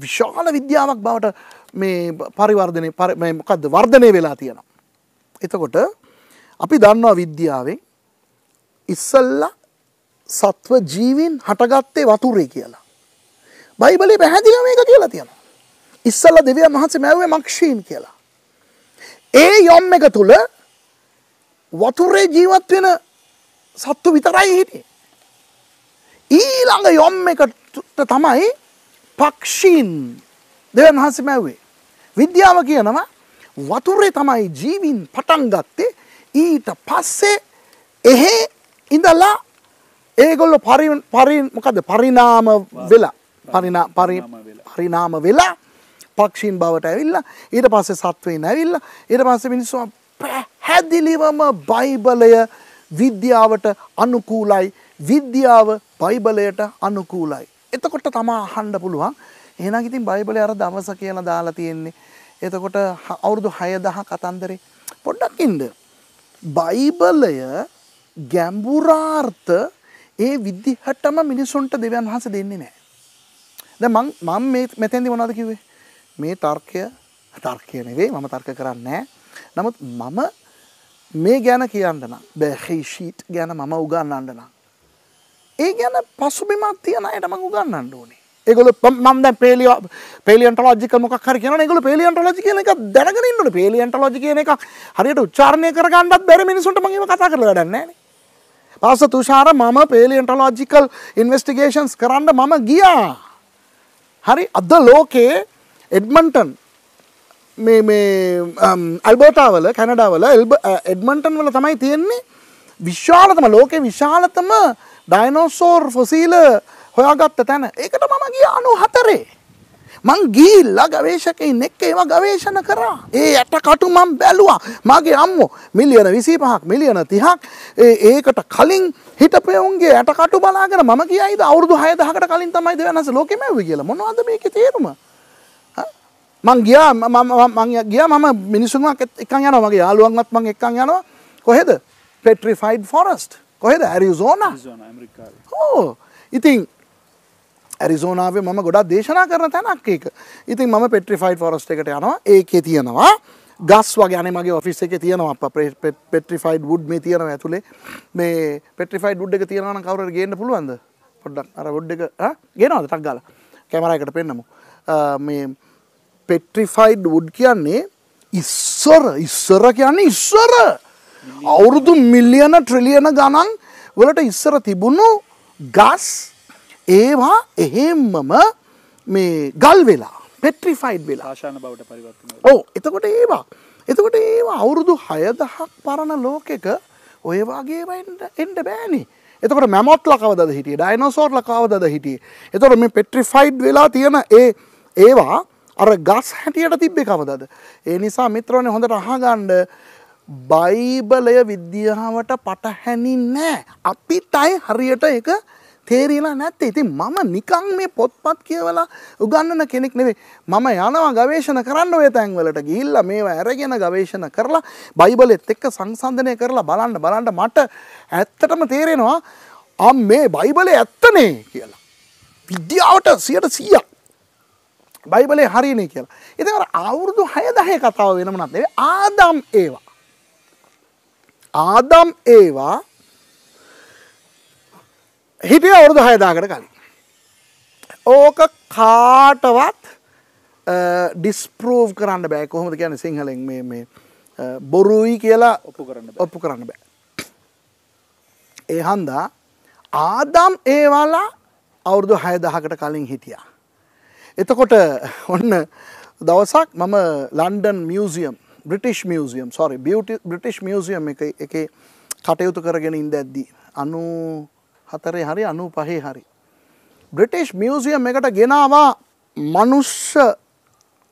S2: විශාල විද්‍යාවක් බවට මේ පරිවර්ධනය මොකක්ද වර්ධනය වෙලා තියෙනවා. එතකොට අපි දන්නවා විද්‍යාවෙන් ඉස්සල්ලා සත්ව ජීවින් හටගත්තේ වතුරේ කියලා. බයිබලේ පැහැදිලිව මේක කියලා තියෙනවා. ඉස්සල්ලා දෙවියන් වහන්සේ මැව්වේ මක්ෂීන් කියලා. ඒ යම් එක තුල වතුරේ ජීවත් වෙන සත්තු විතරයි හිටියේ. ඊළඟ යොම් එකට තමයි පක්ෂීන් දෙවන් වහන්සේ මැව්වේ. විද්‍යාව කියනවා වතුරේ තමයි ජීවින් පටන් ගත්තේ ඊට පස්සේ එහෙ ඉඳලා ඒගොල්ල පරිමකද පරිනාම වෙලා පරිනාම වෙලා පක්ෂීන් බවට ඇවිල්ල ඊට පස්සේ සත්වේ නැවිල්ල ඊට පස්ස මිනිස්සුව පැහැදිලිවම බයිබලය විද්‍යාවට අනුකූලයි විද්‍යාව බයිබලයට අනුකූලයි. එතකොට තමා අහන්ඩ පුළුවන් එන ඉතින් බයිබලය අර දවස කියලා දාලා තියෙන්නේ. එතකොට අවුරුදු හයදහ කතන්දරේ පොඩ්ඩක් ඉන්ඩ. බයිබලය ගැම්බුරාර්ථ ඒ විදිහටම මිනිසුන්ට දෙවන් වහස දෙන්නේ නෑ. ද මං මෙතැදි මොනද කිවේ මේ තර්කය තර්කය නෙවේ මම තර්ක කරන්නේ නමුත් මම මේ ගැන කියන්නන බැහිෂීට් ගැන මම උගන්නන්නනම්. ඒ ගැන පසුබිමත් තියන අයට මං උගන්නන්න ඕනේ. ඒගොල මද පේලිය පේලියන්ට ලෝජික මොක් හර කියන එකගල පේලියන්ට ලෝජි කියන එක දැනගෙනන්නට පේලියන්ට ලෝජි කියන එක හරියට උච්චාරණය කරගන්නත් බැර මිනිසුන්ට මගේ කතා කරල දන්නේ පස තුෂාර මම පේලියන්ට ලෝජිකල් ඉන්වස්ටිගේෂන්ස් කරන්න මම ගියා හරි අද ලෝකයේ එඩ්මන්ටන් අල්බෝටාවල um, කැනඩාවල එඩ්මන්ටන් වල තමයි තියෙන්නේ විශ්ාලතම ලෝකෙ විශාලතම ඩයිනෝසෝර් ෆොසීල හොයාගත්ත තැන ඒකට මම ගිය අනු හතරේ. මං ගිහිල්ලා ගවේෂකයින් එක්ක ඒව ගවේෂණ කරා. ඒ ඇට කටු මං බැලුවා. මගේ අම්මෝ මිලියන 25ක් මිලියන 30ක් ඒකට කලින් හිටපෙවුන්ගේ ඇට කටු බලාගෙන මම කියයිද අවුරුදු 6000කට කලින් තමයි දෙවනස ලෝකෙම ආවේ කියලා. මොනවද මේකේ තේරුම? මං ගියා මම ගියා මම මිනිසුන්ක් එකන් යනවා මගේ යාළුවන්වත් මං එකන් යනවා. කොහෙද? petrified forest. කොහෙද? ඇරිසෝනා.
S1: ඇරිසෝනා ඇමරිකාවේ.
S2: ඕ. ඉතින් ඇරිසෝනාවේ මම ගොඩා දේශනා කරන තැනක් ඒක ඉතින් මම පෙට්‍රිෆයිඩ් ෆොරස්ට එකට යනවා ඒකේ තියෙනවා ගස් වගේ අනේ මගේ ඔෆිස් එකේ තියෙනවා අප පෙට්‍රිෆයිඩ් වුඩ් මේ තියෙනවා ඇතුලේ මේ පෙට්‍රිෆයිඩ් වුඩ් එක තියෙනවා නම් කවුරු හරි ගේන්න පුළුවන්ද පොඩ්ඩක් අර වුඩ් එක ආ ගේනවද ටක් ගාලා කැමරා එකට පෙන්නමු මේ පෙට්‍රිෆයිඩ් වුඩ් කියන්නේ ඉස්සර ඉස්සර කියන්නේ ඉස්සර අවුරුදු මිලියන ට්‍රිලියන ගණන් වලට ඉස්සර තිබුණු ගස් ඒවා එහෙම්මම මේ ගල් වෙලා පෙට්‍රිෆයිඩ් වෙලා ආශාන බවට පරිවර්තන ඕ එතකොට ඒවා එතකොට ඒවා අවුරුදු හයදහක් පරණ ලෝකෙක ඔය වගේ එන්ඩ බෑනේ එතකට මැමොට්ල කවද හිටිය ඩයිනසෝර්ල කවද හිටිය එතොට මේ පෙට්‍රිෆයිඩ් වෙලා තියෙන ඒ ඒවා අර ගස් හැටියට තිබ්බෙ කවදද ඒ නිසා මිත්‍රවනය හොඳට අහගණ්ඩ බයිබලය විද්‍යාවට පටහැනි නෑ අපිත් අයි හරියට එක තේරීලා නැත්තේ. ඉතින් මම නිකන් මේ පොත්පත් කියවලා උගන්නන කෙනෙක් නෙවෙයි. මම යනවා ගවේෂණ කරන්න ඔය තැන්වලට ගිහිල්ලා මේවා අරගෙන ගවේෂණ කරලා බයිබලෙත් එක්ක සංසන්දනය කරලා බලන්න බලන්න මට ඇත්තටම තේරෙනවා ආ මේ බයිබලේ ඇත්තනේ කියලා. විද්‍යාවට 100%ක් බයිබලේ හරිනේ කියලා. ඉතින් අර අවුරුදු 6 කතාව වෙනම නැත්නම් ආදම් ඒවා. ආදම් ඒවා හිටිය අවුරුදු හයදාකට කලින්. ඕක කාටවත් ඩිස්පරෝව් කරන්න බෑ කොහොමද කියන සිංහලෙන් මේ බොරුයි කියලා ඔප්පු කරන්න ඔප්පු කරන්න බෑ. ඒ හන්දා ආදම් ඒවාලා අවුරුදු හයදහකට කලින් හිටියා. එතකොට ඔන්න දවසක් මම London museum British museum sorry බියටි බ්‍රිටිෂ් මියසියම් එක එක කටයුතු කරගෙන ඉන්ද ඇද්දී. අනු හතරේ හරි අනු පහේ හරි. බ්‍රිටිෂ් මියසියම් එකට ගෙනවා මනුෂ්‍ය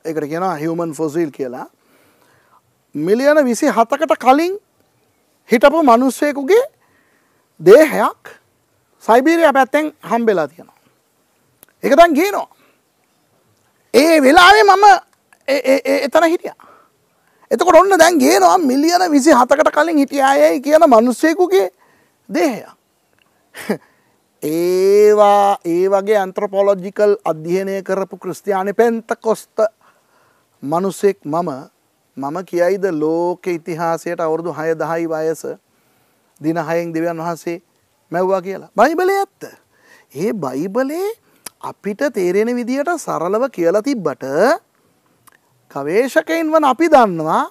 S2: එකට ගෙන හිවමන් ෆොසිල් කියලා මිලියන විසි හතකට කලින් හිටපු මනුස්සයකුගේ දේහයක් සයිබීරය පැත්තෙන් හම්බෙලා තියෙනවා. එකතන් ගේනවා. ඒ වෙලාවේ මම එතන හිටිය. එතකොට ඔන්න දැන් ගේනවා මිලියන විසි හතකට කලින් හිටිය අයයි කියන මනුස්සයකුගේ දේහයක්. [LAUGHS] ඒවා ඒ වගේ ඇන්ත්‍රපොලොජිකල් අධ්‍යයනය කරපු ක්‍රස්තියානි පැන්තකොස්ත මනුස්සෙක් මම මම කියයිද ලෝක ඉතිහාසයට අවුරුදු හය දහයි වයස දින හයෙන් දෙවන් වහන්සේ මැව්වා කියලා. බයිබලය ඇත්ත. ඒ බයිබලේ අපිට තේරෙන විදියට සරලව කියලා තිබ්බට කවේශකයින් වන අපි දන්නවා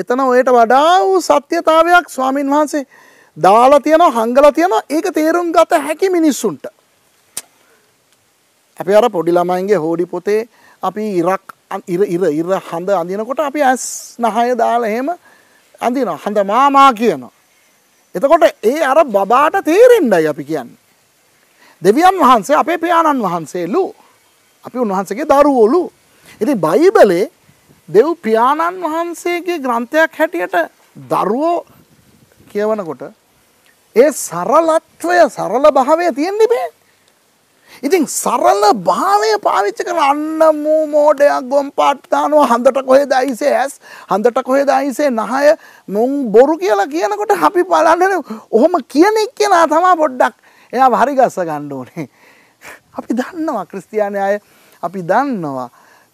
S2: එතන ඔයට වඩා වූ සත්‍යතාවයක් ස්වාමීන් වහන්සේ දාලා තියෙනවා හංගලා තියෙනවා ඒක තේරුම් ගත හැකි මිනිස්සුන්ට. අපි අර පොඩි ළමයින්ගේ හෝඩි පොතේ අපි ඉරක් ඉර ඉර ඉර හඳ අඳිනකොට අපි ඇස් නහය දාලා එහෙම අඳිනවා. හඳ මාමා කියනවා. එතකොට ඒ අර බබාට තේරෙන්නයි අපි කියන්නේ. දෙවියන් වහන්සේ අපේ පියාණන් වහන්සේලු අපි උන්වහන්සේගේ දරුවෝලු. ඉතින් බයිබලේ දෙව් පියාණන් වහන්සේගේ ග්‍රන්ථයක් හැටියට දරුවෝ කියවනකොට ඒ සරලත්වය සරල භාවය තියෙන්නේ බෑ. ඉතින් සරල භාවය පාවිච්චි කරලා අන්න මූ මෝඩයක් ගොම් පාට් දානවා හඳට කොහෙද අයිසේ ඇස් හඳට කොහෙද අයිසේ නහය මුං බොරු කියලා කියනකොට අපි බලන්නේ ඔහොම කියන එක්කෙනා තමයි පොඩ්ඩක් එයා හරි ගස්ස ගන්න ඕනේ. අපි දන්නවා ක්‍රිස්තියානි අය අපි දන්නවා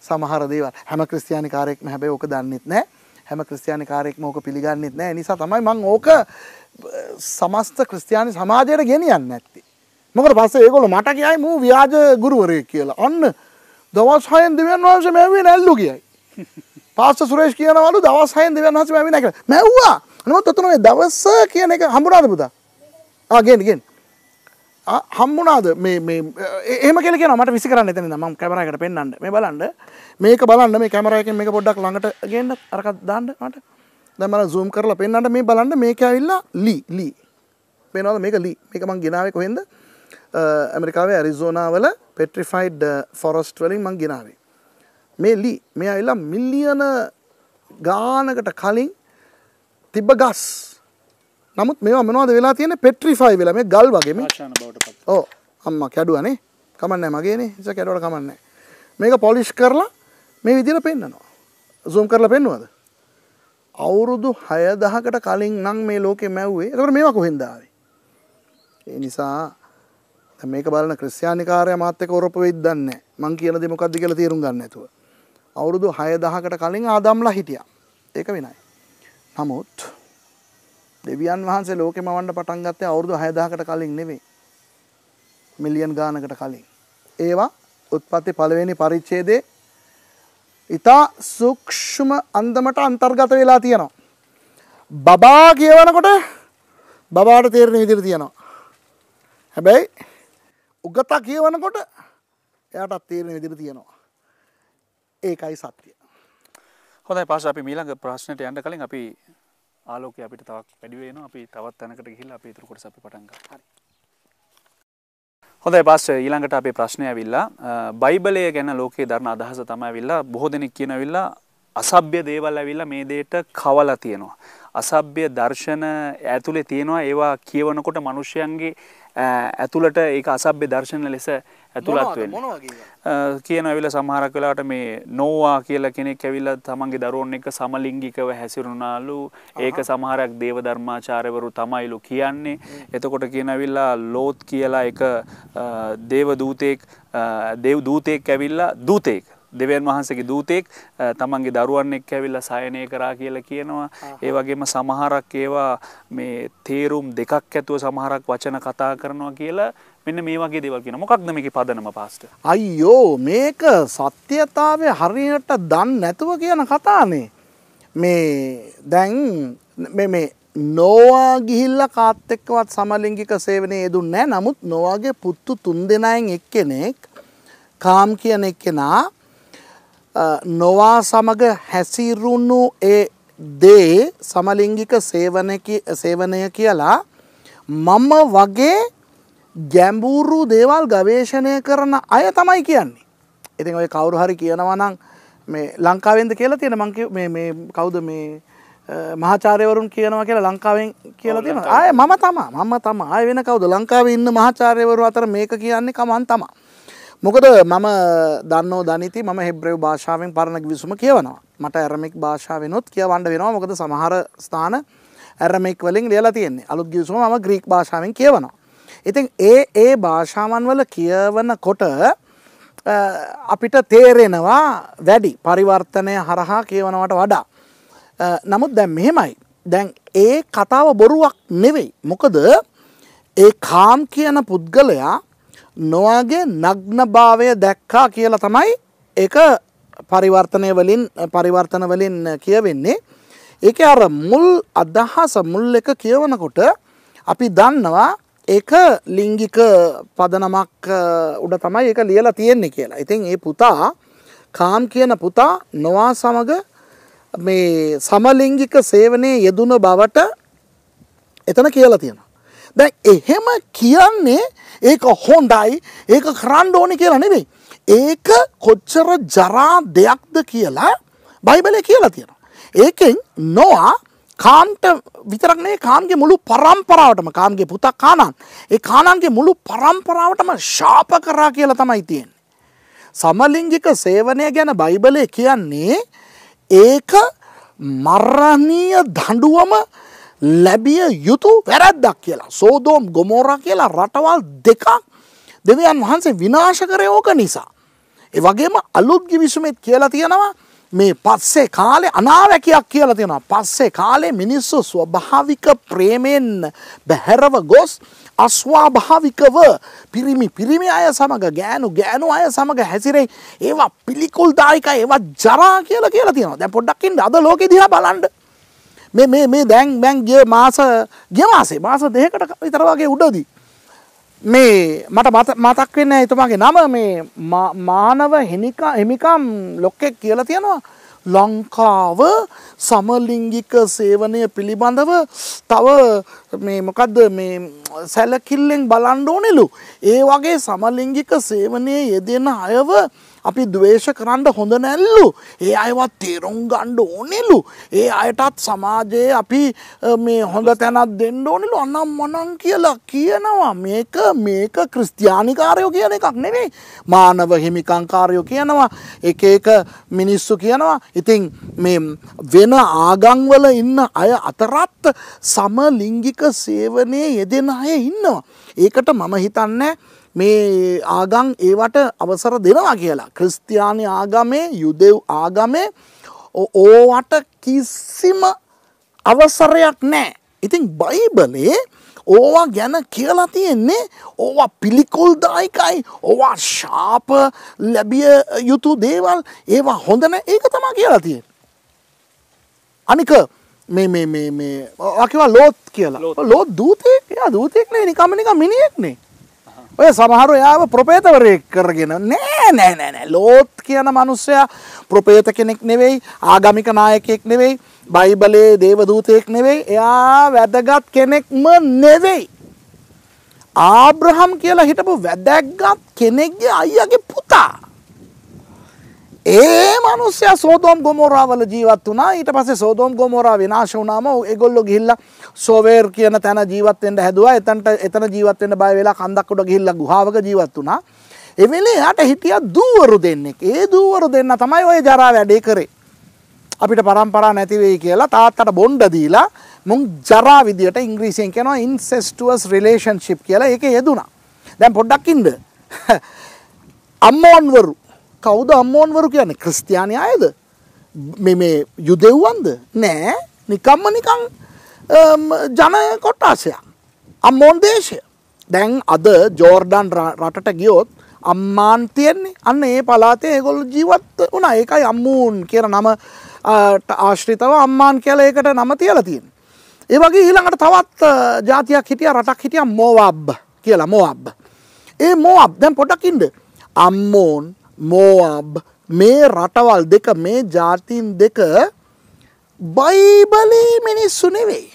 S2: සමහර දේවල්. හැම ක්‍රිස්තියානි කාර්යයක්ම හැබැයි ඕක දන්නෙත් නැහැ. හැම ක්‍රිස්තියානි කාර්යයක්ම ඕක පිළිගන්නෙත් නැහැ. ඒ නිසා තමයි මම ඕක සමස්ත ක්‍රස්තියානි සමාජයට ගෙනියන්න නැත්තේ. මොකට පස්සේ ඒගොල්ල මට කියයි මූ ව්‍යාජ ගුරුවරයෙක් කියලා. අන්න දවස් 6න් දෙවියන් වහන්සේ මැව්වේ නැල්ලු කියයි. පාස්ටර් සුරේෂ් කියනවලු දවස් 6න් දෙවියන් වහන්සේ මැව්වේ නැහැ කියලා. මැව්වා. නමුත් ඔතන මේ දවස් කියන එක හම්බුණාද පුතා? ආ ගේන්න ගේන්න. හම්බුණාද ඒම කෙල මට විසි කරන්න එතන ම කැමරකට පෙන්න්න මේ බලන්න මේක බලන්න මේ කැමරයකින් මේ පොඩ්ඩක් ළඟට ගෙන්න්න අරකත් දාන්නට දැමර සූම් කරලා පෙන්න්නට මේ බලන්න මේක ඇවිල්ලා ලි ලි පෙනවද මේක ලි මේක මං ගෙනාවේ කොහෙන්ද ඇමරිකාවේ ඇරිසෝනාවල පෙට්‍රිෆයිඩ් ෆොරස්ට් uh, වලින් මං ගෙනාවේ මේ ලි මේ ඇවිල්ලා මිල්ලියන ගානකට කලින් තිබ්බ ගස් නමුත් මේ මනවාද වෙලා තියෙන පෙට්‍රිෆයි වෙලා මේ ගල් වගේම ඕ අම්ම කැඩුවනේ කමන්න මගේනේ ස කැඩවට කමන්න මේක පොලිෂ් කරලා මේ විදිර පෙන්න්නනවා සූම් කරලා පෙන්වුවද අවුරුදු 6000කට කලින් නම් මේ ලෝකෙ මැව්වේ. ඒකට මේවා කොහෙන්ද ආවේ? ඒ නිසා මේක බලන ක්‍රිස්තියානිකාරය මාත් එක්ක ඔරොප වෙයිද දන්නේ නැහැ. මං කියන දේ මොකද්ද කියලා තේරුම් ගන්න නැතුව. අවුරුදු 6000කට කලින් ආදම්ලා හිටියා. ඒක වෙනයි. නමුත් දෙවියන් වහන්සේ ලෝකෙම වන්න පටන් ගත්තේ අවුරුදු 6000කට කලින් නෙවෙයි. මිලියන් ගානකට කලින්. ඒවා උත්පත්ති පළවෙනි පරිච්ඡේදයේ ඉතා සුක්ෂම අන්දමට අන්තර්ගත වෙලා තියෙනවා. බබා කියවනකොට බබාට තේරණ විදිර තියෙනවා. හැබැයි උගතා කියවනකොට එයට අත්තේරණ විදිර තියෙනවා. ඒකයි සත්‍යය.
S1: හොඳයි පාස අපි මීළඟ ප්‍රශ්නයට යන්න කලින් අපි ආලෝක අපිට තවක් වැඩිවෙන අපි තවත් තැනකට ගිහිල්ලා අපි ඉතුරු කොටස අපි පටන් ගන්නවා. හරි. හොඳයි පස්සේ ඊළඟට අපේ ප්‍රශ්නය ඇවිල්ලා බයිබලය ගැන ලෝකේ දරන අදහස තමයි ඇවිල්ලා බොහෝ දෙනෙක් කියනවිල්ලා අසභ්‍ය දේවල් ඇවිල්ලා මේ දෙයට කවලා තියෙනවා. අසභ්‍ය දර්ශන ඇතුලේ තියෙනවා ඒවා කියවනකොට මිනිස්යන්ගේ ඇතුළට ඒක අසභ්‍ය දර්ශන ලෙස ඇතුළත් වෙන. කියන ඇවිල සමහරක් වෙලාවට මේ නෝවා කියලා කෙනෙක් ඇවිල්ලා තමන්ගේ දරුවන් එක්ක සමලිංගිකව හැසිරුණාලු. ඒක සමහරක් දේව ධර්මාචාර්යවරු තමයිලු කියන්නේ. එතකොට කියන ඇවිල්ලා ලෝත් කියලා එක දේව දූතෙක් දේව දූතෙක් ඇවිල්ලා දූතෙක් දෙවන් වහන්සගේ දූතෙක් තමන්ගේ දරුවන් එක් ඇවිල්ලා සයනය කරා කියලා කියනවා. ඒ වගේම සමහරක් ඒවා මේ තේරුම් දෙකක් ඇතුව සමහරක් වචන කතා කරනවා කියලා මෙන්න මේ වගේ දෙවල් කියෙන මොකක්ද මේක
S2: පදනම පාස්ට. අයියෝ මේක සත්‍යතාවය හරියට දන් නැතුව කියන කතානේ. මේ දැන් මේ නොවා ගිහිල්ල කාත් එක්කවත් සමලිංගික සේවනය දුන්න නෑ නමුත් නොවාගේ පුත්තු තුන් දෙනයෙන් එක්කෙනෙක් කාම් කියන එක්කෙනා නොවා සමග හැසිරුණු ඒ දේ සමලිංගික සේවනය කියලා මම වගේ ගැඹුරු දේවල් ගවේශණය කරන අය තමයි කියන්නේ. ඉතින් ඔය කවුරු හරි කියනවා නම් මේ ලංකාවෙන්ද කියලා තියෙන මං මේ කවුද මේ මහාචාර්යවරුන් කියනවා කියලා ලංකාවෙන් කියලා තියෙනවා. ආයේ මම තමයි. මම තමයි. ආයේ වෙන කවුද ලංකාවේ ඉන්න මහාචාර්යවරු අතර මේක කියන්නේ කමන් තමයි. මොකද මම දන්නෝ දනිති මම හෙබ්‍රව් භාෂාවෙන් පරණ ගිවිසුම කියවනවා. මට ඇරමික් භාෂාවෙනුත් කියවන්න වෙනවා මොකද සමහර ස්ථාන ඇරමික් වලින් ලියලා තියෙන්නේ. අලුත් ගිවිසුම මම ග්‍රීක භාෂාවෙන් කියවනවා. ඉතින් ඒ ඒ භාෂාවන් වල කියවනකොට අපිට තේරෙනවා වැඩි පරිවර්තනය හරහා කියවනවට වඩා. නමුත් දැන් මෙහෙමයි. දැන් ඒ කතාව බොරුවක් නෙවෙයි. මොකද ඒ කාම් කියන පුද්ගලයා නොවාගේ නග්නභාවය දැක්කා කියලා තමයි එක පරිවර්තනය වලින් පරිවර්තන වලින් කියවෙන්නේ. ඒක අර මුල් අදහස මුල් එක කියවනකොට අපි දන්නවා ඒක ලිංගික පදනමක් උඩ තමයි එක ලියලා තියෙන්නේ කියලා. ඉතින් ඒ පුතා කාම් කියන පුතා නොවා සමග මේ සමලිංගික සේවනයේ යෙදුන බවට එතන කියලා තියෙනවා. දැන් එහෙම කියන්නේ ඒක හොඳයි ඒක කරන්න ඕනේ කියලා නෙවෙයි. ඒක කොච්චර ජරා දෙයක්ද කියලා බයිබලේ කියලා තියෙනවා. ඒකෙන් නොවා කාම්ට විතරක්නේ කාම්ගේ මුළු පරම්පරාවටම කාම්ගේ පුතා කානන් ඒ කානන්ගේ මුළු පරම්පරාවටම ශාප කරා කියලා තමයි තියෙන්නේ. සමලිංගික සේවනය ගැන බයිබලය කියන්නේ ඒක මරණීය දඩුවම ලැබිය යුතු වැරැද්දක් කියලා. සෝදෝම් ගොමෝරා කියලා රටවල් දෙකක් දෙවියන් වහන්සේ විනාශ කරේ ඕක නිසා. ඒ වගේම අලුත් ගිවිසුමෙත් කියලා තියෙනවා මේ පස්සේ කාලේ අනාවැකියක් කියලා තියෙනවා. පස්සේ කාලේ මිනිස්සු ස්වභාවික ප්‍රේමෙන් බැහැරව ගොස් අස්වාභාවිකව පිරිමි පිරිමි අය සමග ගෑනු ගෑනු අය සමග හැසිරේ ඒවා පිළිකුල් දායකයි ඒවා ජරා කියලා කියලා තියෙනවා. දැන් පොඩ්ඩක් ඉන්න අද ලෝකෙ දිහා බලන්න. මේ මේ මේ දැන් බැන් ගිය මාස ගිය මාසේ මාස දෙකකට විතර වගේ උඩදී මේ මට මතක් වෙන්නේ එතුමාගේ නම මේ මානව හිමිකම් හිමිකම් ලොක්කෙක් කියලා තියෙනවා ලංකාව සමලිංගික සේවනය පිළිබඳව තව මේ මොකද්ද මේ සැලකිල්ලෙන් බලන්න ඕනෙලු ඒ වගේ සමලිංගික සේවනයේ යෙදෙන අයව අපි දවේශ කරන්න හොඳ නැල්ලු ඒ අයවත් තේරුම් ගණ්ඩ ඕනෙලු ඒ අයටත් සමාජයේ අපි මේ හොඳ තැනත් දෙන්න ඕනිලු අන්නම් මනන් කියලා කියනවා මේක මේක ක්‍රස්තියානිකාරයෝ කියන එකක් නෙවෙයි මානව හිමිකංකාරයෝ කියනවා එක එක මිනිස්සු කියනවා ඉතින් මේ වෙන ආගංවල ඉන්න අය අතරත් සමලිංගික සේවනයේ යෙදෙන අය ඉන්නවා ඒකට මම හිතන්නේ මේ ආගම් ඒවට අවසර දෙනවා කියලා. ක්‍රිස්තියානි ආගමේ යුදෙව් ආගමේ ඕවට කිසිම අවසරයක් නෑ. ඉතින් බයිබලේ ඕවා ගැන කියලා තියෙන්නේ ඕවා පිළිකුල්දායිකයි ඕවා ශාප ලැබිය යුතු දේවල් ඒවා හොඳන ඒක තමා කියලා තිය. අනික අකිවා ලෝත් කියලා ලෝත් දූතය එයා දූතෙක්නේ නිකමනික මිනිෙක්නේ ඔය සමහරු යාව ප්‍රපේතවරයෙක් කරගෙන නෑ නෑ නෑ ලෝත් කියන මනුස්සයා ප්‍රපේත කෙනෙක් නෙවෙයි ආගමික නායකයෙක් නෙවෙයි බයිබලයේ දේවදූතයෙක් නෙවෙයි එයා වැදගත් කෙනෙක්ම නෙවෙයි. ආබ්‍රහම් කියලා හිටපු වැදැක්ගත් කෙනෙක්ගේ අයියගේ පුතා. ඒ මනුස්සයා සෝදෝම් ගොමෝරාවල ජීවත් වුණා ඊට පස්සේ සෝදෝම් ගොමෝරා විනාශ වුණාම ඒගොල්ලෝ ගිහිල්ලා සෝවේර් කියන තැන ජීවත් වෙන්න හැදුවා එතනට එතන ජීවත් වෙන්න බය වෙලා කන්දක් උඩ ගිහිල්ලා ගුහාවක ජීවත් වුණා ඒ වෙලේ යාට හිටියා දූවරු දෙන්නෙක් ඒ දූවරු දෙන්න තමයි ওই ජරා වැඩේ කරේ අපිට પરම්පරා නැති වෙයි කියලා තාත්තට බොණ්ඩ දීලා මුන් ජරා විදියට ඉංග්‍රීසියෙන් කියනවා incestuous relationship කියලා ඒකේ යෙදුනා දැන් පොඩ්ඩක් ඉන්න [LAUGHS] අම්මෝන්වරු කවුද අම්මෝන්වරු කියන්නේ ක්‍රස්තියානි අයද මේ යුදෙව්වන්ද නෑ නිකම්ම නිකං ජන කොට්ටාසයක් අම්මෝන් දේශය දැන් අද ජෝර්ඩන් රටට ගියොත් අම්මාන් තියෙන්නේ අන්න ඒ පලාතේ ඒගොල්ල ජීවත් වුණ ඒකයි අම්මූන් කියන නම ආශ්‍රිතව අම්මාන් කියල ඒකට නම තියල තියෙන. ඒ වගේ ඊළඟට තවත් ජාතියක් හිටිය රටක් හිටිය මෝවබ් කියලා මෝබ්. ඒ මෝබ් දැන් පොටකින්ද අම්මෝන් මෝවාබ් මේ රටවල් දෙක මේ ජාතින් දෙක බයිබලී මිනිස්සු නෙවෙයි.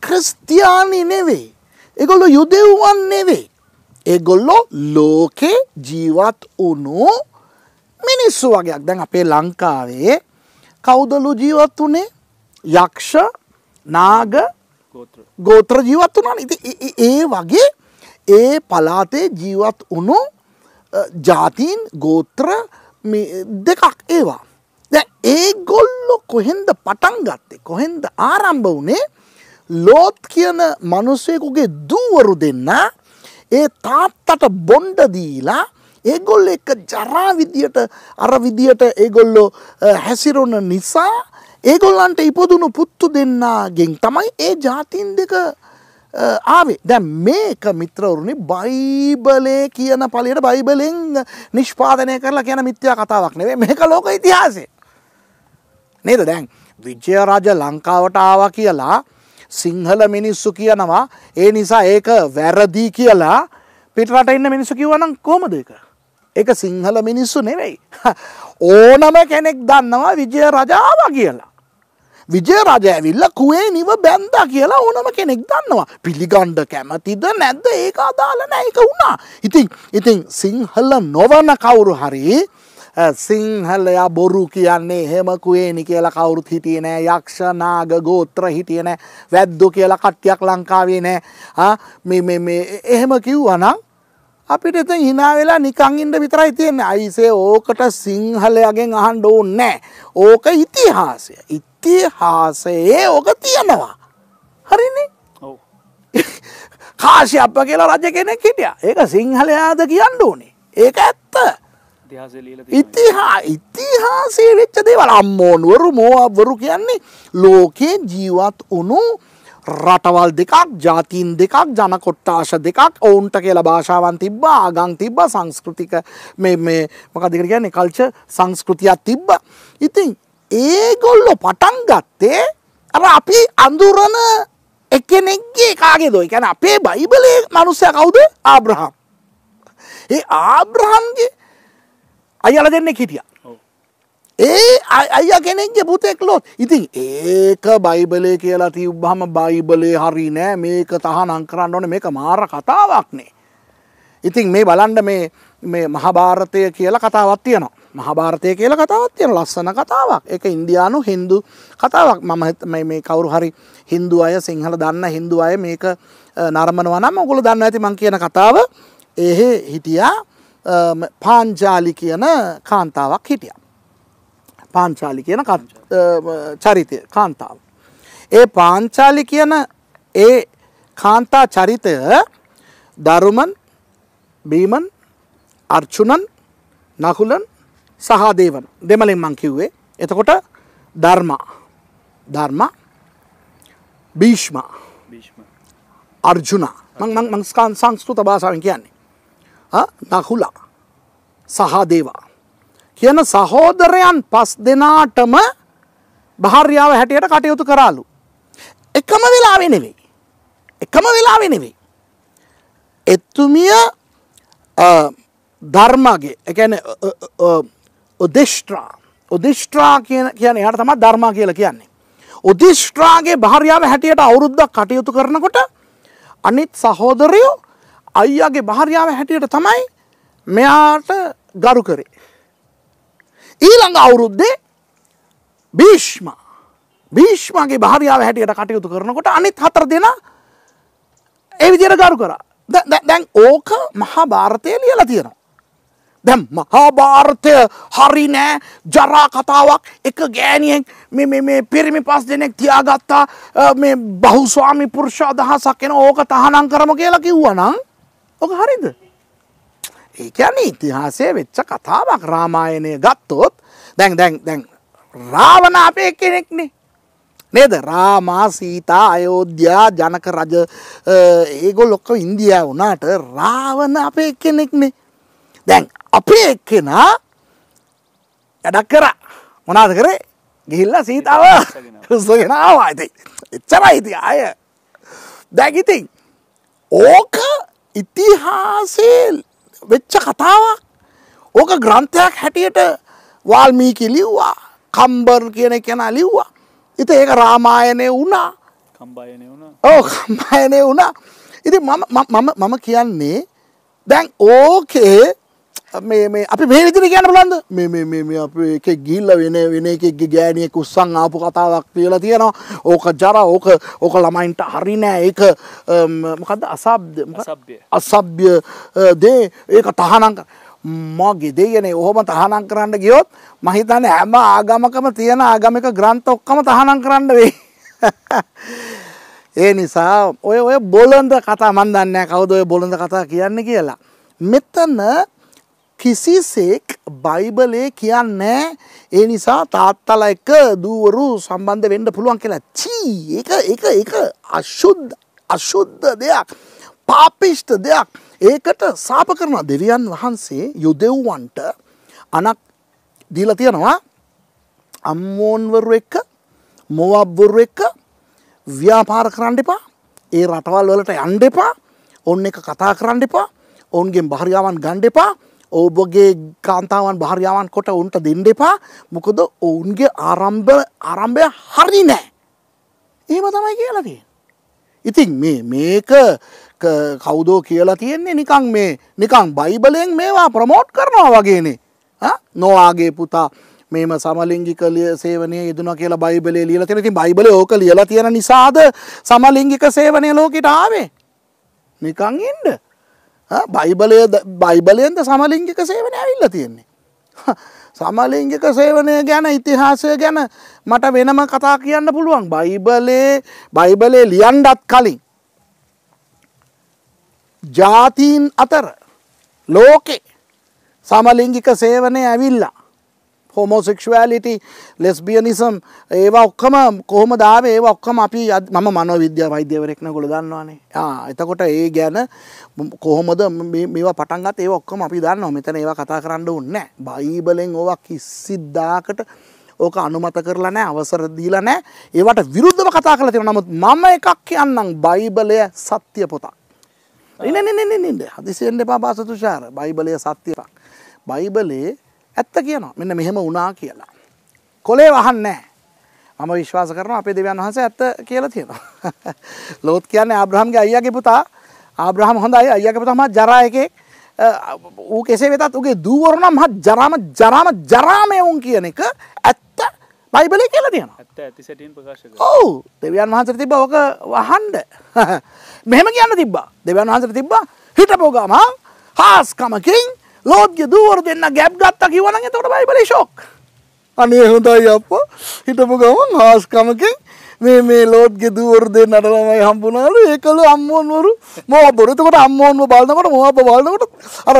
S2: ක්‍රස්තියානි නෙවෙයි. එගොල්ලො යුදෙව්වන් නෙවෙයි. එගොල්ලො ලෝකේ ජීවත් වුණු මිනිස්සු වගේයක් දැන් අපේ ලංකාවේ කෞදලු ජීවත් වනේ යක්ෂ නාග ගෝත්‍ර ජීවත් වුණා ඉති ඒ වගේ ඒ පලාතේ ජීවත් වුණු ජාතීන් ගෝත්‍ර දෙකක් ඒවා. ඒ ගොල්ලො කොහෙන්ද පටන් ගත්තේ කොහෙන්ද ආරම්භ වනේ ලෝත් කියන මනුස්සයකුගේ දූවරු දෙන්න ඒ තාත්තට බොන්්ඩ දීලා ඒගොල්ල එක ජරාවිදියට අරවිදියට ඒගොල්ලො හැසිරුණ නිසා ඒගොල්ලන්ට ඉපදුණු පුත්තු දෙන්නගෙන් තමයි ඒ ජාතින් දෙක ආවේ දැ මේක මිත්‍රවරුණි බයිබලේ කියන පලියට බයිබලෙන් නිෂ්පාදනය කරලා කියන මිත්‍යා කතාවක් නෙවේ මේක ලෝක ඉතිහාසේ. නේද දැන් විජ්‍යරජ ලංකාවට ආව කියලා සිංහල මිනිස්සු කියනවා ඒ නිසා ඒක වැරදිී කියලා පිටරට එන්න මිනිස්සු කිවනම් කෝමදක. එක සිංහල මිනිස්සු නෙවෙයි. [LAUGHS] ඕනම කෙනෙක් දන්නවා විජය රජාව කියලා. විජයරජ ඇවිල්ල කුවේ නිව බැන්ද කියලා ඕනම කෙනෙක් දන්නවා. පිළිගණ්ඩ කැමතිද නැද්ද ඒක අදාල නැයික වුණා. ඉතින් ඉතින් සිංහල නොවන කවුරු හරි සිංහලයා බොරු කියන්නේ හෙමකුවේනි කියලා කවුරුත් හිටිය නෑ යක්ෂ නාග ගෝත්‍ර හිටිය නෑ වැද්දු කියලා කට්ටියක් ලංකාවේ නෑ එහෙම කිව්වනම් අපිට එතන hina වෙලා නිකන් ඉන්න විතරයි තියෙන්නේ. අයිසේ ඕකට සිංහලයෙන් අහන්න ඕනේ ඕක ඉතිහාසය. ඉතිහාසයේ ඕක තියෙනවා. හරිනේ? ඔව්. [LAUGHS] කාශ්‍යප කියලා රජ කෙනෙක් හිටියා. ඒක සිංහලයාද කියන්න ඕනේ. ඒක ඇත්ත. ඉතිහා ඉතිහාසේ වෙච්ච දේවල් අම්මෝනුවරු මෝවරු කියන්නේ ලෝකේ ජීවත් වුණු රටවල් දෙකක් ජාතීන් දෙකක් ජනකොට්ටාශ දෙකක් ඔවුන්ට කියලා භාෂාවන් තිබ්බ ආගං තිබ්බ සංස්කෘතික මොකදකට කියන්නේ කල්ච සංස්කෘතියක් තිබ්බ ඉතින් ඒගොල්ලො පටන් ගත්තේ අර අපි අඳුරන එකනෙක්ගේ කාගේ දොයි ැන අපේ බයිබලේ මනුස්සය කවුද ආබ්‍රහම් ඒ ආබ්‍රහන්ගේ අයල දෙන්න හිටියා ඒ අය කෙනෙක්ගේ පුතෙක්ලොත් ඉතින් ඒක බයිබලය කියලා තිබ්බහම බයිබලේ හරි නෑ මේක තහනම් කරන්න ඕන මේක මාර කතාවක්නේ. ඉතින් මේ බලන්ඩ මේ මේ මහභාරතය කියලා කතාවත් තියනවා මහභාරතය කියලා කතාවත් තියෙන ලස්සන කතාවක් එක ඉන්දයානු හින්දු කතාවක් මම මේ කවරු හරි හින්දු අය සිංහල දන්න හින්දු අය මේක නර්මනවනම් ඔකුළු දන්න ඇති මං කියන කතාව එහෙ හිටියා පාංජාලි කියන කාන්තාවක් හිටියා. පාංචාලි කියන චරිතය කාන්තාව. ඒ පාංචාලි කියන ඒ කාන්තා චරිතය දරුමන් බීමන් අර්චුනන් නකුලන් සහදේවන් දෙමලින් මං කිව්වේ එතකොට ධර්මා ධර්මා භීෂ්ම අර්ජුනා මං මං මංස්කාන් සංස්කෘත භාෂාවෙන් කියන්නේ නකුලා සහදේවා කියන සහෝදරයන් පස් දෙනාටම භාර්යාව හැටියට කටයුතු කරාලු. එකම වෙලාවෙ නෙවෙයි. එකම වෙලාවෙ නෙවෙයි. එතුමිය ධර්මගේ එකන උදෙෂ්ට්‍රා උදිෂ්ට්‍රා කියන යට තම ධර්මා කියල කියන්නේ. උදිෂ්ට්‍රාගේ භාරයාව හැටියට අවුරුද්දක් කටයුතු කරනකොට අනිත් සහෝදරයෝ අයියාගේ භාරයාව හැටියට තමයි මෙයාට ගරු කරේ. ඊළඟ අවුරුද්දේ භීෂ්ම භීෂ්මගේ භාරියාව හැටියට කටයුතු කරනකොට අනිත් හතර දෙෙන ඒ විදියට ගරු කර දැන් ඕක මහා භාරතය ලියලා තියෙනවා. දැම් මහා භාරතය හරි නෑ ජරා කතාවක් එක ගෑනියෙන් මේ පිරිමි පස් දෙනෙක් තියාගත්තා මේ බහුස්වාමි පුරුෂ අදහසක් එන ඕක තහනම් කරම කියලා කිව්වනම් ඕක හරිද. ඒ කියන්නේ ඉතිහාසය වෙච්ච කතාවක් රාමායනය ගත්තොත් දැන් දැන් දැන් රාවණ අපේ කෙනෙක්නේ නේද රාමා සීතා අයෝධ්‍යා ජනක රජ ඒගොල් ලොක්ක ඉන්දිය වනාට රාවණ අපේ කෙනෙක්නේ දැන් අපේ එක්කෙනා වැඩක් කර මොනාද කරේ ගිහිල්ල සීතාව උස්සගෙනාව ඇති එච්චරයිති අය දැගිතින් ඕක ඉතිහාසේල් වෙච්ච කතාවක් ඕක ග්‍රන්ථයක් හැටියට වාල්මීකි ලිව්වා කම්බර් කියන කෙනා ලිව්වා ඉත ඒක රාමායනය වුණා ඕ කම්බායනය වුණා ඉති මම කියන්නේ දැන් ඕකේ මේ මේ අපි මේ විදිහට කියන්න බලන්න මේ මේ මේ මේ අපි එකෙක් ගිහිල්ලා වෙන වෙන එකෙක්ගේ ගෑණියෙක් උස්සන් ආපු කතාවක් කියලා තියෙනවා ඕක ජරා ඕක ඕක ළමයින්ට හරි නෑ ඒක මොකද්ද අසභ්‍ය අසභ්‍ය අසභ්‍ය දේ ඒක තහනම් මගේ දෙයනේ ඔහොම තහනම් කරන්න ගියොත් මම හිතන්නේ හැම ආගමකම තියෙන ආගමික ග්‍රන්ථ ඔක්කොම තහනම් කරන්න වෙයි [LAUGHS] ඒ නිසා ඔය ඔය බොළඳ කතා මන් දන්නේ කවුද ඔය බොළඳ කතා කියන්නේ කියලා මෙතන කිසිසේක් බයිබලේ කියන්නේ ඒ නිසා තාත්තලා එක්ක දූවරු සම්බන්ධ වෙන්න පුළුවන් කියලා චී ඒක ඒක ඒක අශුද්ධ අශුද්ධ දෙයක් පාපිෂ්ඨ දෙයක් ඒකට සාප කරන දෙවියන් වහන්සේ යුදෙව්වන්ට අනක් දීලා තියෙනවා අම්මෝන්වරු එක්ක මොවබ්වරු එක්ක ව්‍යාපාර කරන්න එපා ඒ රටවල් වලට යන්න එපා ඔන්න එක කතා කරන්න එපා ඔවුන්ගෙන් භාරියාවන් ගණ්ඩ එපා ඔබගේ කාන්තාවන් භාරයාවන් කොට උන්ට දෙන්න එපා මොකද ඔවුන්ගේ ආරම්භ ආරම්භය හරි නෑ. ඒම තමයි කියලතිය. ඉතින් මේ මේක කවුදෝ කියලා තියෙන්නේ නිකං මේ නිකං බයිබලයෙන් මේවා ප්‍රමෝට් කරනවා වගේනේ නොවාගේ පුතා මේම සමලින්ගික සේවනය යදන කියලා බයිබලේ ලියල තින ති බයිබල ඕක ලියලා තියෙන නිසාද සමලින්ගික සේවනය ලෝකට ආවේ නිකං ඉන්ඩ බයිබලය බයිබලයෙන්ද සමලින්ගික සේවනය ඇවිල්ල තියෙන්නේ. සමලින්ගික සේවනය ගැන ඉතිහාසය ගැන මට වෙනම කතා කියන්න පුළුවන් බයිබලේ බයිබලේ ලියන්ඩත් කලින්. ජාතීන් අතර ලෝකෙ සමලින්ගික සේවනය ඇවිල්ලා. හෝමෝසෙක්ෂුවලිටි ලෙස්බියනිසම් ඒවා ඔක්කම කොහොම දාව ඒ ඔක්කම අපි මම මනෝ විද්‍යා වෛද්‍යවරෙක්න ගොළ දන්නවානේ එතකොට ඒ ගැන කොහොමද මේවා පටන්ගත් ඒ ඔක්කම අපි දන්න මෙතන ඒවා කතා කරන්න උන්න බයිබලෙන් ඕවා කිසිද්ධාකට ඕක අනුමත කරලා නෑ අවසර දීලා නෑ ඒවට විරුද්ධව කතා කළ තිෙන නමුත් මම එකක් කියන්නම් බයිබලය සත්‍ය පොතක් ඉන්න නින්න හදිසිෙන්ට පා පාසතුෂාර බයිබලය සත්‍යයක් බයිබලේ ඇත්ත කියනවා මෙන්න මෙහෙම වුණා කියලා. කොලේ වහන්නේ මම විශ්වාස කරනවා අපේ දෙවියන් වහන්සේ ඇත්ත කියලා තියෙනවා. [LAUGHS] ලෝත් කියන්නේ ආබ්‍රහම්ගේ අයියාගේ පුතා. ආබ්‍රහම් හොඳයි අයියාගේ පුතා මහත් ජරා එකෙක්. ඌ කෙසේ වෙතත් ඌගේ දූවරු නම් මහත් ජරාම ජරාම ජරාමේ උන් කියන එක ඇත්ත බයිබලේ කියලා තියෙනවා.
S1: ඇත්ත ඇති සැටින් ප්‍රකාශ කරනවා. ඔව්
S2: දෙවියන් වහන්සේට තිබ්බා ඕක වහන්න. [LAUGHS] මෙහෙම කියන්න තිබ්බා. දෙවියන් වහන්සේට තිබ්බා හිටපෝ ගම හාස්කමකින් ලෝත්ගේ දුවර දෙන්න ගැබ් ගත්තා කිවනගේ තොට බයිබලි ශෝක් අනේ හොඳයි අප හිටපු ගමන් හාස්කමකින් මේ මේ ලෝත්ගේ දුවර දෙන්න අටලමයි හම්පුනාලු ඒකල අම්මෝන්වරු මෝ බොරතකොට අම්මෝන්ව බලන්නකොට මොහ බලන්නකොට අර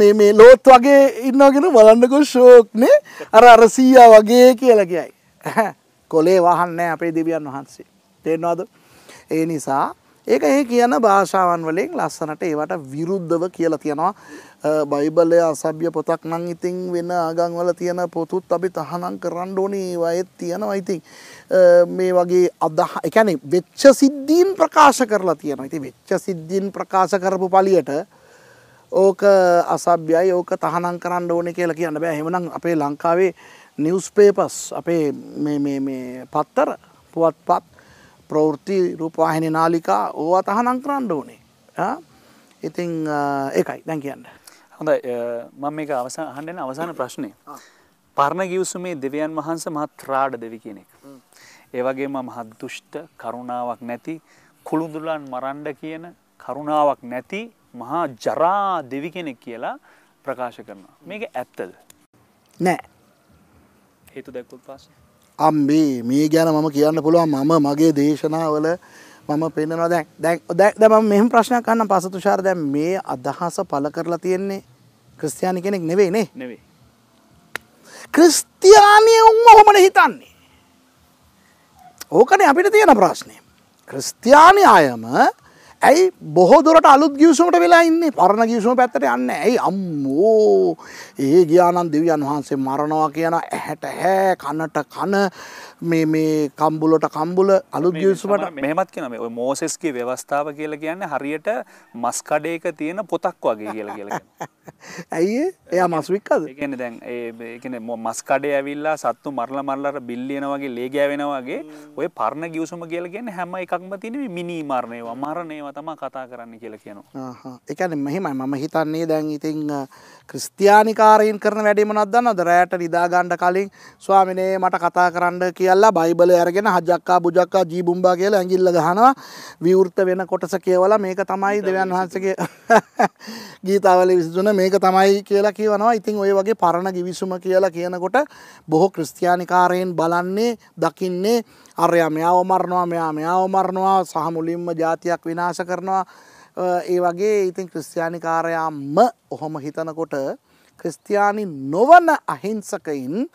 S2: මේ මේ ලෝත් වගේ ඉන්නගෙන බලන්නකො ශෝක්නේ අර අරසීයා වගේ කියලා කියයි කොලේ වහන්න අපේ දෙවියන් වහන්සේ තේෙනවාද ඒ නිසා ඒක ඒ කියන භාෂාවන් වලින් ලස්සනට ඒවට විරුද්ධව කියලා තියෙනවා බයිබලය අසභ්‍ය පොතක් නම් ඉතින් වෙන ආගම් වල තියෙන පොතුත් අපි තහනම් කරන්න ඕනේ ඒවායේ තියෙනවා ඉතින් මේ වගේ අදහ ඒ කියන්නේ වෙච්ච සිද්ධීන් ප්‍රකාශ කරලා තියෙනවා ඉතින් වෙච්ච සිද්ධීන් ප්‍රකාශ කරපු පළියට ඕක අසභ්‍යයි ඕක තහනම් කරන්න ඕනේ කියලා කියන්න බෑ එහෙමනම් අපේ ලංකාවේ නිවුස් පේපර්ස් අපේ මේ මේ මේ පත්තර පුවත්පත් ප්‍රවෘත්ති රූපවාහිනි නාලිකා ඕවා තහනම් කරන්න ඕනේ ඉතිං එකයි දැන් කියන්න
S1: හොඳ මම මේක අවසා හන්ඩෙන අවසාන ප්‍රශ්නය පරණ ගිවසුමේ දෙවියන් වහන්ස මහත් ත්‍රාඩ දෙවි කෙනෙක් ඒවගේ මහත් දුෂ්ට කරුණාවක් නැති කුළුඳුලන් මරන්ඩ කියන කරුණාවක් නැති මහා ජරා දෙවි කෙනෙක් කියලා ප්‍රකාශ කරනවා මේක ඇත්තද නෑ හේතු දැක්කුත් පාසන
S2: අම්බේ මේ ගැන මම කියන්න පුළුවන් මම මගේ දේශනාවල මම පෙන්නවා දැන් දැන් දැන් මම මෙහෙම ප්‍රශ්නයක් අහන්න පසතුෂාර දැන් මේ අදහස පළ කරලා තියෙන්නේ ක්‍රිස්තියානි කෙනෙක් නෙවෙයි නේ නෙවෙයි ක්‍රිස්තියානිය උන් ඔහොමද හිතන්නේ ඕකනේ අපිට තියෙන ප්‍රශ්නේ ක්‍රිස්තියානි අයම ඇයි බොහෝ දුරට අලුත් ගිවිසුමට වෙලා ඉන්නේ පරණ ගිවිසුම පැත්තට යන්න ඇයි අම්මෝ ඒ ගියානන් දෙවියන් වහන්සේ මරණවා කියන ඇහැට හැ කනට කන මේ මේ කම්බුලට කම්බුල අලුත් ගිවිසුමට
S1: මෙහෙමත් කියනවා ඔය මෝසෙස්ගේ ව්‍යවස්ථාව කියලා කියන්නේ හරියට මස් කඩේක තියෙන පොතක් වගේ කියලා කියලා
S2: කියනවා [LAUGHS] ඇයි එයා මස් වික්කද ඒ
S1: කියන්නේ දැන් ඒ කියන්නේ මස් කඩේ ඇවිල්ලා සත්තු මරලා මරලා බිල්ලියන වගේ ලේ ගෑවෙනා වගේ ඔය පරණ ගිවිසුම කියලා කියන්නේ හැම එකක්ම තියෙන මේ මිනි මරණේවා මරණේවා තමයි කතා කරන්න කියලා කියනවා
S2: ආහා ඒ කියන්නේ මෙහෙමයි මම හිතන්නේ දැන් ඉතින් ක්‍රිස්තියානිකාරයින් කරන වැඩේ මොනවද දන්නවද රැයට නිදා ගන්න කලින් ස්වාමිනේ මට කතා කරන්න කියලා කියල්ලා බයිබල ඇරගෙන හජක්කා බුජක්කා ජීබුම්බා කියලා ඇඟිල්ල ගහනවා විවෘත වෙන කොටස කියවලා මේක තමයි දෙවන් වහන්සගේ [LAUGHS] ගීතාවල විසිදුන මේක තමයි කියලා කියවනවා ඉතින් ඔය වගේ පරණ ගිවිසුම කියලා කියනකොට බොහෝ ක්‍රස්තියානිකාරයෙන් බලන්නේ දකින්නේ අර්යා මෙයාව මරණවා මෙයා මෙයාව මරණවා සහමුලින්ම ජාතියක් විනාශ කරනවා ඒ වගේ ඉතින් ක්‍රස්තියානිකාරයාම්ම ඔහොම හිතනකොට ක්‍රස්තියානි නොවන අහිංසකයින්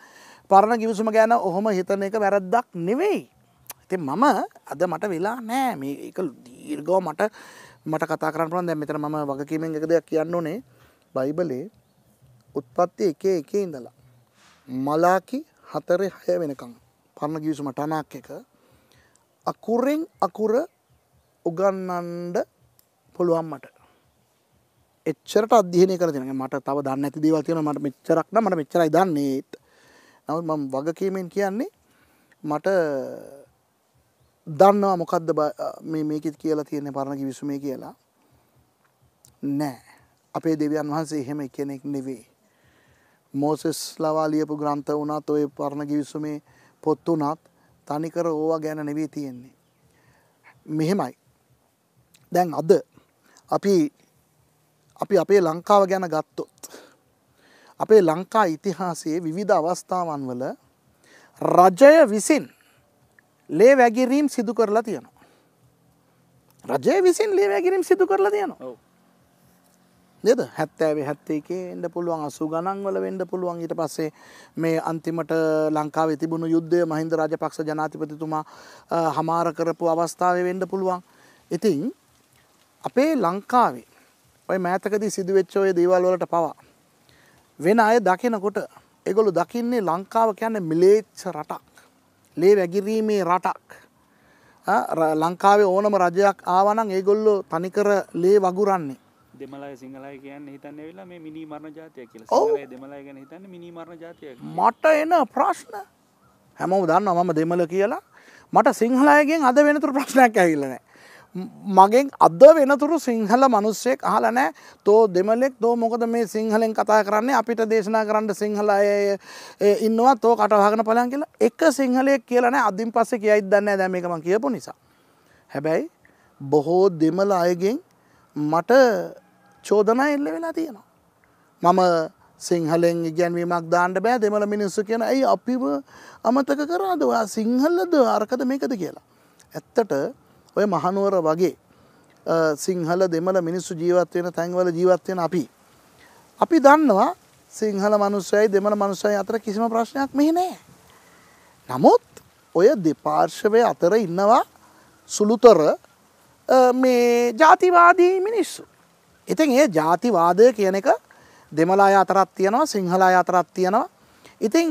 S2: පරණ ගිවිසුම ගැන ඔහොම හිතන එක වැරද්දක් නෙවෙයි. ඉතින් මම අද මට වෙලා නෑ මේ එක දීර්ගෝ මට මට කතා කරන්න දැ මෙතර ම වගකීමෙන් එක දෙයක් කියන්න ඕනේ බයිබලේ උත්පත්ති එක එක ඉඳලා. මලාකි හතරේ හය වෙනකං පරණ ගිවිසුම ටනාක් එක අකුරෙන් අකුර උගන්නන්ඩ පුළුවන් මට එච්චරට අධ්‍යනය කරතින මට තව දන්න ඇති දේවල් තියෙන මට මෙච්චරක්න මට මෙච්චරයි දන්නේත් නවත් මම වගකීමෙන් කියන්නේ මට දන්නවා මොකක්ද මේකෙත් කියලා තියෙන පරණ කිවිසුමේ කියලා නෑ අපේ දෙවියන් වහන්සේ එහෙම කෙනෙක් නෙවේ මෝසෙස් ලවා ලියපු ග්‍රන්ථ වුණත් ඔය පරණ කිවිසුමේ පොත් වුණත් තනිකර ඕවා ගැන නෙවී තියෙන්නේ මෙහෙමයි දැන් අද අපි අපි අපේ ලංකාව ගැන ගත්තොත් අපේ ලංකා ඉතිහාසයේ විවිධ අවස්ථාවන්වල රජය විසින් ලේ වැගිරීම් සිදු කරලා තියෙනවා. රජය විසින් ලේ වැගිරීම් සිදු කරලා තියෙනවා. නේද? 70 71 වෙන්න පුළුවන් 80 ගණන් වල වෙන්න පුළුවන් ඊට පස්සේ මේ අන්තිමට ලංකාවේ තිබුණු යුද්ධය මහින්ද රාජපක්ෂ ජනාධිපතිතුමා හමාර කරපු අවස්ථාවේ වෙන්න පුළුවන්. ඉතින් අපේ ලංකාවේ ඔය මෑතකදී සිදුවෙච්ච ඔය දේවල් වලට පවා වෙන අය දකිනකොට එගොලු දකින්නේ ලංකාව කියන්න මිලේච්ච රටක් ලේ වැගිරීමේ රටක් ලංකාවේ ඕනම රජයක් ආවනං ඒගොල්ලො තනිකර ලේ වගුරන්නේ
S1: දෙමලා සිංහලයි කියන්න හිතන්න වෙලා මේ මිනි මරණ ජාතිය කියලා දෙමලා ගැන හිතන්න මිනි මරණ ජාතිය
S2: මට එන ප්‍රශ්න හැමෝ දන්න මම දෙමල කියලා මට සිංහලායගෙන් අද වෙනතුර ප්‍රශ්නයක් ඇහිල්ලනෑ මගෙන් අද වෙනතුරු සිංහල මනුස්සෙක් අහලනෑ තෝ දෙමලෙක් තෝ මොකද මේ සිංහලෙන් කතා කරන්නේ අපිට දේශනා කරන්න සිංහල අය ඉන්නවා තෝ කටවාගෙන පලන් කියලා එක සිංහලයක් කියලනෑ අධින් පස්සේ කියයි දන්න දැමකම කියපු නිසා. හැබැයි බොහෝ දෙමල අයගෙන් මට චෝදනා එල්ල වෙලා තියෙනවා. මම සිංහලෙන් ඉගැන්වීමක් දාන්නට බෑ දෙමළ මිනිස්සු කියන ඇයි අපිව අමතක කරාද ඔයා සිංහල්ලද අරකද මේකද කියලා. ඇත්තට ඔය මහනුවර වගේ සිංහල දෙමළ මිනිස්සු ජීවත් වෙන තැන්වල ජීවත් වෙන අපි. අපි දන්නවා සිංහල මනුස්සයයි දෙමළ මනුස්සයයි අතර කිසිම ප්‍රශ්නයක් මෙහි නෑ. නමුත් ඔය දෙපාර්ශවය අතර ඉන්නවා සුළුතර මේ ජාතිවාදී මිනිස්සු. ඉතින් ඒ ජාතිවාදය කියන එක දෙමලා අතරත් තියෙනවා සිංහලා අතරත් තියෙනවා. ඉතින්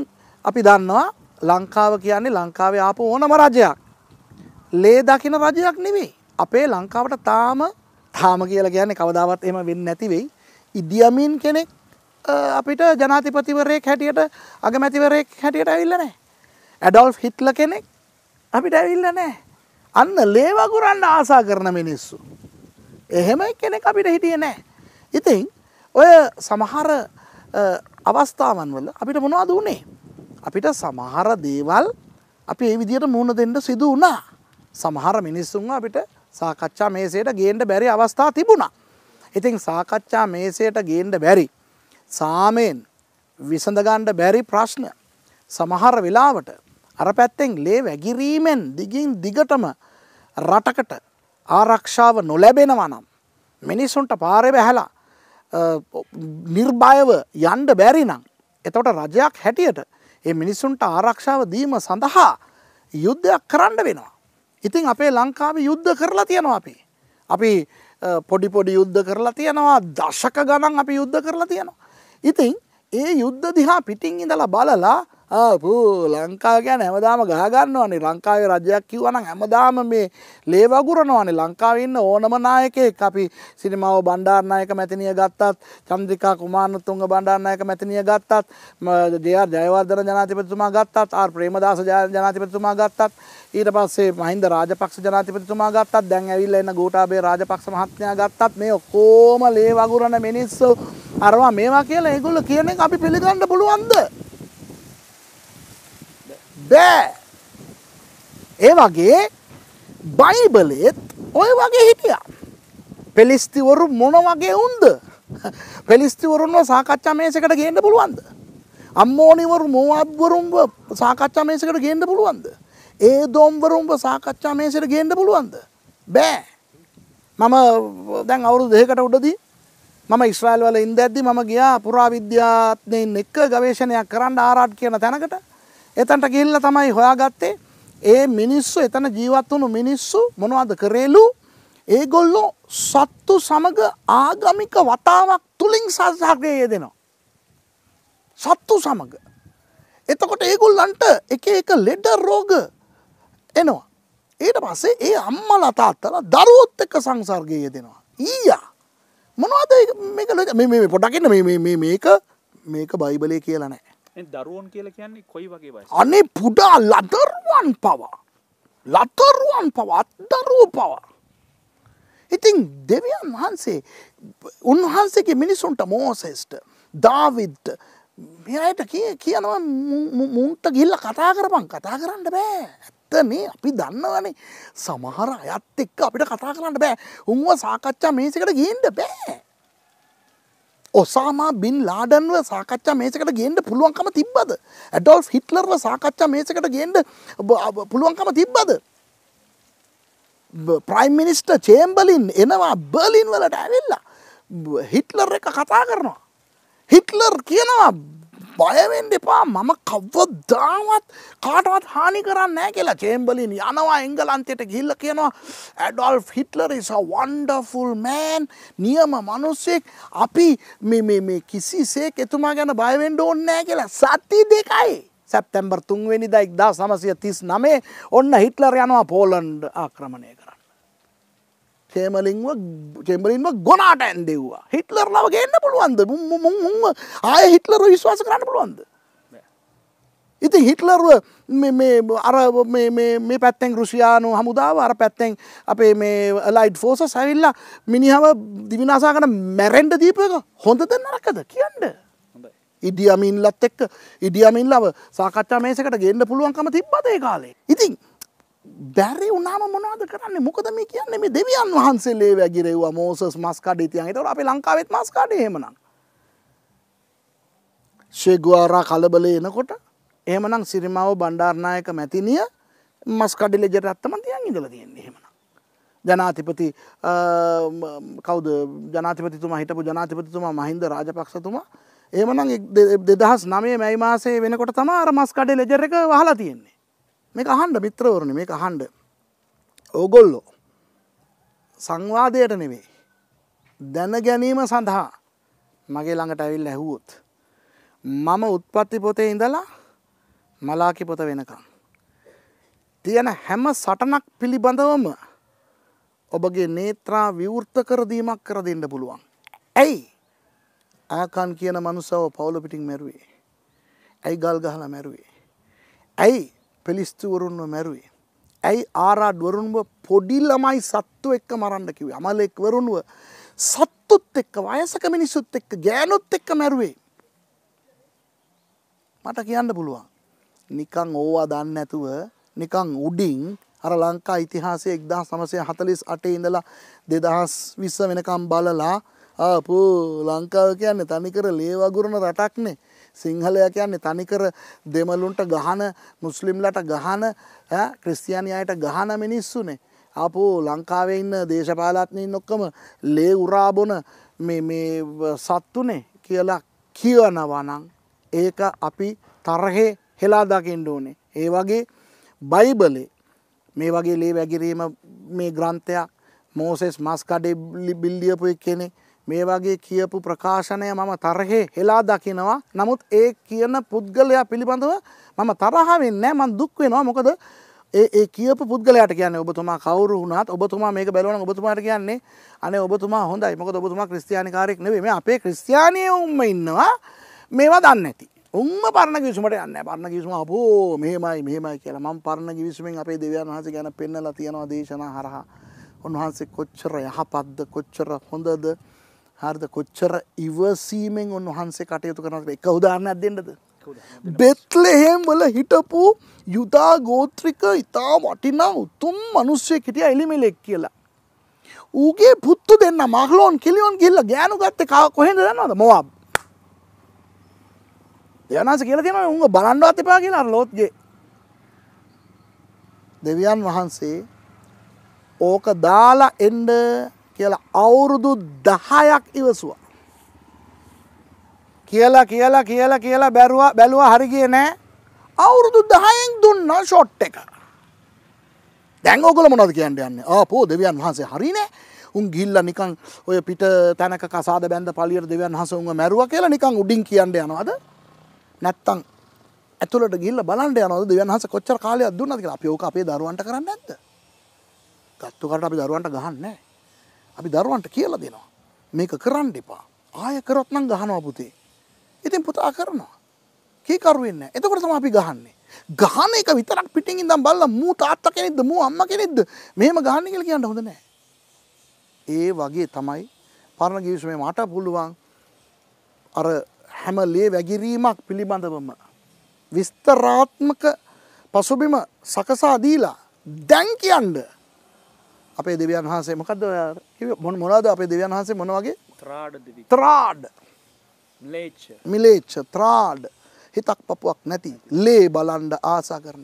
S2: අපි දන්නවා ලංකාව කියන්නේ ලංකාවේ ආපු ඕනම රජයක්. ලේ දකින රජයක් නෙවෙයි. අපේ ලංකාවට තාම තාම කියලා කියන්නේ කවදාවත් එහෙම වෙන්නේ නැති වෙයි. ඉදියමින් කෙනෙක් අපිට ජනාධිපතිවරයෙක් හැටියට අගමැතිවරයෙක් හැටියට ඇවිල්ලා නැහැ. ඇඩොල්ෆ් හිට්ලර් කෙනෙක් අපිට ඇවිල්ලා නැහැ. අන්න ලේ වගුරන්න ආසා කරන මිනිස්සු. එහෙම කෙනෙක් අපිට හිටියේ නැහැ. ඉතින් ඔය සමහර අවස්ථාවන් වල අපිට මොනවද උනේ? අපිට සමහර දේවල් අපි ඒ විදිහට මුහුණ දෙන්න සිදු වුණා. සමහර මිනිස්සුන් අපිට සාකච්ඡා මේසයට ගේන්ඩ බැරි අවස්ථා තිබුණා. ඉතින් සාකච්ඡා මේසයට ගේන්ඩ බැරි. සාමයෙන් විසඳගණ්ඩ බැරි ප්‍රශ්න සමහර වෙලාවට අර පැත්තෙන් ලේ වැගිරීමෙන් දිගින් දිගටම රටකට ආරක්ෂාව නොලැබෙනවා නම් මිනිස්සුන්ට පාරය බැහැලා නිර්භයව යන්ඩ බැරි නම් එතවට රජයක් හැටියට ඒ මිනිස්සුන්ට ආරක්ෂාව දීම සඳහා යුද්ධයක් කරන්න වෙනවා. ඉතින් අපේ ලංකාව යුද්ධ කරලා තියෙනවා අපි. අපි පොඩිපොඩි යුද්ධ කරලා තියෙනවා දශක ගණන් අපි යුද්ධ කරලා තියෙනවා. ඉතින් ඒ යුද්ධ දිහා පිටින් ඉඳලා බලලා ආපු ලංකාව ගැන හැමදාම ගාගන්නවනේ ලංකාවේ රජයක් කිව්වනම් හැමදාම මේ ලේ වගුරනවනේ ලංකාවේ ඉන්න ඕනම නායකයෙක් අපි සිරිමාව බණ්ඩාරනායක මැතිනිය ගත්තත් චන්ද්‍රිකා කුමාරතුංග බණ්ඩාරනායක මැතිනිය ගත්තත් ජේ.ආර්. ජයවර්ධන ජනාධිපතිතුමා ගත්තත් ආර් ප්‍රේමදාස ජනාධිපතිතුමා ගත්තත් ඊට පස්සේ මහින්ද රාජපක්ෂ ජනාධිපතිතුමා ගත්තත් දැන් ඇවිල්ලා ඉන්න ගෝඨාභය රාජපක්ෂ මහත්මයා ගත්තත් මේ ඔක්කොම ලේ වගුරන මිනිස්සු අරවා මේවා කියලා ඒගොල්ලෝ කියන එක අපි පිළිගන්න පුළුවන්ද බෑ. ඒ වගේ බයිබලෙත් ඔය වගේ හිටියා. පෙලිස්තිවරු මොන වගේ උන්ද. පෙලිස්තිවරුන්ව සාකච්ඡා මේසකට ගේන්න පුළුවන්ද. අම්මෝනිවරු මෝවත්වරුම්ව සාකච්ඡා මේසකට ගේන්න පුළුවන්ද. ඒ දෝම්වරුම්ව සාකච්ඡා මේසට ගේන්න පුළුවන්ද. බෑ. මම දැන් අවුරු දෙකට උඩදී මම ඉස්්‍රයිල් වල ඉන්දැද්දි මම ගියා පුරාවිද්‍යාත්නයෙන් එක්ක ගවේශණයක් කරන්න ආරාට් කියන තැනකට එතන්ට ගිල්ල තමයි හොයාගත්තේ ඒ මිනිස්සු එතන ජීවත්වුණු මිනිස්සු මොනවද කරේලු ඒගොල්ලෝ සත්තු සමඟ ආගමික වතාවක් තුළින් සසාගය යෙදෙනවා. සත්තු සමඟ. එතකොට ඒගොල්ලන්ට එක එක ලෙඩ රෝග එනවා. ඊට පස්සේ ඒ අම්මලා තාත්තලා දරුවොත් එක්ක සංසර්ගය යෙදෙනවා. ඊයා මොනවද මේක පොඩකින්න මේක මේක බයිබලය කියලා නෑ.
S1: දරුවන් කියල කියන්නේ කොයි වගේ වයි. අනේ
S2: පුඩා ලදරුවන් පවා. ලතරුවන් පවත් දරුව පවා. ඉතින් දෙවියන් වහන්සේ උන්වහන්සේගේ මිනිසුන්ට මෝසෙස්ට දාවිද්ට මෙයට කිය කියනවා මුන්ට ගිල්ල කතා කරපන් කතා කරන්න බෑ ඇත්තනේ අපි දන්නවනේ සමහර අයත් එක්ක අපිට කතා කරන්න බෑ උන්ව සාකච්ඡා මේසිකට ගින්ඩ බෑ ඔසාමා බින් ලාඩන්ව සාකච්ඡා මේසකට ගේන්න පුළුවන්කම තිබ්බද. ඇඩොල්ෆ් හිටලර්ව සාකච්ඡා මේසකට ගේන්න පුළුවන්කම තිබ්බද. ප්‍රයිම්මිනිස්ට චේම්බලින් එනවා බර්ලින් වලට ඇවිල්ලා හිටලර් එක කතා කරනවා. හිටලර් කියනවා බයවෙන්න එපා මම කවදාවත් කාටවත් හානි කරන්න නෑ කියලා චේම්බලින් යනවා එංගලන්තයට ගිල්ල කියනවා ඇඩොල් හිටලර is a wonderful man නියම මිනිස්සෙක් අපි මේ මේ මේ කිසිසේක එතුමා ගැන බය වෙන්න ඕනේ නෑ කියලා සති දෙකයි සැප්තැම්බර් 3 වෙනිදා 1939 ඔන්න හිට්ලර් යනවා පෝලන්ඩ් ආක්‍රමණය කරන්න චේමලින්ව චෙම්බලින්ව ගොනාට ඇන්දෙව්වා හිටලර් ලව ගන්න පුළුවන්ද ආය හිටලර විශ්වාස කරන්න පුළුවන්ද ඉති හිටලර්ව අර මේ පැත්තෙන් රුසියානු හමුදාව අර පැත්තෙන් අපේ මේ ලයිට් ෆෝස සැවිල්ලා මිනිහව දිවිනාසා කන මැරෙන්ඩ දීපක හොඳ දෙ නරකද කියන්න ඉඩියමින්ලත් එක්ක ඉඩියමින් ලව සාකච්ඡා මේසකට ගෙන්න්න පුළුවන්කම තිබ්බදේ කාලේ ඉතින් බැරි උනාම මොනවද කරන්නේ මොකද මේ කියන්නේ මේ දෙවියන් වහන්සේලේ වැගිරෙව්වා මෝසස් මස් කඩේ තියන්. ඒතකොට අපි ලංකාවෙත් මස් කඩේ එහෙමනම්. ෂේගුවාරා කලබල එනකොට එහෙමනම් සිරිමාව බණ්ඩාරනායක මැතිනිය මස් කඩේ ලෙජරත් තමයි තියන් ඉඳලා තියෙන්නේ එහෙමනම්. ජනාධිපති කවුද ජනාධිපතිතුමා හිටපු ජනාධිපතිතුමා මහින්ද රාජපක්ෂතුමා එහෙමනම් 2009 මැයි මාසයේ වෙනකොට තමයි අර මස් කඩේ ලෙජර් එක වහලා තියෙන්නේ. මේක අහන්ඩ මිත්‍රවරණ මේක අහන්ඩ ඕගොල්ලෝ සංවාදයට නෙමේ දැන ගැනීම සඳහා මගේ ළඟට ඇවිල් ඇහුවොත් මම උත්පත්ති පොතේ ඉඳලා මලාකි පොත වෙනකම් තියෙන හැම සටනක් පිළිබඳවම ඔබගේ නේත්‍රා විවෘත කරදීමක් කර දෙන්න පුළුවන් ඇයි ආකන් කියන මනුසව පවුල පිටින් මැරුවේ ඇයි ගල් ගහලා මැරුවේ ඇයි පෙලිස්තුවරුන්ව මැරුවේ. ඇයි ආරාඩ්වරුන්ව පොඩි ළමයි සත්තු එක්ක මරන්න කිව්වේ. අමලෙක්වරුන්ව සත්තුත් එක්ක වයසක මිනිස්සුත් එක්ක ගෑනුත් එක්ක මැරුවේ. මට කියන්න පුළුවන්. නිකං ඕවා දන්න ඇතුව නිකං උඩින් අර ලංකා ඉතිහාසය එක්දා සමසය හතලිස් අටේ ඉඳලා දෙදහස් විස්ස වෙනකම් බලලා ආපු ලංකාව කියන්නේ තනිකර ලේවගුරණ රටක්නේ සිංහලය කියන්නේ තනිකර දෙමලුන්ට ගහන මුස්ලිම්ලට ගහන ක්‍රිස්තියානි අයට ගහන මිනිස්සුනේ. අපෝ ලංකාවේ ඉන්න දේශපාලත්නයෙන් ඔක්කම ලේ උරාබොන සත්තුනේ කියලා කියනවනං ඒක අපි තරහේ හෙලා දකිින්ඩ ඕනේ. ඒ වගේ බයිබලේ මේ වගේ ලේ වැගිරීම මේ ග්‍රන්ථයක් මෝසෙස් මස්කඩේ බිල්ලියපු එක් කෙනෙක් මේ වගේ කියපු ප්‍රකාශනය මම තරහේ හෙලා දකිනවා නමුත් ඒ කියන පුද්ගලයා පිළිබඳව මම තරහවෙන්න මන් දුක් වෙනවා මොකද ඒ කියප පුද්ගලයාට කියන්නේ ඔබතුමා කවරු වුණත් ඔබතුමා මේක බැලවන ඔබතුමාට කියන්නේ අනේ ඔබතුමා හොඳයි මොකද ඔබතුමා ක්‍රිස්තියානිකාරයෙක් නෙවෙයි මේ අපේ ක්‍රිස්තියානිය උම්ම ඉන්නවා මේවා දන්නේ නැති උම්ම පරණ කිවිසුමට යන්න පරණ කිවිසුම අපෝ මෙහෙමයි මෙහෙමයි කියලා මම පරණ කිවිසුමෙන් අපේ දෙවියන් වහන්සේ ගැන පෙන්නලා තියෙනවා දේශනා හරහා උන්වහන්සේ කොච්චර යහපත්ද කොච්චර හොඳද හරිද කොච්චර ඉවසීමෙන් උන්වහන්සේ කටයුතු කරනට එක උදාරණයක් දෙන්නද බෙත්ලෙහෙම් වල හිටපු යුදා ගෝත්‍රික ඉතා වටිනා උතුම් මනුස්්‍යය හිටිය එලිමිලෙක් කියලා ඌගේ පුත්තු දෙන්න මහලෝන් කිලියොන් ගිල්ල ගෑනු ගත්ත කොහෙද දන්නවද මොවබ් දෙවනස කියල තියෙන උඟ බලන්ඩුවත් එපා කියලා ලෝත්ගේ දෙවියන් වහන්සේ ඕක දාලා එන්ඩ කියලා අවුරුදු දහයක් ඉවසුවා. කියලා කියලා කියලා කියලා බැරුවා බැලුවා හරිගිය නෑ අවුරුදු දහයෙන් දුන්න ෂොට් එක. දැන් ඔගොල්ලෝ මොනවද කියන්න යන්නේ? ආපෝ දෙවියන් වහන්සේ හරිනේ. උන් ගිහිල්ලා නිකන් ඔය පිට තැනක කසාද බැඳ පළියට දෙවියන් වහන්සේ උන්ව මැරුවා කියලා නිකන් උඩින් කියන්න යනවද? නැත්තම් ඇතුළට ගිහිල්ලා බලන්න යනවද දෙවියන් වහන්සේ කොච්චර කාලයක් දුන්නද කියලා? අපි ඕක අපේ දරුවන්ට කරන්නේ නැද්ද? ගත්තු කරට අපි දරුවන්ට ගහන්නේ නැහැ. අපි දරුවන්ට කියලා දෙනවා. මේක කරන්න එපා. ආය කරොත් නම් ගහනවා පුතේ. ඉතින් පුතා කරනවා. කීකරුවෙන්න. එතකොට තමයි අපි ගහන්නේ. ගහන එක විතරක් පිටින් ඉඳන් බලලා මූ තාත්තා කෙනෙක්ද මූ අම්මා කෙනෙක්ද මෙහෙම ගහන්නේ කියලා කියන්න හොඳ නැහැ. ඒ වගේ තමයි පරණ ගිවිසුමේ මට පුළුවන් අර හැම ලේ වැගිරීමක් පිළිබඳවම විස්තරාත්මක පසුබිම සකසා දීලා දැන් කියන්න අපේ දෙවියන් වහන්සේ මොකක්ද මොන මොනාද අපේ දෙවියන් වහන්සේ මොනවගේ ත්‍රාඩ් මිලේච්ච ත්‍රාඩ් හිතක් පපුවක් නැති ලේ බලන්ඩ ආසා කරන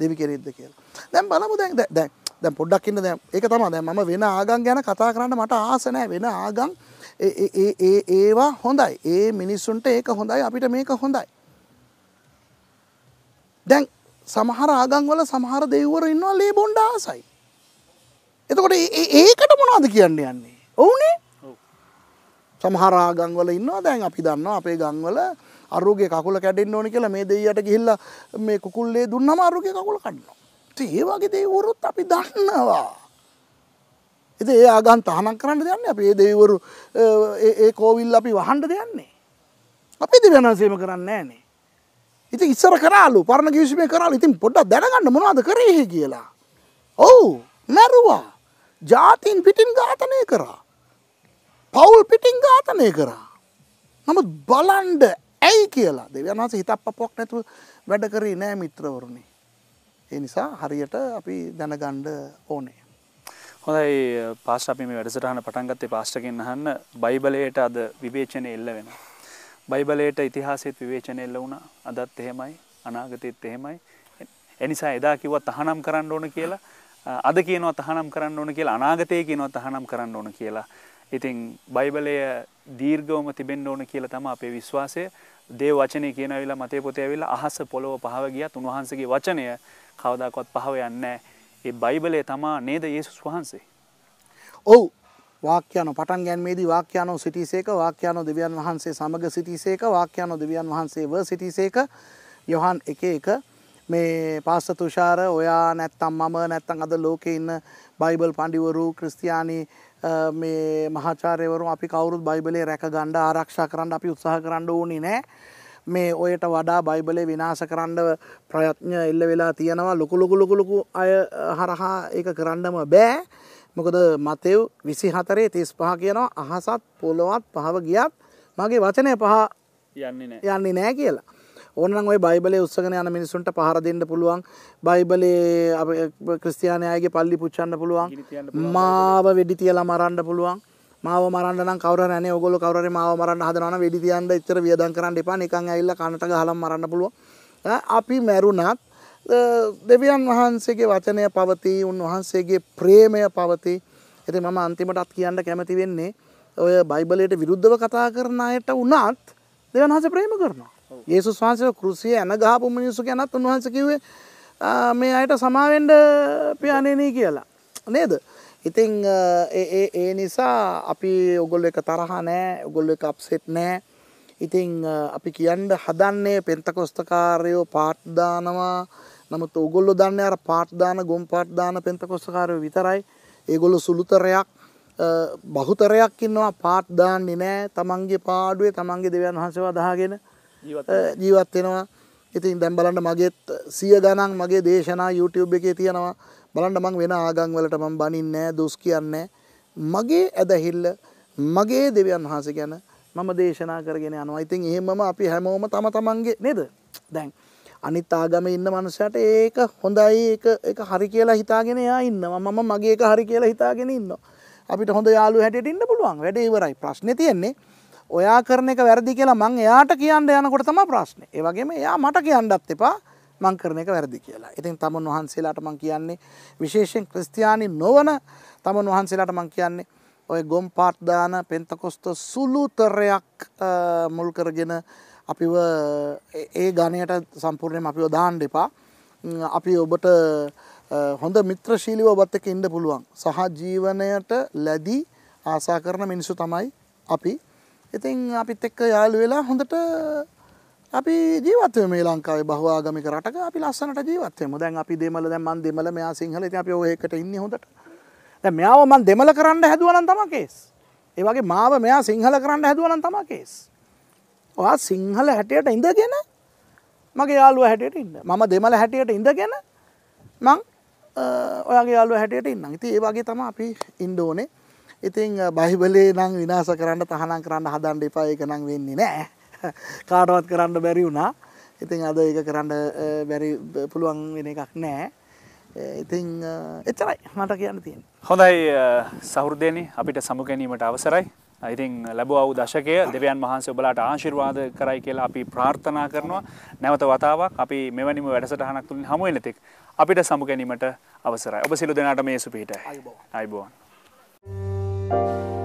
S2: දෙවි කෙරෙද්ද කියලා දැම් බලමු දැන් දැන් දැම් පොඩ්ඩක් ඉන්න දැම් එක තම දැ ම වෙන ආගන් ගැන කතා කරන්න මට ආසනෑ වෙන ආගන් ඒවා හොඳයි ඒ මිනිස්සුන්ට ඒක හොඳයි අපිට මේක හොඳයි දැන් සමහර ආගංවල සමහර දෙව්වර ඉන්නවා ලේ බොන්්ඩ ආසයි එතකොට ඒකට මොනවද කියන්න යන්නේ ඔවුනේ සමහරා ගංවල ඉන්නවා දැන් අපි දන්න අපේ ගංවල අරුගේ කකුල කැඩෙන් ඕන කියලා මේ දෙයියට ගිහිල්ල මේ කුකුල්ලේ දුන්නම අරුගේ කකුල කන්නවා ඒවාගේ දෙවරුත් අපි දන්නවා එති ඒ ආගන් තහනක් කරන්න දෙයන්න අපේ දෙවරු ඒ කෝවිල් අපි වහන්ඩ දෙයන්නේ අපි දෙවනසේම කරන්න ෑනේ ඉති ඉස්සර කරාලු පරණ කිවිශමය කරලා ඉතින් පොඩ්ඩක් දැනගන්න මොනවාද කරේ කියලා ඔවු මැරුවා ජාතින් පිටින් ඝාතනය කරා. පවුල් පිටින් ඝාතනය කරා. නමුත් බලන්ඩ ඇයි කියලා දෙවන් වහස හිතක් පපොක් නැතුව වැඩ කරේ නෑ මිත්‍රවරුණි. ඒ නිසා හරියට අපි දැනගණ්ඩ ඕනේ.
S1: හොඳයි පාස්ට අපි මේ වැඩසටහන පටන්ගත්තේ පාස්ටකින් අහන්න බයිබලයට අද විවේචනය එල්ල වෙන. බයිබලයට ඉතිහාසෙත් විවේචනය එල්ල වුණ අදත් එහෙමයි අනාගතයත් එහෙමයි එනිසා එදා කිවත් අහනම් කරන්න ඕන කියලා අද කියනවා තහනම් කරන්න ඕන කියලා අනාගතය කියනවා තහනම් කරන්න ඕන කියලා. ඉතින් බයිබලය දීර්ඝවම තිබෙන්න ඕන කියලා තමයි අපේ විශ්වාසය. දේව වචනේ කියන වෙලාව මතේ පොතේ ඇවිල්ලා අහස පොළොව පහව ගියත් උන්වහන්සේගේ වචනය කවදාකවත් පහව යන්නේ නැහැ. ඒ බයිබලය තමයි නේද යේසුස් වහන්සේ.
S2: ඔව් වාක්‍යයන පටන් ගැන්මේදී වාක්‍යයානෝ සිටිසේක වාක්‍යයානෝ දෙවියන් වහන්සේ සමඟ සිටිසේක වාක්‍යයානෝ දෙවියන් වහන්සේ ව සිටිසේක යොහන් එක එක මේ පාස්ස තුෂාර ඔයා නැත්තම් මම නැත්තං අද ලෝකෙ ඉන්න බයිබල් පණ්ඩිවරු ක්‍රස්තියානි මේ මහාචාරයවරු අපි කවුරුත් බයිබලේ රැක ගණ්ඩ ආරක්ෂා කරන්න අපි උත්සාහ කරන්න ඕනි නෑ මේ ඔයට වඩා බයිබලේ විනාශ කරන්න ප්‍රයත්න එල්ල වෙලා තියෙනවා ලොකුලොකුලොකුලොකු අය හරහා ඒක කරන්නම බෑ මොකද මතෙව් විසි හතරේ තිස් පහ කියනවා අහසත් පොලොවත් පහව ගියත් මගේ වචනය පහ යන්නේ නෑ කියලා ඕනනම් ඔය බයිබලේ උත්සගෙන යන මිනිසුන්ට පහර දෙන්න පුළුවන් බයිබලේ ක්‍රිස්තියානි අයගේ පල්ලි පුච්චන්න පුළුවන් මාව වෙඩි තියලා මරන්න පුළුවන් මාව මරන්න කවර නේ ඔගොල්ලෝ කවුරු මාව මරන්න හදනවනම් වෙඩි තියන්න ඉතර වියදම් කරන්න එපා නිකන් ඇවිල්ලා කනට ගහලා මරන්න පුළුවන් අපි මැරුණත් දෙවියන් වහන්සේගේ වචනය පවතී උන්වහන්සේගේ ප්‍රේමය පවතී ඇති මම අන්තිමටත් කියන්න කැමති වෙන්නේ ඔය බයිබලයට විරුද්ධව කතා කරන අයට වුණත් දෙවන් හස ප්‍රේම කරනවා යේසුස් වහන්සේ කෘසිය ඇන ගහපු මිනිස්සු ගැනත් උන්වහන්ස කිව්වේ මේ අයට සමාවෙන්ඩ පියානනී කියලා. නේද. ඉතිං ඒ නිසා අපි ඔගොල්ල එක තරහ නෑ ඔගොල්ල එක අප්සෙත් නෑ. ඉතිං අපි කියන්ඩ හදන්නේ පෙන්තකොස්තකාරයෝ පාට්දානවා නමුත් ඔගොල්ලො දන්න අර පාට්දාන ගොම් පාට්දාන පෙන්තකොස්තකාරයෝ විතරයි ඒගොල්ලො සුළුතරයක් බහුතරයක් ඉන්නවා පාට්දාන්නේ නෑ තමන්ගේ පාඩුවේ තමන්ගේ දෙවන් වහන්සේ වදාගෙන
S1: ජීවත්
S2: වෙනවා. ඉතින් දැන් බලන්න මගේත් 100 ගණන් මගේ දේශනා YouTube එකේ තියෙනවා. බලන්න මං වෙන ආගම් වලට මං බනින්නේ නැහැ, දොස් කියන්නේ මගේ ඇදහිල්ල මගේ දෙවියන් වහන්සේ ගැන මම දේශනා කරගෙන යනවා. ඉතින් එහෙමම අපි හැමෝම තම තමන්ගේ නේද? දැන් අනිත් ආගමේ ඉන්න මනුස්සයට ඒක හොඳයි ඒක ඒක හරි කියලා හිතාගෙන එයා ඉන්නවා. මම මගේ එක හරි කියලා හිතාගෙන ඉන්නවා. අපිට හොඳ යාළුවෝ හැටියට ඉන්න පුළුවන්. වැඩේ ඉවරයි. ප්‍රශ්නේ තියෙන්නේ ඔයා කරන එක වැරදි කියලා මං එයාට කියන්න යනකොට තම ප්‍රශ්නය ඒ වගේම එයා මට කියන්නත් එපා මං කරන එක වැරදි කියලා ඉතින් තමන් වහන්සේලාට මං කියන්නේ විශේෂෙන් ක්‍රස්තියානි නොවන තමන් වහන්සේලාට මං කියන්නේ ඔය ගොම් පාට්දාන පෙන්තකොස්ත සුළුතරයක් මුල් කරගෙන අපිව ඒ ගණයට සම්පූර්ණයම අපි ඔදාන් දෙපා අපි ඔබට හොඳ මිත්‍රශීලිව ඔබත් එක ඉන්න පුළුවන් සහ ජීවනයට ලැදී ආසා කරන මිනිසු තමයි අපි ඉතින් අපිත් එක්ක යාලු වෙලා හොඳට අපි ජීවත්ව මේ ලංකාවේ බහවාගමික රටක අපි ලස්සනට ජීවත්වයම දැන් අපි දෙමල දැන් මන් දෙමල මෙයා සිංහල ඉතින් අපි ඔයකට ඉන්නේ හොඳට දැන් මෙයාව මන් දෙමල කරන්න හැදුවා නම් තමයි කේස් ඒ වගේ මාව මෙයා සිංහල කරන්න හැදුවා නම් තමයි කේස් ඔයා සිංහල හැටියට ඉඳගෙන මගේ යාළුවා හැටියට ඉන්න මම දෙමල හැටියට ඉඳගෙන මං ඔයාගේ යාළුවා හැටියට ඉන්න ඉතින් ඒ වගේ තමයි අපි ඉන්න ඕනේ ඉතින් බයිබලේ නම් විනාශ කරන්න තහනම් කරන්න හදන්න එපා ඒක නම් වෙන්නේ නෑ [LAUGHS] කාටවත් කරන්න බැරි වුණා ඉතින් අද ඒක කරන්න බැරි පුළුවන් වෙන එකක් නෑ ඉතින් එච්චරයි මට කියන්න තියෙන
S1: හොඳයි සෞෘදයනි අපිට සමුගැනීමට අවසරයි ඉතින් ලැබව් දශකය දෙවියන් වහන්සේ ඔබලාට ආශිර්වාද කරයි කියලා අපි ප්‍රාර්ථනා කරනවා නැවත වතාවක් අපි මෙවැනිම වැඩසටහනක් තුළින් හමුවෙනතෙක් අපිට සමුගැනීමට අවසරයි ඔබ සිලු දෙනාට මේ සුපිහිට අයිබෝන්. Thank you.